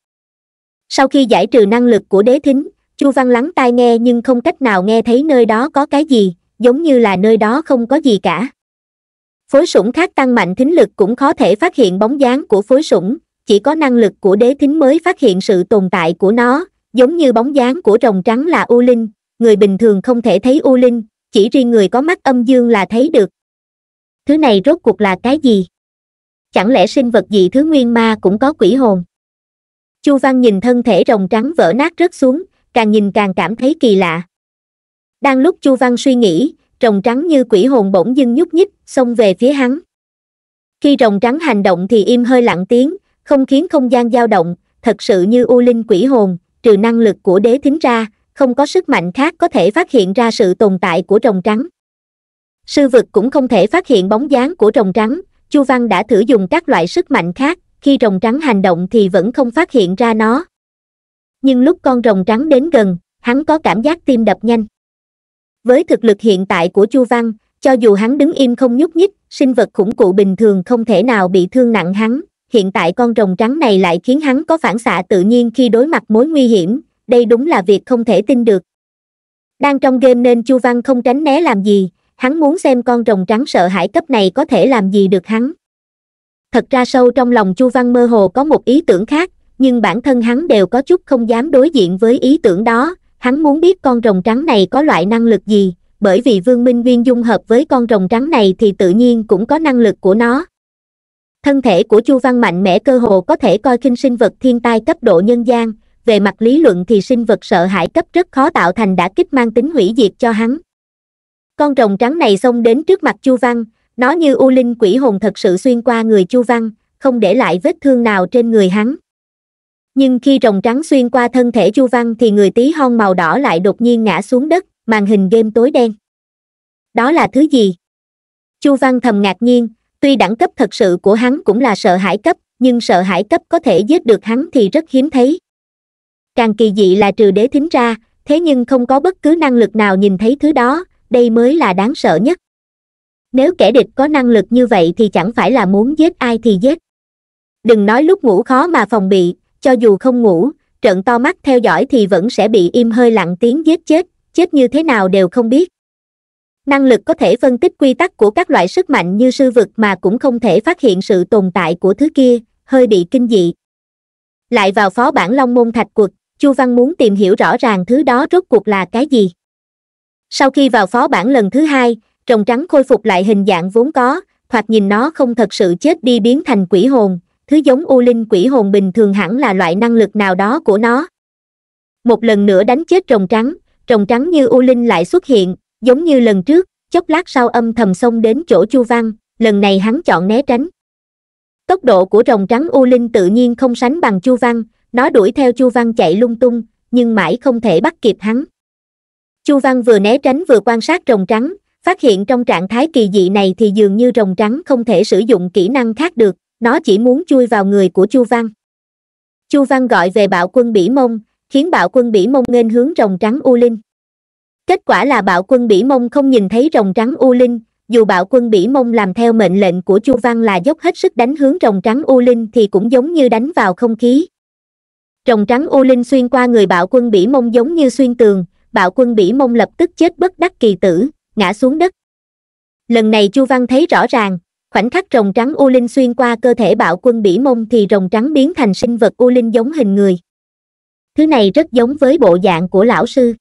sau khi giải trừ năng lực của đế thính chu văn lắng tai nghe nhưng không cách nào nghe thấy nơi đó có cái gì giống như là nơi đó không có gì cả phối sủng khác tăng mạnh thính lực cũng khó thể phát hiện bóng dáng của phối sủng chỉ có năng lực của đế thính mới phát hiện sự tồn tại của nó giống như bóng dáng của rồng trắng là u linh người bình thường không thể thấy u linh chỉ riêng người có mắt âm dương là thấy được thứ này rốt cuộc là cái gì chẳng lẽ sinh vật gì thứ nguyên ma cũng có quỷ hồn chu văn nhìn thân thể rồng trắng vỡ nát rớt xuống càng nhìn càng cảm thấy kỳ lạ đang lúc chu văn suy nghĩ rồng trắng như quỷ hồn bỗng dưng nhúc nhích xông về phía hắn khi rồng trắng hành động thì im hơi lặng tiếng không khiến không gian dao động thật sự như u linh quỷ hồn trừ năng lực của đế thính ra không có sức mạnh khác có thể phát hiện ra sự tồn tại của rồng trắng sư vực cũng không thể phát hiện bóng dáng của rồng trắng Chu Văn đã thử dùng các loại sức mạnh khác, khi rồng trắng hành động thì vẫn không phát hiện ra nó. Nhưng lúc con rồng trắng đến gần, hắn có cảm giác tim đập nhanh. Với thực lực hiện tại của Chu Văn, cho dù hắn đứng im không nhúc nhích, sinh vật khủng cụ bình thường không thể nào bị thương nặng hắn, hiện tại con rồng trắng này lại khiến hắn có phản xạ tự nhiên khi đối mặt mối nguy hiểm, đây đúng là việc không thể tin được. Đang trong game nên Chu Văn không tránh né làm gì, hắn muốn xem con rồng trắng sợ hãi cấp này có thể làm gì được hắn. Thật ra sâu trong lòng Chu Văn mơ hồ có một ý tưởng khác, nhưng bản thân hắn đều có chút không dám đối diện với ý tưởng đó, hắn muốn biết con rồng trắng này có loại năng lực gì, bởi vì Vương Minh Nguyên dung hợp với con rồng trắng này thì tự nhiên cũng có năng lực của nó. Thân thể của Chu Văn mạnh mẽ cơ hồ có thể coi kinh sinh vật thiên tai cấp độ nhân gian, về mặt lý luận thì sinh vật sợ hãi cấp rất khó tạo thành đã kích mang tính hủy diệt cho hắn. Con rồng trắng này xông đến trước mặt Chu Văn, nó như u linh quỷ hồn thật sự xuyên qua người Chu Văn, không để lại vết thương nào trên người hắn. Nhưng khi rồng trắng xuyên qua thân thể Chu Văn thì người tí hon màu đỏ lại đột nhiên ngã xuống đất, màn hình game tối đen. Đó là thứ gì? Chu Văn thầm ngạc nhiên, tuy đẳng cấp thật sự của hắn cũng là sợ hãi cấp, nhưng sợ hãi cấp có thể giết được hắn thì rất hiếm thấy. Càng kỳ dị là trừ đế thính ra, thế nhưng không có bất cứ năng lực nào nhìn thấy thứ đó, đây mới là đáng sợ nhất nếu kẻ địch có năng lực như vậy thì chẳng phải là muốn giết ai thì giết đừng nói lúc ngủ khó mà phòng bị cho dù không ngủ trận to mắt theo dõi thì vẫn sẽ bị im hơi lặng tiếng giết chết chết như thế nào đều không biết năng lực có thể phân tích quy tắc của các loại sức mạnh như sư vực mà cũng không thể phát hiện sự tồn tại của thứ kia hơi bị kinh dị lại vào phó bản long môn thạch Quật, chu văn muốn tìm hiểu rõ ràng thứ đó rốt cuộc là cái gì sau khi vào phó bản lần thứ hai rồng trắng khôi phục lại hình dạng vốn có thoạt nhìn nó không thật sự chết đi biến thành quỷ hồn thứ giống u linh quỷ hồn bình thường hẳn là loại năng lực nào đó của nó một lần nữa đánh chết rồng trắng rồng trắng như u linh lại xuất hiện giống như lần trước chốc lát sau âm thầm xông đến chỗ chu văn lần này hắn chọn né tránh tốc độ của rồng trắng u linh tự nhiên không sánh bằng chu văn nó đuổi theo chu văn chạy lung tung nhưng mãi không thể bắt kịp hắn chu văn vừa né tránh vừa quan sát rồng trắng phát hiện trong trạng thái kỳ dị này thì dường như rồng trắng không thể sử dụng kỹ năng khác được nó chỉ muốn chui vào người của chu văn chu văn gọi về bạo quân bỉ mông khiến bạo quân bỉ mông nghênh hướng rồng trắng u linh kết quả là bạo quân bỉ mông không nhìn thấy rồng trắng u linh dù bạo quân bỉ mông làm theo mệnh lệnh của chu văn là dốc hết sức đánh hướng rồng trắng u linh thì cũng giống như đánh vào không khí rồng trắng u linh xuyên qua người bạo quân bỉ mông giống như xuyên tường bạo quân bỉ mông lập tức chết bất đắc kỳ tử ngã xuống đất lần này chu văn thấy rõ ràng khoảnh khắc rồng trắng u linh xuyên qua cơ thể bạo quân bỉ mông thì rồng trắng biến thành sinh vật u linh giống hình người thứ này rất giống với bộ dạng của lão sư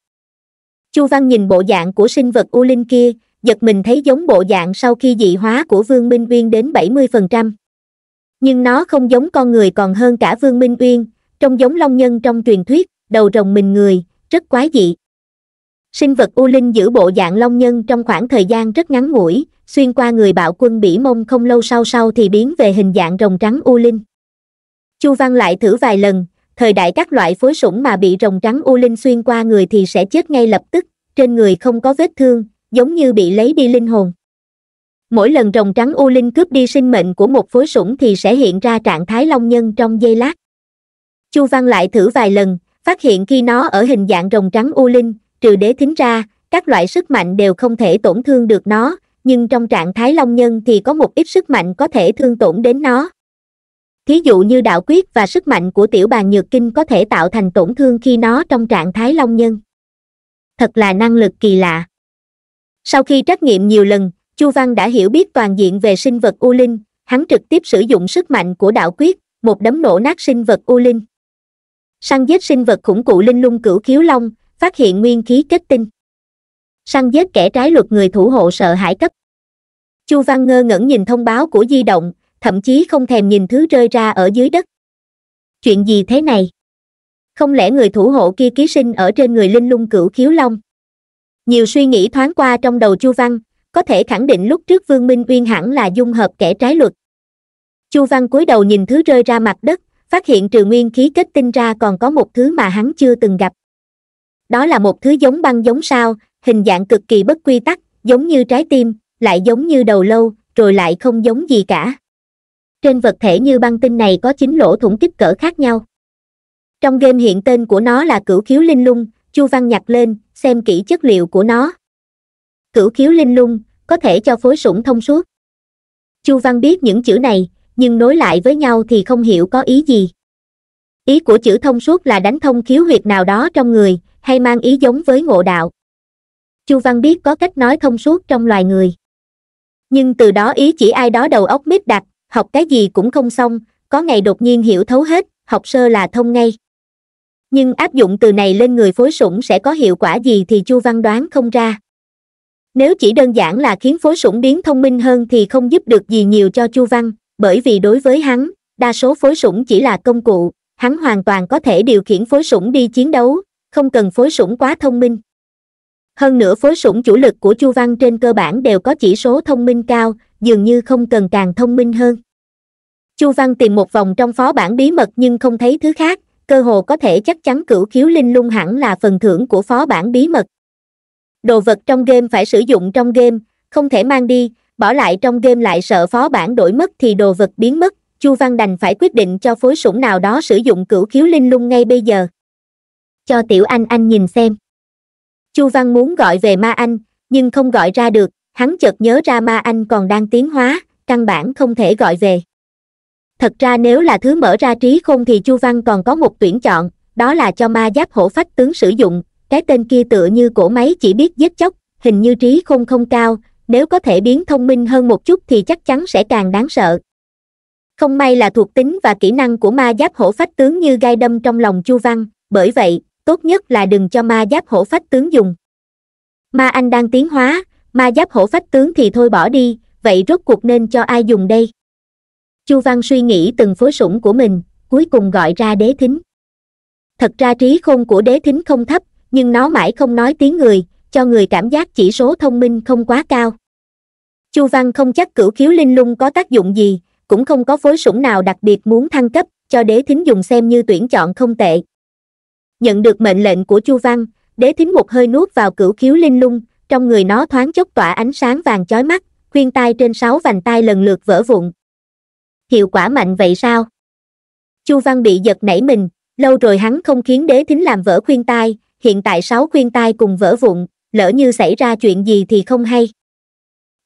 chu văn nhìn bộ dạng của sinh vật u linh kia giật mình thấy giống bộ dạng sau khi dị hóa của vương minh uyên đến bảy mươi phần trăm nhưng nó không giống con người còn hơn cả vương minh uyên trông giống long nhân trong truyền thuyết đầu rồng mình người rất quái dị Sinh vật U Linh giữ bộ dạng long nhân trong khoảng thời gian rất ngắn ngủi, xuyên qua người bạo quân bỉ mông không lâu sau sau thì biến về hình dạng rồng trắng U Linh. Chu Văn lại thử vài lần, thời đại các loại phối sủng mà bị rồng trắng U Linh xuyên qua người thì sẽ chết ngay lập tức, trên người không có vết thương, giống như bị lấy đi linh hồn. Mỗi lần rồng trắng U Linh cướp đi sinh mệnh của một phối sủng thì sẽ hiện ra trạng thái long nhân trong giây lát. Chu Văn lại thử vài lần, phát hiện khi nó ở hình dạng rồng trắng U Linh, trừ đế thính ra, các loại sức mạnh đều không thể tổn thương được nó, nhưng trong trạng thái long nhân thì có một ít sức mạnh có thể thương tổn đến nó. Thí dụ như đạo quyết và sức mạnh của tiểu bàn nhược kinh có thể tạo thành tổn thương khi nó trong trạng thái long nhân. Thật là năng lực kỳ lạ. Sau khi trách nghiệm nhiều lần, Chu Văn đã hiểu biết toàn diện về sinh vật U Linh, hắn trực tiếp sử dụng sức mạnh của đạo quyết, một đấm nổ nát sinh vật U Linh. Săn giết sinh vật khủng cụ Linh lung cửu khiếu long, phát hiện nguyên khí kết tinh săn giết kẻ trái luật người thủ hộ sợ hãi cấp chu văn ngơ ngẩn nhìn thông báo của di động thậm chí không thèm nhìn thứ rơi ra ở dưới đất chuyện gì thế này không lẽ người thủ hộ kia ký sinh ở trên người linh lung cửu khiếu long nhiều suy nghĩ thoáng qua trong đầu chu văn có thể khẳng định lúc trước vương minh uyên hẳn là dung hợp kẻ trái luật chu văn cúi đầu nhìn thứ rơi ra mặt đất phát hiện trừ nguyên khí kết tinh ra còn có một thứ mà hắn chưa từng gặp đó là một thứ giống băng giống sao hình dạng cực kỳ bất quy tắc giống như trái tim lại giống như đầu lâu rồi lại không giống gì cả trên vật thể như băng tinh này có chín lỗ thủng kích cỡ khác nhau trong game hiện tên của nó là cửu khiếu linh lung chu văn nhặt lên xem kỹ chất liệu của nó cửu khiếu linh lung có thể cho phối sủng thông suốt chu văn biết những chữ này nhưng nối lại với nhau thì không hiểu có ý gì ý của chữ thông suốt là đánh thông khiếu huyệt nào đó trong người hay mang ý giống với ngộ đạo chu văn biết có cách nói thông suốt trong loài người nhưng từ đó ý chỉ ai đó đầu óc mít đặt học cái gì cũng không xong có ngày đột nhiên hiểu thấu hết học sơ là thông ngay nhưng áp dụng từ này lên người phối sủng sẽ có hiệu quả gì thì chu văn đoán không ra nếu chỉ đơn giản là khiến phối sủng biến thông minh hơn thì không giúp được gì nhiều cho chu văn bởi vì đối với hắn đa số phối sủng chỉ là công cụ hắn hoàn toàn có thể điều khiển phối sủng đi chiến đấu không cần phối sủng quá thông minh hơn nữa phối sủng chủ lực của chu văn trên cơ bản đều có chỉ số thông minh cao dường như không cần càng thông minh hơn chu văn tìm một vòng trong phó bản bí mật nhưng không thấy thứ khác cơ hồ có thể chắc chắn cửu khiếu linh lung hẳn là phần thưởng của phó bản bí mật đồ vật trong game phải sử dụng trong game không thể mang đi bỏ lại trong game lại sợ phó bản đổi mất thì đồ vật biến mất chu văn đành phải quyết định cho phối sủng nào đó sử dụng cửu khiếu linh lung ngay bây giờ cho tiểu anh anh nhìn xem chu văn muốn gọi về ma anh nhưng không gọi ra được hắn chợt nhớ ra ma anh còn đang tiến hóa căn bản không thể gọi về thật ra nếu là thứ mở ra trí khôn thì chu văn còn có một tuyển chọn đó là cho ma giáp hổ phách tướng sử dụng cái tên kia tựa như cổ máy chỉ biết giết chóc hình như trí khôn không cao nếu có thể biến thông minh hơn một chút thì chắc chắn sẽ càng đáng sợ không may là thuộc tính và kỹ năng của ma giáp hổ phách tướng như gai đâm trong lòng chu văn bởi vậy tốt nhất là đừng cho ma giáp hổ phách tướng dùng ma anh đang tiến hóa ma giáp hổ phách tướng thì thôi bỏ đi vậy rốt cuộc nên cho ai dùng đây chu văn suy nghĩ từng phối sủng của mình cuối cùng gọi ra đế thính thật ra trí khôn của đế thính không thấp nhưng nó mãi không nói tiếng người cho người cảm giác chỉ số thông minh không quá cao chu văn không chắc cửu khiếu linh lung có tác dụng gì cũng không có phối sủng nào đặc biệt muốn thăng cấp cho đế thính dùng xem như tuyển chọn không tệ nhận được mệnh lệnh của chu văn đế thính một hơi nuốt vào cửu khiếu linh lung trong người nó thoáng chốc tỏa ánh sáng vàng chói mắt khuyên tai trên sáu vành tai lần lượt vỡ vụn hiệu quả mạnh vậy sao chu văn bị giật nảy mình lâu rồi hắn không khiến đế thính làm vỡ khuyên tai hiện tại sáu khuyên tai cùng vỡ vụn lỡ như xảy ra chuyện gì thì không hay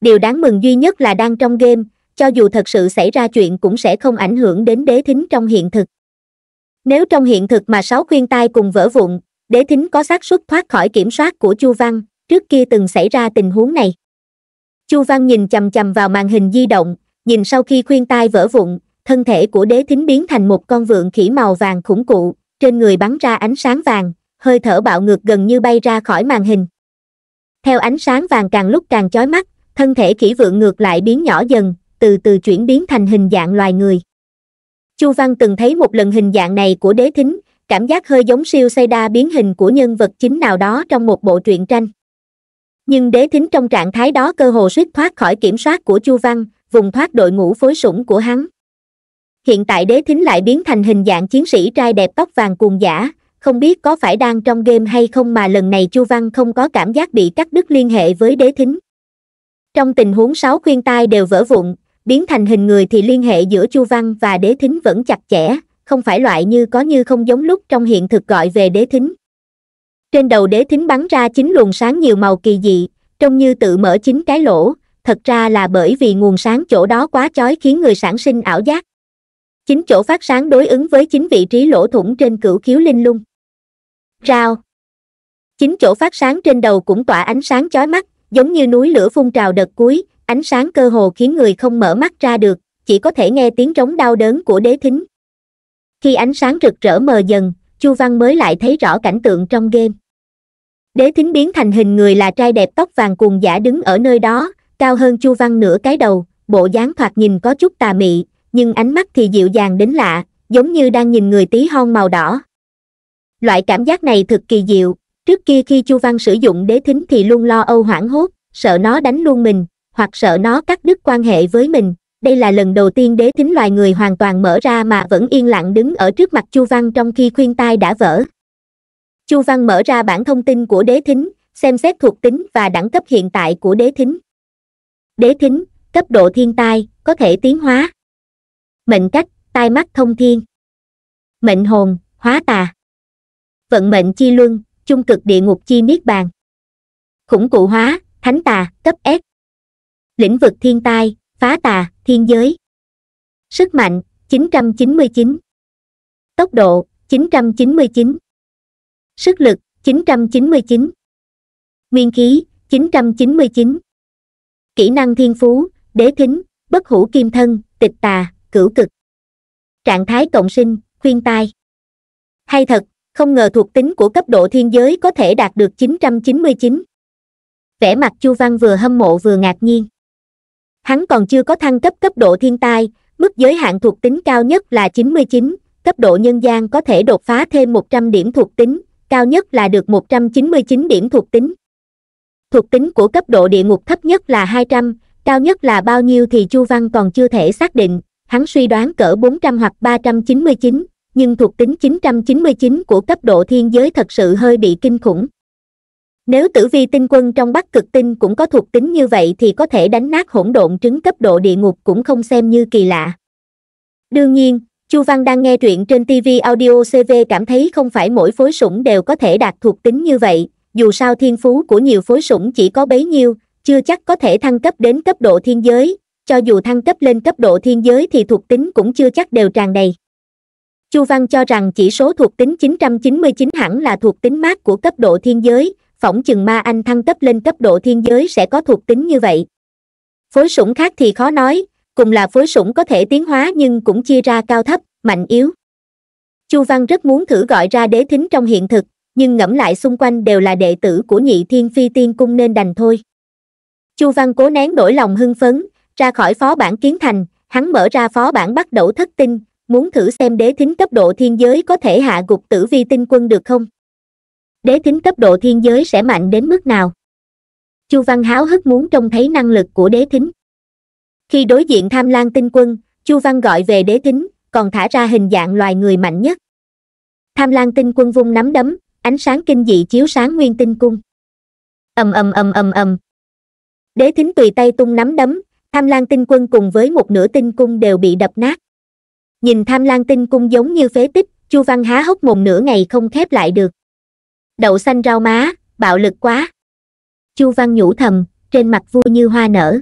điều đáng mừng duy nhất là đang trong game cho dù thật sự xảy ra chuyện cũng sẽ không ảnh hưởng đến đế thính trong hiện thực nếu trong hiện thực mà sáu khuyên tai cùng vỡ vụn, đế thính có xác suất thoát khỏi kiểm soát của Chu Văn, trước kia từng xảy ra tình huống này. Chu Văn nhìn chầm chầm vào màn hình di động, nhìn sau khi khuyên tai vỡ vụn, thân thể của đế thính biến thành một con vượn khỉ màu vàng khủng cụ, trên người bắn ra ánh sáng vàng, hơi thở bạo ngược gần như bay ra khỏi màn hình. Theo ánh sáng vàng càng lúc càng chói mắt, thân thể khỉ vượn ngược lại biến nhỏ dần, từ từ chuyển biến thành hình dạng loài người chu văn từng thấy một lần hình dạng này của đế thính cảm giác hơi giống siêu say đa biến hình của nhân vật chính nào đó trong một bộ truyện tranh nhưng đế thính trong trạng thái đó cơ hồ suýt thoát khỏi kiểm soát của chu văn vùng thoát đội ngũ phối sủng của hắn hiện tại đế thính lại biến thành hình dạng chiến sĩ trai đẹp tóc vàng cuồng giả không biết có phải đang trong game hay không mà lần này chu văn không có cảm giác bị cắt đứt liên hệ với đế thính trong tình huống sáu khuyên tai đều vỡ vụn biến thành hình người thì liên hệ giữa chu văn và đế thính vẫn chặt chẽ không phải loại như có như không giống lúc trong hiện thực gọi về đế thính trên đầu đế thính bắn ra chín luồng sáng nhiều màu kỳ dị trông như tự mở chín cái lỗ thật ra là bởi vì nguồn sáng chỗ đó quá chói khiến người sản sinh ảo giác Chín chỗ phát sáng đối ứng với chín vị trí lỗ thủng trên cửu khiếu linh lung rao Chín chỗ phát sáng trên đầu cũng tỏa ánh sáng chói mắt giống như núi lửa phun trào đợt cuối ánh sáng cơ hồ khiến người không mở mắt ra được chỉ có thể nghe tiếng trống đau đớn của đế thính khi ánh sáng rực rỡ mờ dần chu văn mới lại thấy rõ cảnh tượng trong game đế thính biến thành hình người là trai đẹp tóc vàng cuồng giả đứng ở nơi đó cao hơn chu văn nửa cái đầu bộ dáng thoạt nhìn có chút tà mị nhưng ánh mắt thì dịu dàng đến lạ giống như đang nhìn người tí hon màu đỏ loại cảm giác này thực kỳ diệu trước kia khi chu văn sử dụng đế thính thì luôn lo âu hoảng hốt sợ nó đánh luôn mình hoặc sợ nó cắt đứt quan hệ với mình đây là lần đầu tiên đế thính loài người hoàn toàn mở ra mà vẫn yên lặng đứng ở trước mặt chu văn trong khi khuyên tai đã vỡ chu văn mở ra bản thông tin của đế thính xem xét thuộc tính và đẳng cấp hiện tại của đế thính đế thính cấp độ thiên tai có thể tiến hóa mệnh cách tai mắt thông thiên mệnh hồn hóa tà vận mệnh chi luân trung cực địa ngục chi niết bàn khủng cụ hóa thánh tà cấp s lĩnh vực thiên tai phá tà thiên giới sức mạnh 999 tốc độ 999 sức lực 999 nguyên khí 999 kỹ năng thiên phú đế thính bất hủ kim thân tịch tà cửu cực trạng thái cộng sinh khuyên tai hay thật không ngờ thuộc tính của cấp độ thiên giới có thể đạt được 999 vẻ mặt chu văn vừa hâm mộ vừa ngạc nhiên hắn còn chưa có thăng cấp cấp độ thiên tai mức giới hạn thuộc tính cao nhất là 99, cấp độ nhân gian có thể đột phá thêm 100 điểm thuộc tính cao nhất là được 199 điểm thuộc tính thuộc tính của cấp độ địa ngục thấp nhất là 200, cao nhất là bao nhiêu thì Chu Văn còn chưa thể xác định, hắn suy đoán cỡ 400 hoặc 399, nhưng thuộc tính 999 của cấp độ thiên giới thật sự hơi bị kinh khủng nếu tử vi tinh quân trong bắc cực tinh cũng có thuộc tính như vậy thì có thể đánh nát hỗn độn trứng cấp độ địa ngục cũng không xem như kỳ lạ đương nhiên chu văn đang nghe truyện trên tv audio cv cảm thấy không phải mỗi phối sủng đều có thể đạt thuộc tính như vậy dù sao thiên phú của nhiều phối sủng chỉ có bấy nhiêu chưa chắc có thể thăng cấp đến cấp độ thiên giới cho dù thăng cấp lên cấp độ thiên giới thì thuộc tính cũng chưa chắc đều tràn đầy chu văn cho rằng chỉ số thuộc tính 999 hẳn là thuộc tính mát của cấp độ thiên giới phỏng chừng ma anh thăng cấp lên cấp độ thiên giới sẽ có thuộc tính như vậy phối sủng khác thì khó nói cùng là phối sủng có thể tiến hóa nhưng cũng chia ra cao thấp mạnh yếu chu văn rất muốn thử gọi ra đế thính trong hiện thực nhưng ngẫm lại xung quanh đều là đệ tử của nhị thiên phi tiên cung nên đành thôi chu văn cố nén nỗi lòng hưng phấn ra khỏi phó bản kiến thành hắn mở ra phó bản bắt đầu thất tinh muốn thử xem đế thính cấp độ thiên giới có thể hạ gục tử vi tinh quân được không đế Thính cấp độ thiên giới sẽ mạnh đến mức nào chu văn háo hức muốn trông thấy năng lực của đế Thính. khi đối diện tham lang tinh quân chu văn gọi về đế Thính, còn thả ra hình dạng loài người mạnh nhất tham lang tinh quân vung nắm đấm ánh sáng kinh dị chiếu sáng nguyên tinh cung ầm ầm ầm ầm ầm đế thính tùy tay tung nắm đấm tham lang tinh quân cùng với một nửa tinh cung đều bị đập nát nhìn tham lang tinh cung giống như phế tích chu văn há hốc mồm nửa ngày không khép lại được đậu xanh rau má bạo lực quá chu văn nhủ thầm trên mặt vui như hoa nở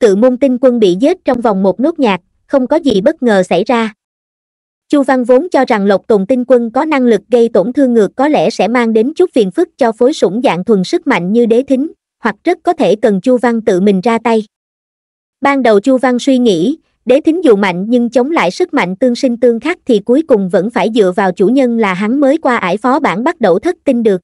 tự môn tinh quân bị giết trong vòng một nốt nhạc không có gì bất ngờ xảy ra chu văn vốn cho rằng lộc tùng tinh quân có năng lực gây tổn thương ngược có lẽ sẽ mang đến chút phiền phức cho phối sủng dạng thuần sức mạnh như đế thính hoặc rất có thể cần chu văn tự mình ra tay ban đầu chu văn suy nghĩ đế thính dù mạnh nhưng chống lại sức mạnh tương sinh tương khắc thì cuối cùng vẫn phải dựa vào chủ nhân là hắn mới qua ải phó bản bắt đầu thất tinh được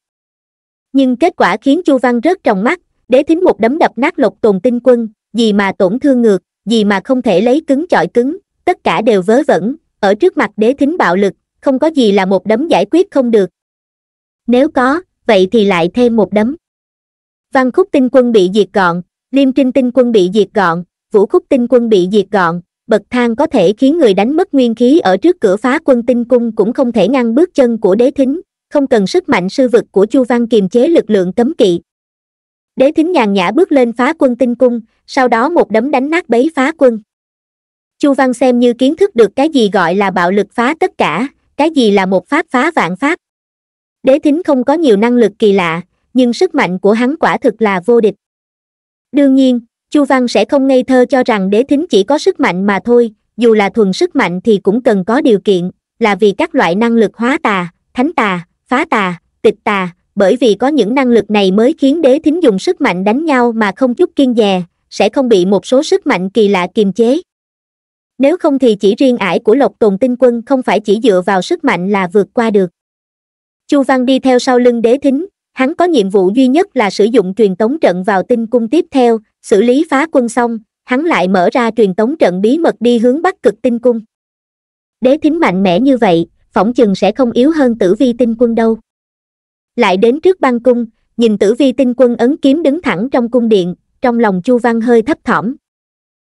nhưng kết quả khiến chu văn rớt trong mắt đế thính một đấm đập nát lộc tồn tinh quân gì mà tổn thương ngược gì mà không thể lấy cứng chọi cứng tất cả đều vớ vẩn ở trước mặt đế thính bạo lực không có gì là một đấm giải quyết không được nếu có vậy thì lại thêm một đấm văn khúc tinh quân bị diệt gọn liêm trinh tinh quân bị diệt gọn vũ khúc tinh quân bị diệt gọn bậc thang có thể khiến người đánh mất nguyên khí ở trước cửa phá quân tinh cung cũng không thể ngăn bước chân của đế thính không cần sức mạnh sư vực của chu văn kiềm chế lực lượng cấm kỵ đế thính nhàn nhã bước lên phá quân tinh cung sau đó một đấm đánh nát bấy phá quân chu văn xem như kiến thức được cái gì gọi là bạo lực phá tất cả cái gì là một pháp phá vạn pháp đế thính không có nhiều năng lực kỳ lạ nhưng sức mạnh của hắn quả thực là vô địch đương nhiên chu văn sẽ không ngây thơ cho rằng đế thính chỉ có sức mạnh mà thôi dù là thuần sức mạnh thì cũng cần có điều kiện là vì các loại năng lực hóa tà thánh tà phá tà tịch tà bởi vì có những năng lực này mới khiến đế thính dùng sức mạnh đánh nhau mà không chút kiên dè sẽ không bị một số sức mạnh kỳ lạ kiềm chế nếu không thì chỉ riêng ải của lộc tồn tinh quân không phải chỉ dựa vào sức mạnh là vượt qua được chu văn đi theo sau lưng đế thính hắn có nhiệm vụ duy nhất là sử dụng truyền tống trận vào tinh cung tiếp theo xử lý phá quân xong hắn lại mở ra truyền tống trận bí mật đi hướng bắc cực tinh cung đế thính mạnh mẽ như vậy phỏng chừng sẽ không yếu hơn tử vi tinh quân đâu lại đến trước băng cung nhìn tử vi tinh quân ấn kiếm đứng thẳng trong cung điện trong lòng chu văn hơi thấp thỏm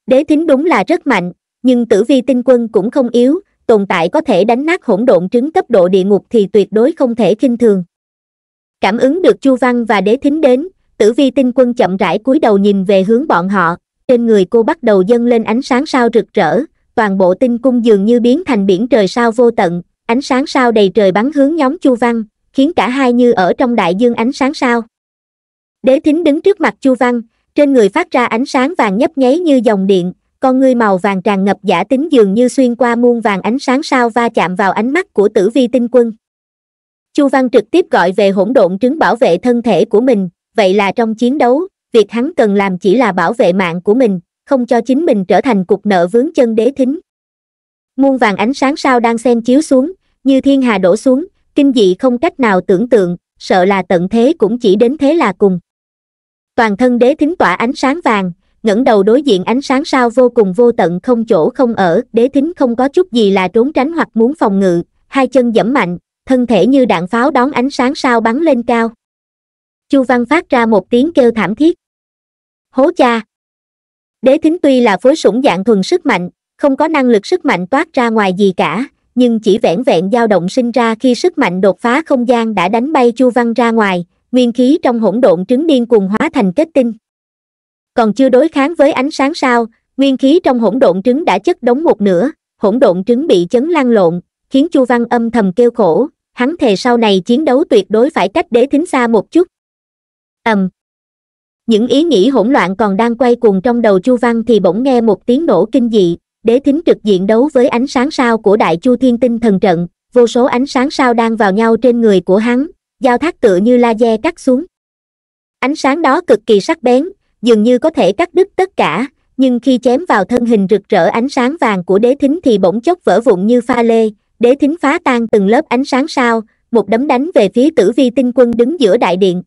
đế thính đúng là rất mạnh nhưng tử vi tinh quân cũng không yếu tồn tại có thể đánh nát hỗn độn trứng cấp độ địa ngục thì tuyệt đối không thể kinh thường cảm ứng được chu văn và đế thính đến tử vi tinh quân chậm rãi cúi đầu nhìn về hướng bọn họ trên người cô bắt đầu dâng lên ánh sáng sao rực rỡ toàn bộ tinh cung dường như biến thành biển trời sao vô tận ánh sáng sao đầy trời bắn hướng nhóm chu văn khiến cả hai như ở trong đại dương ánh sáng sao đế thính đứng trước mặt chu văn trên người phát ra ánh sáng vàng nhấp nháy như dòng điện con ngươi màu vàng tràn ngập giả tính dường như xuyên qua muôn vàng ánh sáng sao va chạm vào ánh mắt của tử vi tinh quân chu văn trực tiếp gọi về hỗn độn trứng bảo vệ thân thể của mình vậy là trong chiến đấu việc hắn cần làm chỉ là bảo vệ mạng của mình không cho chính mình trở thành cục nợ vướng chân đế thính muôn vàng ánh sáng sao đang xen chiếu xuống như thiên hà đổ xuống kinh dị không cách nào tưởng tượng sợ là tận thế cũng chỉ đến thế là cùng toàn thân đế thính tỏa ánh sáng vàng ngẩng đầu đối diện ánh sáng sao vô cùng vô tận không chỗ không ở đế thính không có chút gì là trốn tránh hoặc muốn phòng ngự hai chân dẫm mạnh thân thể như đạn pháo đón ánh sáng sao bắn lên cao chu văn phát ra một tiếng kêu thảm thiết hố cha đế thính tuy là phối sủng dạng thuần sức mạnh không có năng lực sức mạnh toát ra ngoài gì cả nhưng chỉ vẻn vẹn dao động sinh ra khi sức mạnh đột phá không gian đã đánh bay chu văn ra ngoài nguyên khí trong hỗn độn trứng điên cuồng hóa thành kết tinh còn chưa đối kháng với ánh sáng sao nguyên khí trong hỗn độn trứng đã chất đống một nửa hỗn độn trứng bị chấn lan lộn khiến chu văn âm thầm kêu khổ hắn thề sau này chiến đấu tuyệt đối phải cách đế thính xa một chút ầm những ý nghĩ hỗn loạn còn đang quay cuồng trong đầu chu văn thì bỗng nghe một tiếng nổ kinh dị đế thính trực diện đấu với ánh sáng sao của đại chu thiên tinh thần trận vô số ánh sáng sao đang vào nhau trên người của hắn giao thác tựa như laser cắt xuống ánh sáng đó cực kỳ sắc bén dường như có thể cắt đứt tất cả nhưng khi chém vào thân hình rực rỡ ánh sáng vàng của đế thính thì bỗng chốc vỡ vụn như pha lê đế thính phá tan từng lớp ánh sáng sao một đấm đánh về phía tử vi tinh quân đứng giữa đại điện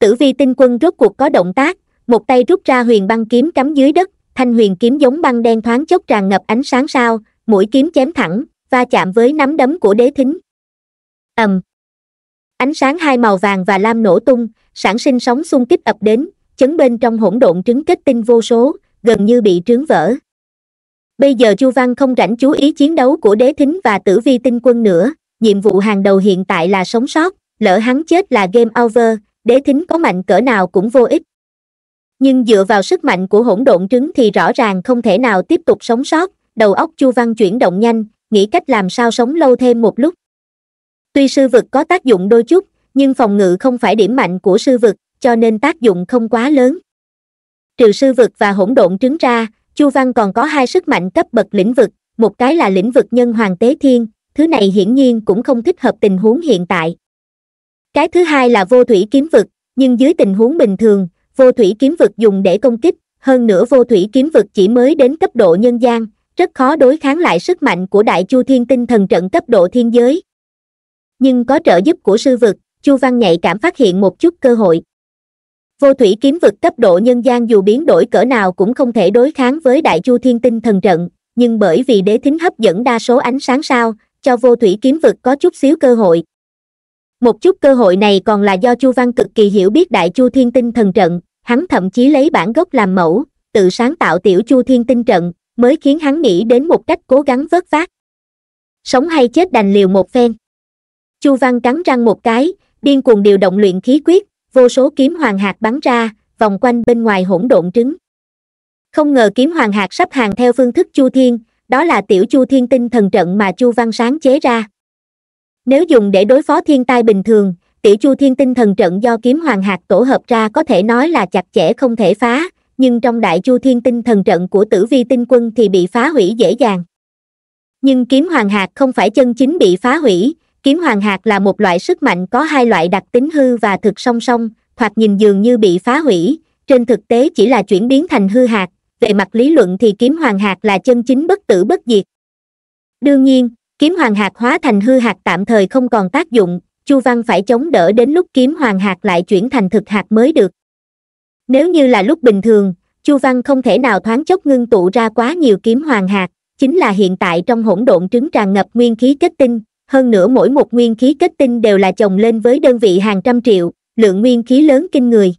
Tử vi tinh quân rốt cuộc có động tác, một tay rút ra huyền băng kiếm cắm dưới đất, thanh huyền kiếm giống băng đen thoáng chốc tràn ngập ánh sáng sao, mũi kiếm chém thẳng, va chạm với nắm đấm của đế thính. ầm, Ánh sáng hai màu vàng và lam nổ tung, sản sinh sóng xung kích ập đến, chấn bên trong hỗn độn trứng kết tinh vô số, gần như bị trướng vỡ. Bây giờ Chu Văn không rảnh chú ý chiến đấu của đế thính và tử vi tinh quân nữa, nhiệm vụ hàng đầu hiện tại là sống sót, lỡ hắn chết là game over, đế thính có mạnh cỡ nào cũng vô ích nhưng dựa vào sức mạnh của hỗn độn trứng thì rõ ràng không thể nào tiếp tục sống sót đầu óc chu văn chuyển động nhanh nghĩ cách làm sao sống lâu thêm một lúc tuy sư vực có tác dụng đôi chút nhưng phòng ngự không phải điểm mạnh của sư vực cho nên tác dụng không quá lớn trừ sư vực và hỗn độn trứng ra chu văn còn có hai sức mạnh cấp bậc lĩnh vực một cái là lĩnh vực nhân hoàng tế thiên thứ này hiển nhiên cũng không thích hợp tình huống hiện tại cái thứ hai là vô thủy kiếm vực nhưng dưới tình huống bình thường vô thủy kiếm vực dùng để công kích hơn nữa vô thủy kiếm vực chỉ mới đến cấp độ nhân gian rất khó đối kháng lại sức mạnh của đại chu thiên tinh thần trận cấp độ thiên giới nhưng có trợ giúp của sư vực chu văn nhạy cảm phát hiện một chút cơ hội vô thủy kiếm vực cấp độ nhân gian dù biến đổi cỡ nào cũng không thể đối kháng với đại chu thiên tinh thần trận nhưng bởi vì đế thính hấp dẫn đa số ánh sáng sao cho vô thủy kiếm vực có chút xíu cơ hội một chút cơ hội này còn là do chu văn cực kỳ hiểu biết đại chu thiên tinh thần trận hắn thậm chí lấy bản gốc làm mẫu tự sáng tạo tiểu chu thiên tinh trận mới khiến hắn nghĩ đến một cách cố gắng vớt vát sống hay chết đành liều một phen chu văn cắn răng một cái điên cuồng điều động luyện khí quyết vô số kiếm hoàng hạt bắn ra vòng quanh bên ngoài hỗn độn trứng không ngờ kiếm hoàng hạt sắp hàng theo phương thức chu thiên đó là tiểu chu thiên tinh thần trận mà chu văn sáng chế ra nếu dùng để đối phó thiên tai bình thường, tỷ chu thiên tinh thần trận do kiếm hoàng hạt tổ hợp ra có thể nói là chặt chẽ không thể phá, nhưng trong đại chu thiên tinh thần trận của tử vi tinh quân thì bị phá hủy dễ dàng. Nhưng kiếm hoàng hạt không phải chân chính bị phá hủy, kiếm hoàng hạt là một loại sức mạnh có hai loại đặc tính hư và thực song song, hoặc nhìn dường như bị phá hủy, trên thực tế chỉ là chuyển biến thành hư hạt, về mặt lý luận thì kiếm hoàng hạt là chân chính bất tử bất diệt. Đương nhiên, kiếm hoàng hạt hóa thành hư hạt tạm thời không còn tác dụng chu văn phải chống đỡ đến lúc kiếm hoàng hạt lại chuyển thành thực hạt mới được nếu như là lúc bình thường chu văn không thể nào thoáng chốc ngưng tụ ra quá nhiều kiếm hoàng hạt chính là hiện tại trong hỗn độn trứng tràn ngập nguyên khí kết tinh hơn nữa mỗi một nguyên khí kết tinh đều là chồng lên với đơn vị hàng trăm triệu lượng nguyên khí lớn kinh người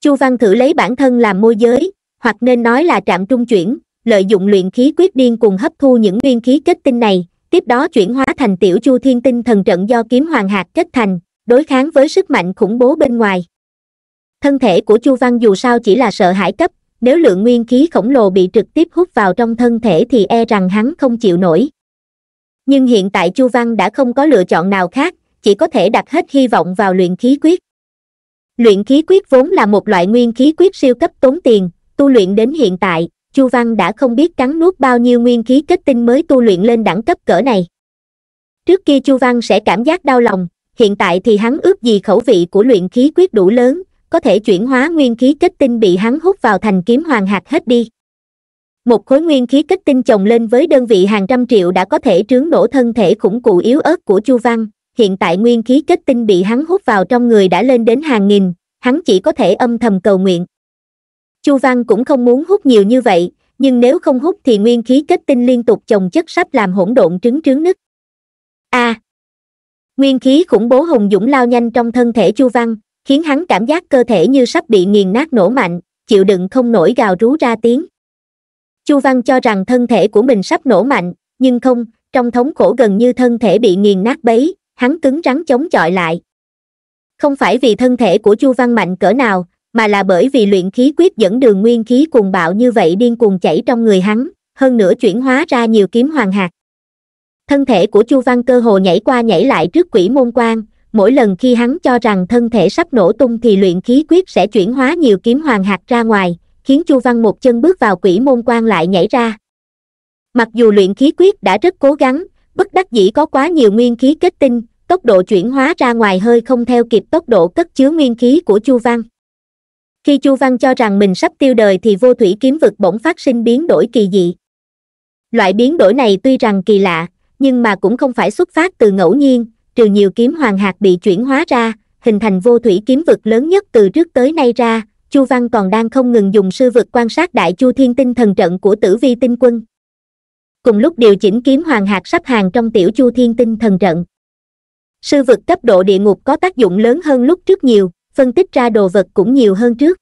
chu văn thử lấy bản thân làm môi giới hoặc nên nói là trạm trung chuyển lợi dụng luyện khí quyết điên cùng hấp thu những nguyên khí kết tinh này tiếp đó chuyển hóa thành tiểu chu thiên tinh thần trận do kiếm hoàng hạt kết thành, đối kháng với sức mạnh khủng bố bên ngoài. Thân thể của Chu Văn dù sao chỉ là sợ hãi cấp, nếu lượng nguyên khí khổng lồ bị trực tiếp hút vào trong thân thể thì e rằng hắn không chịu nổi. Nhưng hiện tại Chu Văn đã không có lựa chọn nào khác, chỉ có thể đặt hết hy vọng vào luyện khí quyết. Luyện khí quyết vốn là một loại nguyên khí quyết siêu cấp tốn tiền, tu luyện đến hiện tại, chu văn đã không biết cắn nuốt bao nhiêu nguyên khí kết tinh mới tu luyện lên đẳng cấp cỡ này trước kia chu văn sẽ cảm giác đau lòng hiện tại thì hắn ước gì khẩu vị của luyện khí quyết đủ lớn có thể chuyển hóa nguyên khí kết tinh bị hắn hút vào thành kiếm hoàng hạt hết đi một khối nguyên khí kết tinh chồng lên với đơn vị hàng trăm triệu đã có thể trướng nổ thân thể khủng cụ yếu ớt của chu văn hiện tại nguyên khí kết tinh bị hắn hút vào trong người đã lên đến hàng nghìn hắn chỉ có thể âm thầm cầu nguyện Chu Văn cũng không muốn hút nhiều như vậy, nhưng nếu không hút thì nguyên khí kết tinh liên tục chồng chất sắp làm hỗn độn trứng trướng nứt. A. À, nguyên khí khủng bố hùng dũng lao nhanh trong thân thể Chu Văn, khiến hắn cảm giác cơ thể như sắp bị nghiền nát nổ mạnh, chịu đựng không nổi gào rú ra tiếng. Chu Văn cho rằng thân thể của mình sắp nổ mạnh, nhưng không, trong thống khổ gần như thân thể bị nghiền nát bấy, hắn cứng rắn chống chọi lại. Không phải vì thân thể của Chu Văn mạnh cỡ nào, mà là bởi vì luyện khí quyết dẫn đường nguyên khí cuồng bạo như vậy điên cuồng chảy trong người hắn hơn nữa chuyển hóa ra nhiều kiếm hoàng hạt thân thể của chu văn cơ hồ nhảy qua nhảy lại trước quỷ môn quan mỗi lần khi hắn cho rằng thân thể sắp nổ tung thì luyện khí quyết sẽ chuyển hóa nhiều kiếm hoàng hạt ra ngoài khiến chu văn một chân bước vào quỷ môn quan lại nhảy ra mặc dù luyện khí quyết đã rất cố gắng bất đắc dĩ có quá nhiều nguyên khí kết tinh tốc độ chuyển hóa ra ngoài hơi không theo kịp tốc độ cất chứa nguyên khí của chu văn khi chu văn cho rằng mình sắp tiêu đời thì vô thủy kiếm vực bỗng phát sinh biến đổi kỳ dị loại biến đổi này tuy rằng kỳ lạ nhưng mà cũng không phải xuất phát từ ngẫu nhiên trừ nhiều kiếm hoàng hạt bị chuyển hóa ra hình thành vô thủy kiếm vực lớn nhất từ trước tới nay ra chu văn còn đang không ngừng dùng sư vực quan sát đại chu thiên tinh thần trận của tử vi tinh quân cùng lúc điều chỉnh kiếm hoàng hạt sắp hàng trong tiểu chu thiên tinh thần trận sư vực cấp độ địa ngục có tác dụng lớn hơn lúc trước nhiều phân tích ra đồ vật cũng nhiều hơn trước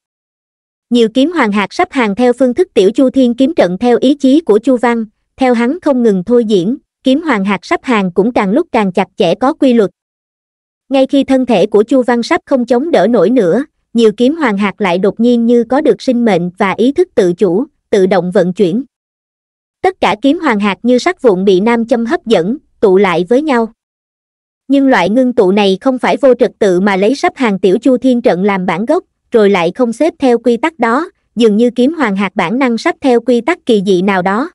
nhiều kiếm hoàng hạt sắp hàng theo phương thức tiểu chu thiên kiếm trận theo ý chí của chu văn theo hắn không ngừng thôi diễn kiếm hoàng hạt sắp hàng cũng càng lúc càng chặt chẽ có quy luật ngay khi thân thể của chu văn sắp không chống đỡ nổi nữa nhiều kiếm hoàng hạt lại đột nhiên như có được sinh mệnh và ý thức tự chủ tự động vận chuyển tất cả kiếm hoàng hạt như sắc vụn bị nam châm hấp dẫn tụ lại với nhau nhưng loại ngưng tụ này không phải vô trật tự mà lấy sắp hàng tiểu chu thiên trận làm bản gốc rồi lại không xếp theo quy tắc đó dường như kiếm hoàng hạt bản năng sắp theo quy tắc kỳ dị nào đó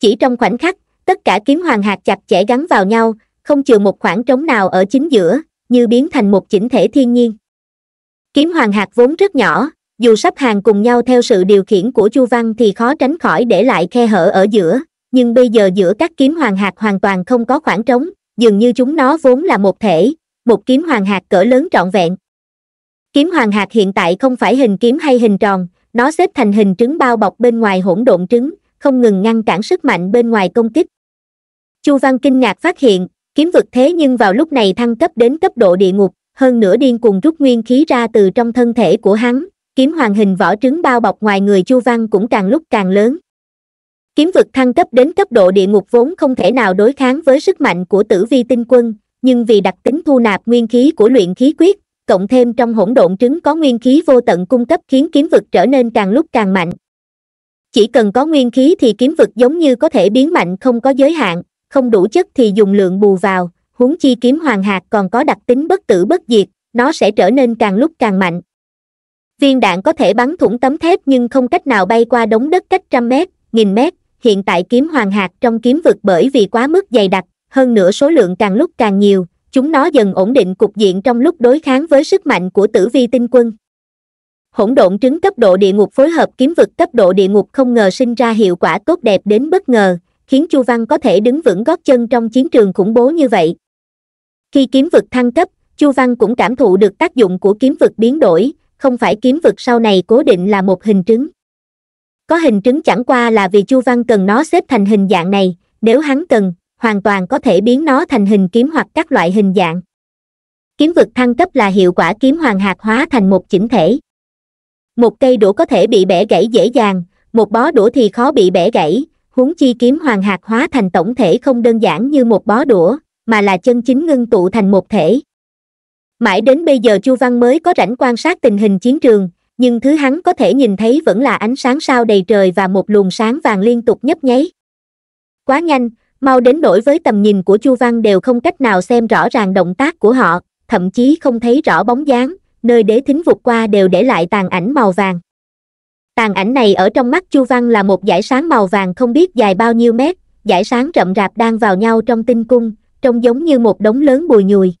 chỉ trong khoảnh khắc tất cả kiếm hoàng hạt chặt chẽ gắn vào nhau không chừa một khoảng trống nào ở chính giữa như biến thành một chỉnh thể thiên nhiên kiếm hoàng hạt vốn rất nhỏ dù sắp hàng cùng nhau theo sự điều khiển của chu văn thì khó tránh khỏi để lại khe hở ở giữa nhưng bây giờ giữa các kiếm hoàng hạt hoàn toàn không có khoảng trống dường như chúng nó vốn là một thể một kiếm hoàng hạt cỡ lớn trọn vẹn kiếm hoàng hạt hiện tại không phải hình kiếm hay hình tròn nó xếp thành hình trứng bao bọc bên ngoài hỗn độn trứng không ngừng ngăn cản sức mạnh bên ngoài công kích chu văn kinh ngạc phát hiện kiếm vực thế nhưng vào lúc này thăng cấp đến cấp độ địa ngục hơn nữa điên cuồng rút nguyên khí ra từ trong thân thể của hắn kiếm hoàng hình vỏ trứng bao bọc ngoài người chu văn cũng càng lúc càng lớn kiếm vực thăng cấp đến cấp độ địa ngục vốn không thể nào đối kháng với sức mạnh của tử vi tinh quân nhưng vì đặc tính thu nạp nguyên khí của luyện khí quyết cộng thêm trong hỗn độn trứng có nguyên khí vô tận cung cấp khiến kiếm vực trở nên càng lúc càng mạnh chỉ cần có nguyên khí thì kiếm vực giống như có thể biến mạnh không có giới hạn không đủ chất thì dùng lượng bù vào huống chi kiếm hoàng hạt còn có đặc tính bất tử bất diệt nó sẽ trở nên càng lúc càng mạnh viên đạn có thể bắn thủng tấm thép nhưng không cách nào bay qua đống đất cách trăm mét nghìn mét hiện tại kiếm hoàng hạt trong kiếm vực bởi vì quá mức dày đặc hơn nữa số lượng càng lúc càng nhiều chúng nó dần ổn định cục diện trong lúc đối kháng với sức mạnh của tử vi tinh quân hỗn độn trứng cấp độ địa ngục phối hợp kiếm vực cấp độ địa ngục không ngờ sinh ra hiệu quả tốt đẹp đến bất ngờ khiến chu văn có thể đứng vững gót chân trong chiến trường khủng bố như vậy khi kiếm vực thăng cấp chu văn cũng cảm thụ được tác dụng của kiếm vực biến đổi không phải kiếm vực sau này cố định là một hình trứng có hình trứng chẳng qua là vì chu văn cần nó xếp thành hình dạng này nếu hắn cần hoàn toàn có thể biến nó thành hình kiếm hoặc các loại hình dạng kiếm vực thăng cấp là hiệu quả kiếm hoàng hạt hóa thành một chỉnh thể một cây đũa có thể bị bẻ gãy dễ dàng một bó đũa thì khó bị bẻ gãy huống chi kiếm hoàng hạt hóa thành tổng thể không đơn giản như một bó đũa mà là chân chính ngưng tụ thành một thể mãi đến bây giờ chu văn mới có rảnh quan sát tình hình chiến trường nhưng thứ hắn có thể nhìn thấy vẫn là ánh sáng sao đầy trời và một luồng sáng vàng liên tục nhấp nháy quá nhanh mau đến đổi với tầm nhìn của chu văn đều không cách nào xem rõ ràng động tác của họ thậm chí không thấy rõ bóng dáng nơi đế thính vụt qua đều để lại tàn ảnh màu vàng tàn ảnh này ở trong mắt chu văn là một dải sáng màu vàng không biết dài bao nhiêu mét dải sáng rậm rạp đang vào nhau trong tinh cung trông giống như một đống lớn bùi nhùi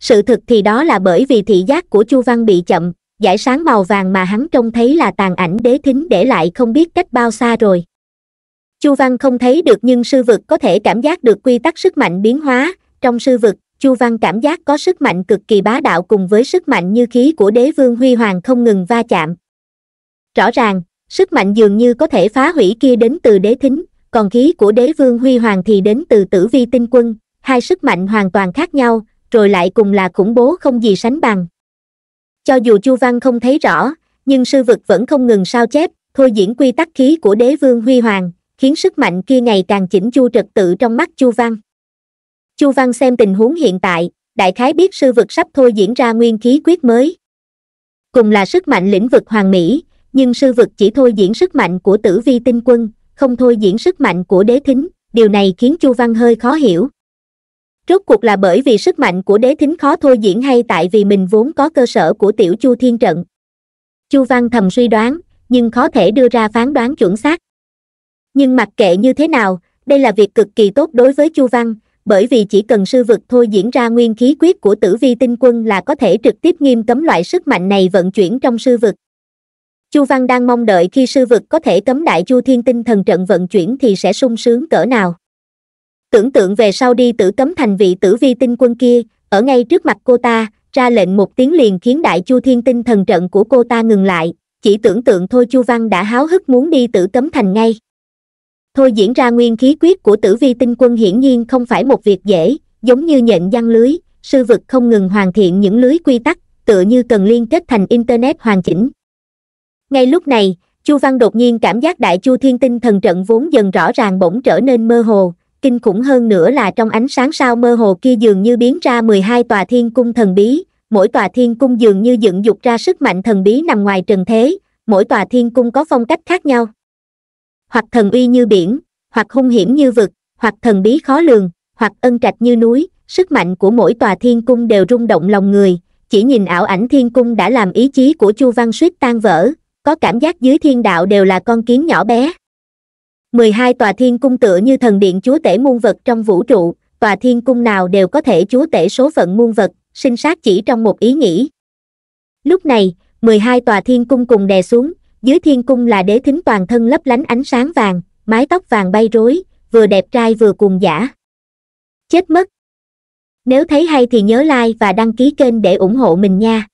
sự thực thì đó là bởi vì thị giác của chu văn bị chậm giải sáng màu vàng mà hắn trông thấy là tàn ảnh đế thính để lại không biết cách bao xa rồi chu văn không thấy được nhưng sư vực có thể cảm giác được quy tắc sức mạnh biến hóa trong sư vực chu văn cảm giác có sức mạnh cực kỳ bá đạo cùng với sức mạnh như khí của đế vương huy hoàng không ngừng va chạm rõ ràng sức mạnh dường như có thể phá hủy kia đến từ đế thính còn khí của đế vương huy hoàng thì đến từ tử vi tinh quân hai sức mạnh hoàn toàn khác nhau rồi lại cùng là khủng bố không gì sánh bằng cho dù chu văn không thấy rõ nhưng sư vực vẫn không ngừng sao chép thôi diễn quy tắc khí của đế vương huy hoàng khiến sức mạnh kia ngày càng chỉnh chu trật tự trong mắt chu văn chu văn xem tình huống hiện tại đại khái biết sư vực sắp thôi diễn ra nguyên khí quyết mới cùng là sức mạnh lĩnh vực hoàng mỹ nhưng sư vực chỉ thôi diễn sức mạnh của tử vi tinh quân không thôi diễn sức mạnh của đế thính điều này khiến chu văn hơi khó hiểu rốt cuộc là bởi vì sức mạnh của đế thính khó thôi diễn hay tại vì mình vốn có cơ sở của tiểu chu thiên trận chu văn thầm suy đoán nhưng khó thể đưa ra phán đoán chuẩn xác nhưng mặc kệ như thế nào đây là việc cực kỳ tốt đối với chu văn bởi vì chỉ cần sư vực thôi diễn ra nguyên khí quyết của tử vi tinh quân là có thể trực tiếp nghiêm cấm loại sức mạnh này vận chuyển trong sư vực chu văn đang mong đợi khi sư vực có thể cấm đại chu thiên tinh thần trận vận chuyển thì sẽ sung sướng cỡ nào tưởng tượng về sau đi tử cấm thành vị tử vi tinh quân kia ở ngay trước mặt cô ta ra lệnh một tiếng liền khiến đại chu thiên tinh thần trận của cô ta ngừng lại chỉ tưởng tượng thôi chu văn đã háo hức muốn đi tử cấm thành ngay thôi diễn ra nguyên khí quyết của tử vi tinh quân hiển nhiên không phải một việc dễ giống như nhện giăng lưới sư vực không ngừng hoàn thiện những lưới quy tắc tựa như cần liên kết thành internet hoàn chỉnh ngay lúc này chu văn đột nhiên cảm giác đại chu thiên tinh thần trận vốn dần rõ ràng bỗng trở nên mơ hồ kinh khủng hơn nữa là trong ánh sáng sao mơ hồ kia dường như biến ra 12 tòa thiên cung thần bí, mỗi tòa thiên cung dường như dựng dục ra sức mạnh thần bí nằm ngoài trần thế, mỗi tòa thiên cung có phong cách khác nhau. Hoặc thần uy như biển, hoặc hung hiểm như vực, hoặc thần bí khó lường, hoặc ân trạch như núi, sức mạnh của mỗi tòa thiên cung đều rung động lòng người, chỉ nhìn ảo ảnh thiên cung đã làm ý chí của Chu Văn suýt tan vỡ, có cảm giác dưới thiên đạo đều là con kiến nhỏ bé mười hai tòa thiên cung tựa như thần điện chúa tể muôn vật trong vũ trụ tòa thiên cung nào đều có thể chúa tể số phận muôn vật sinh sát chỉ trong một ý nghĩ lúc này mười hai tòa thiên cung cùng đè xuống dưới thiên cung là đế thính toàn thân lấp lánh ánh sáng vàng mái tóc vàng bay rối vừa đẹp trai vừa cùng giả chết mất nếu thấy hay thì nhớ like và đăng ký kênh để ủng hộ mình nha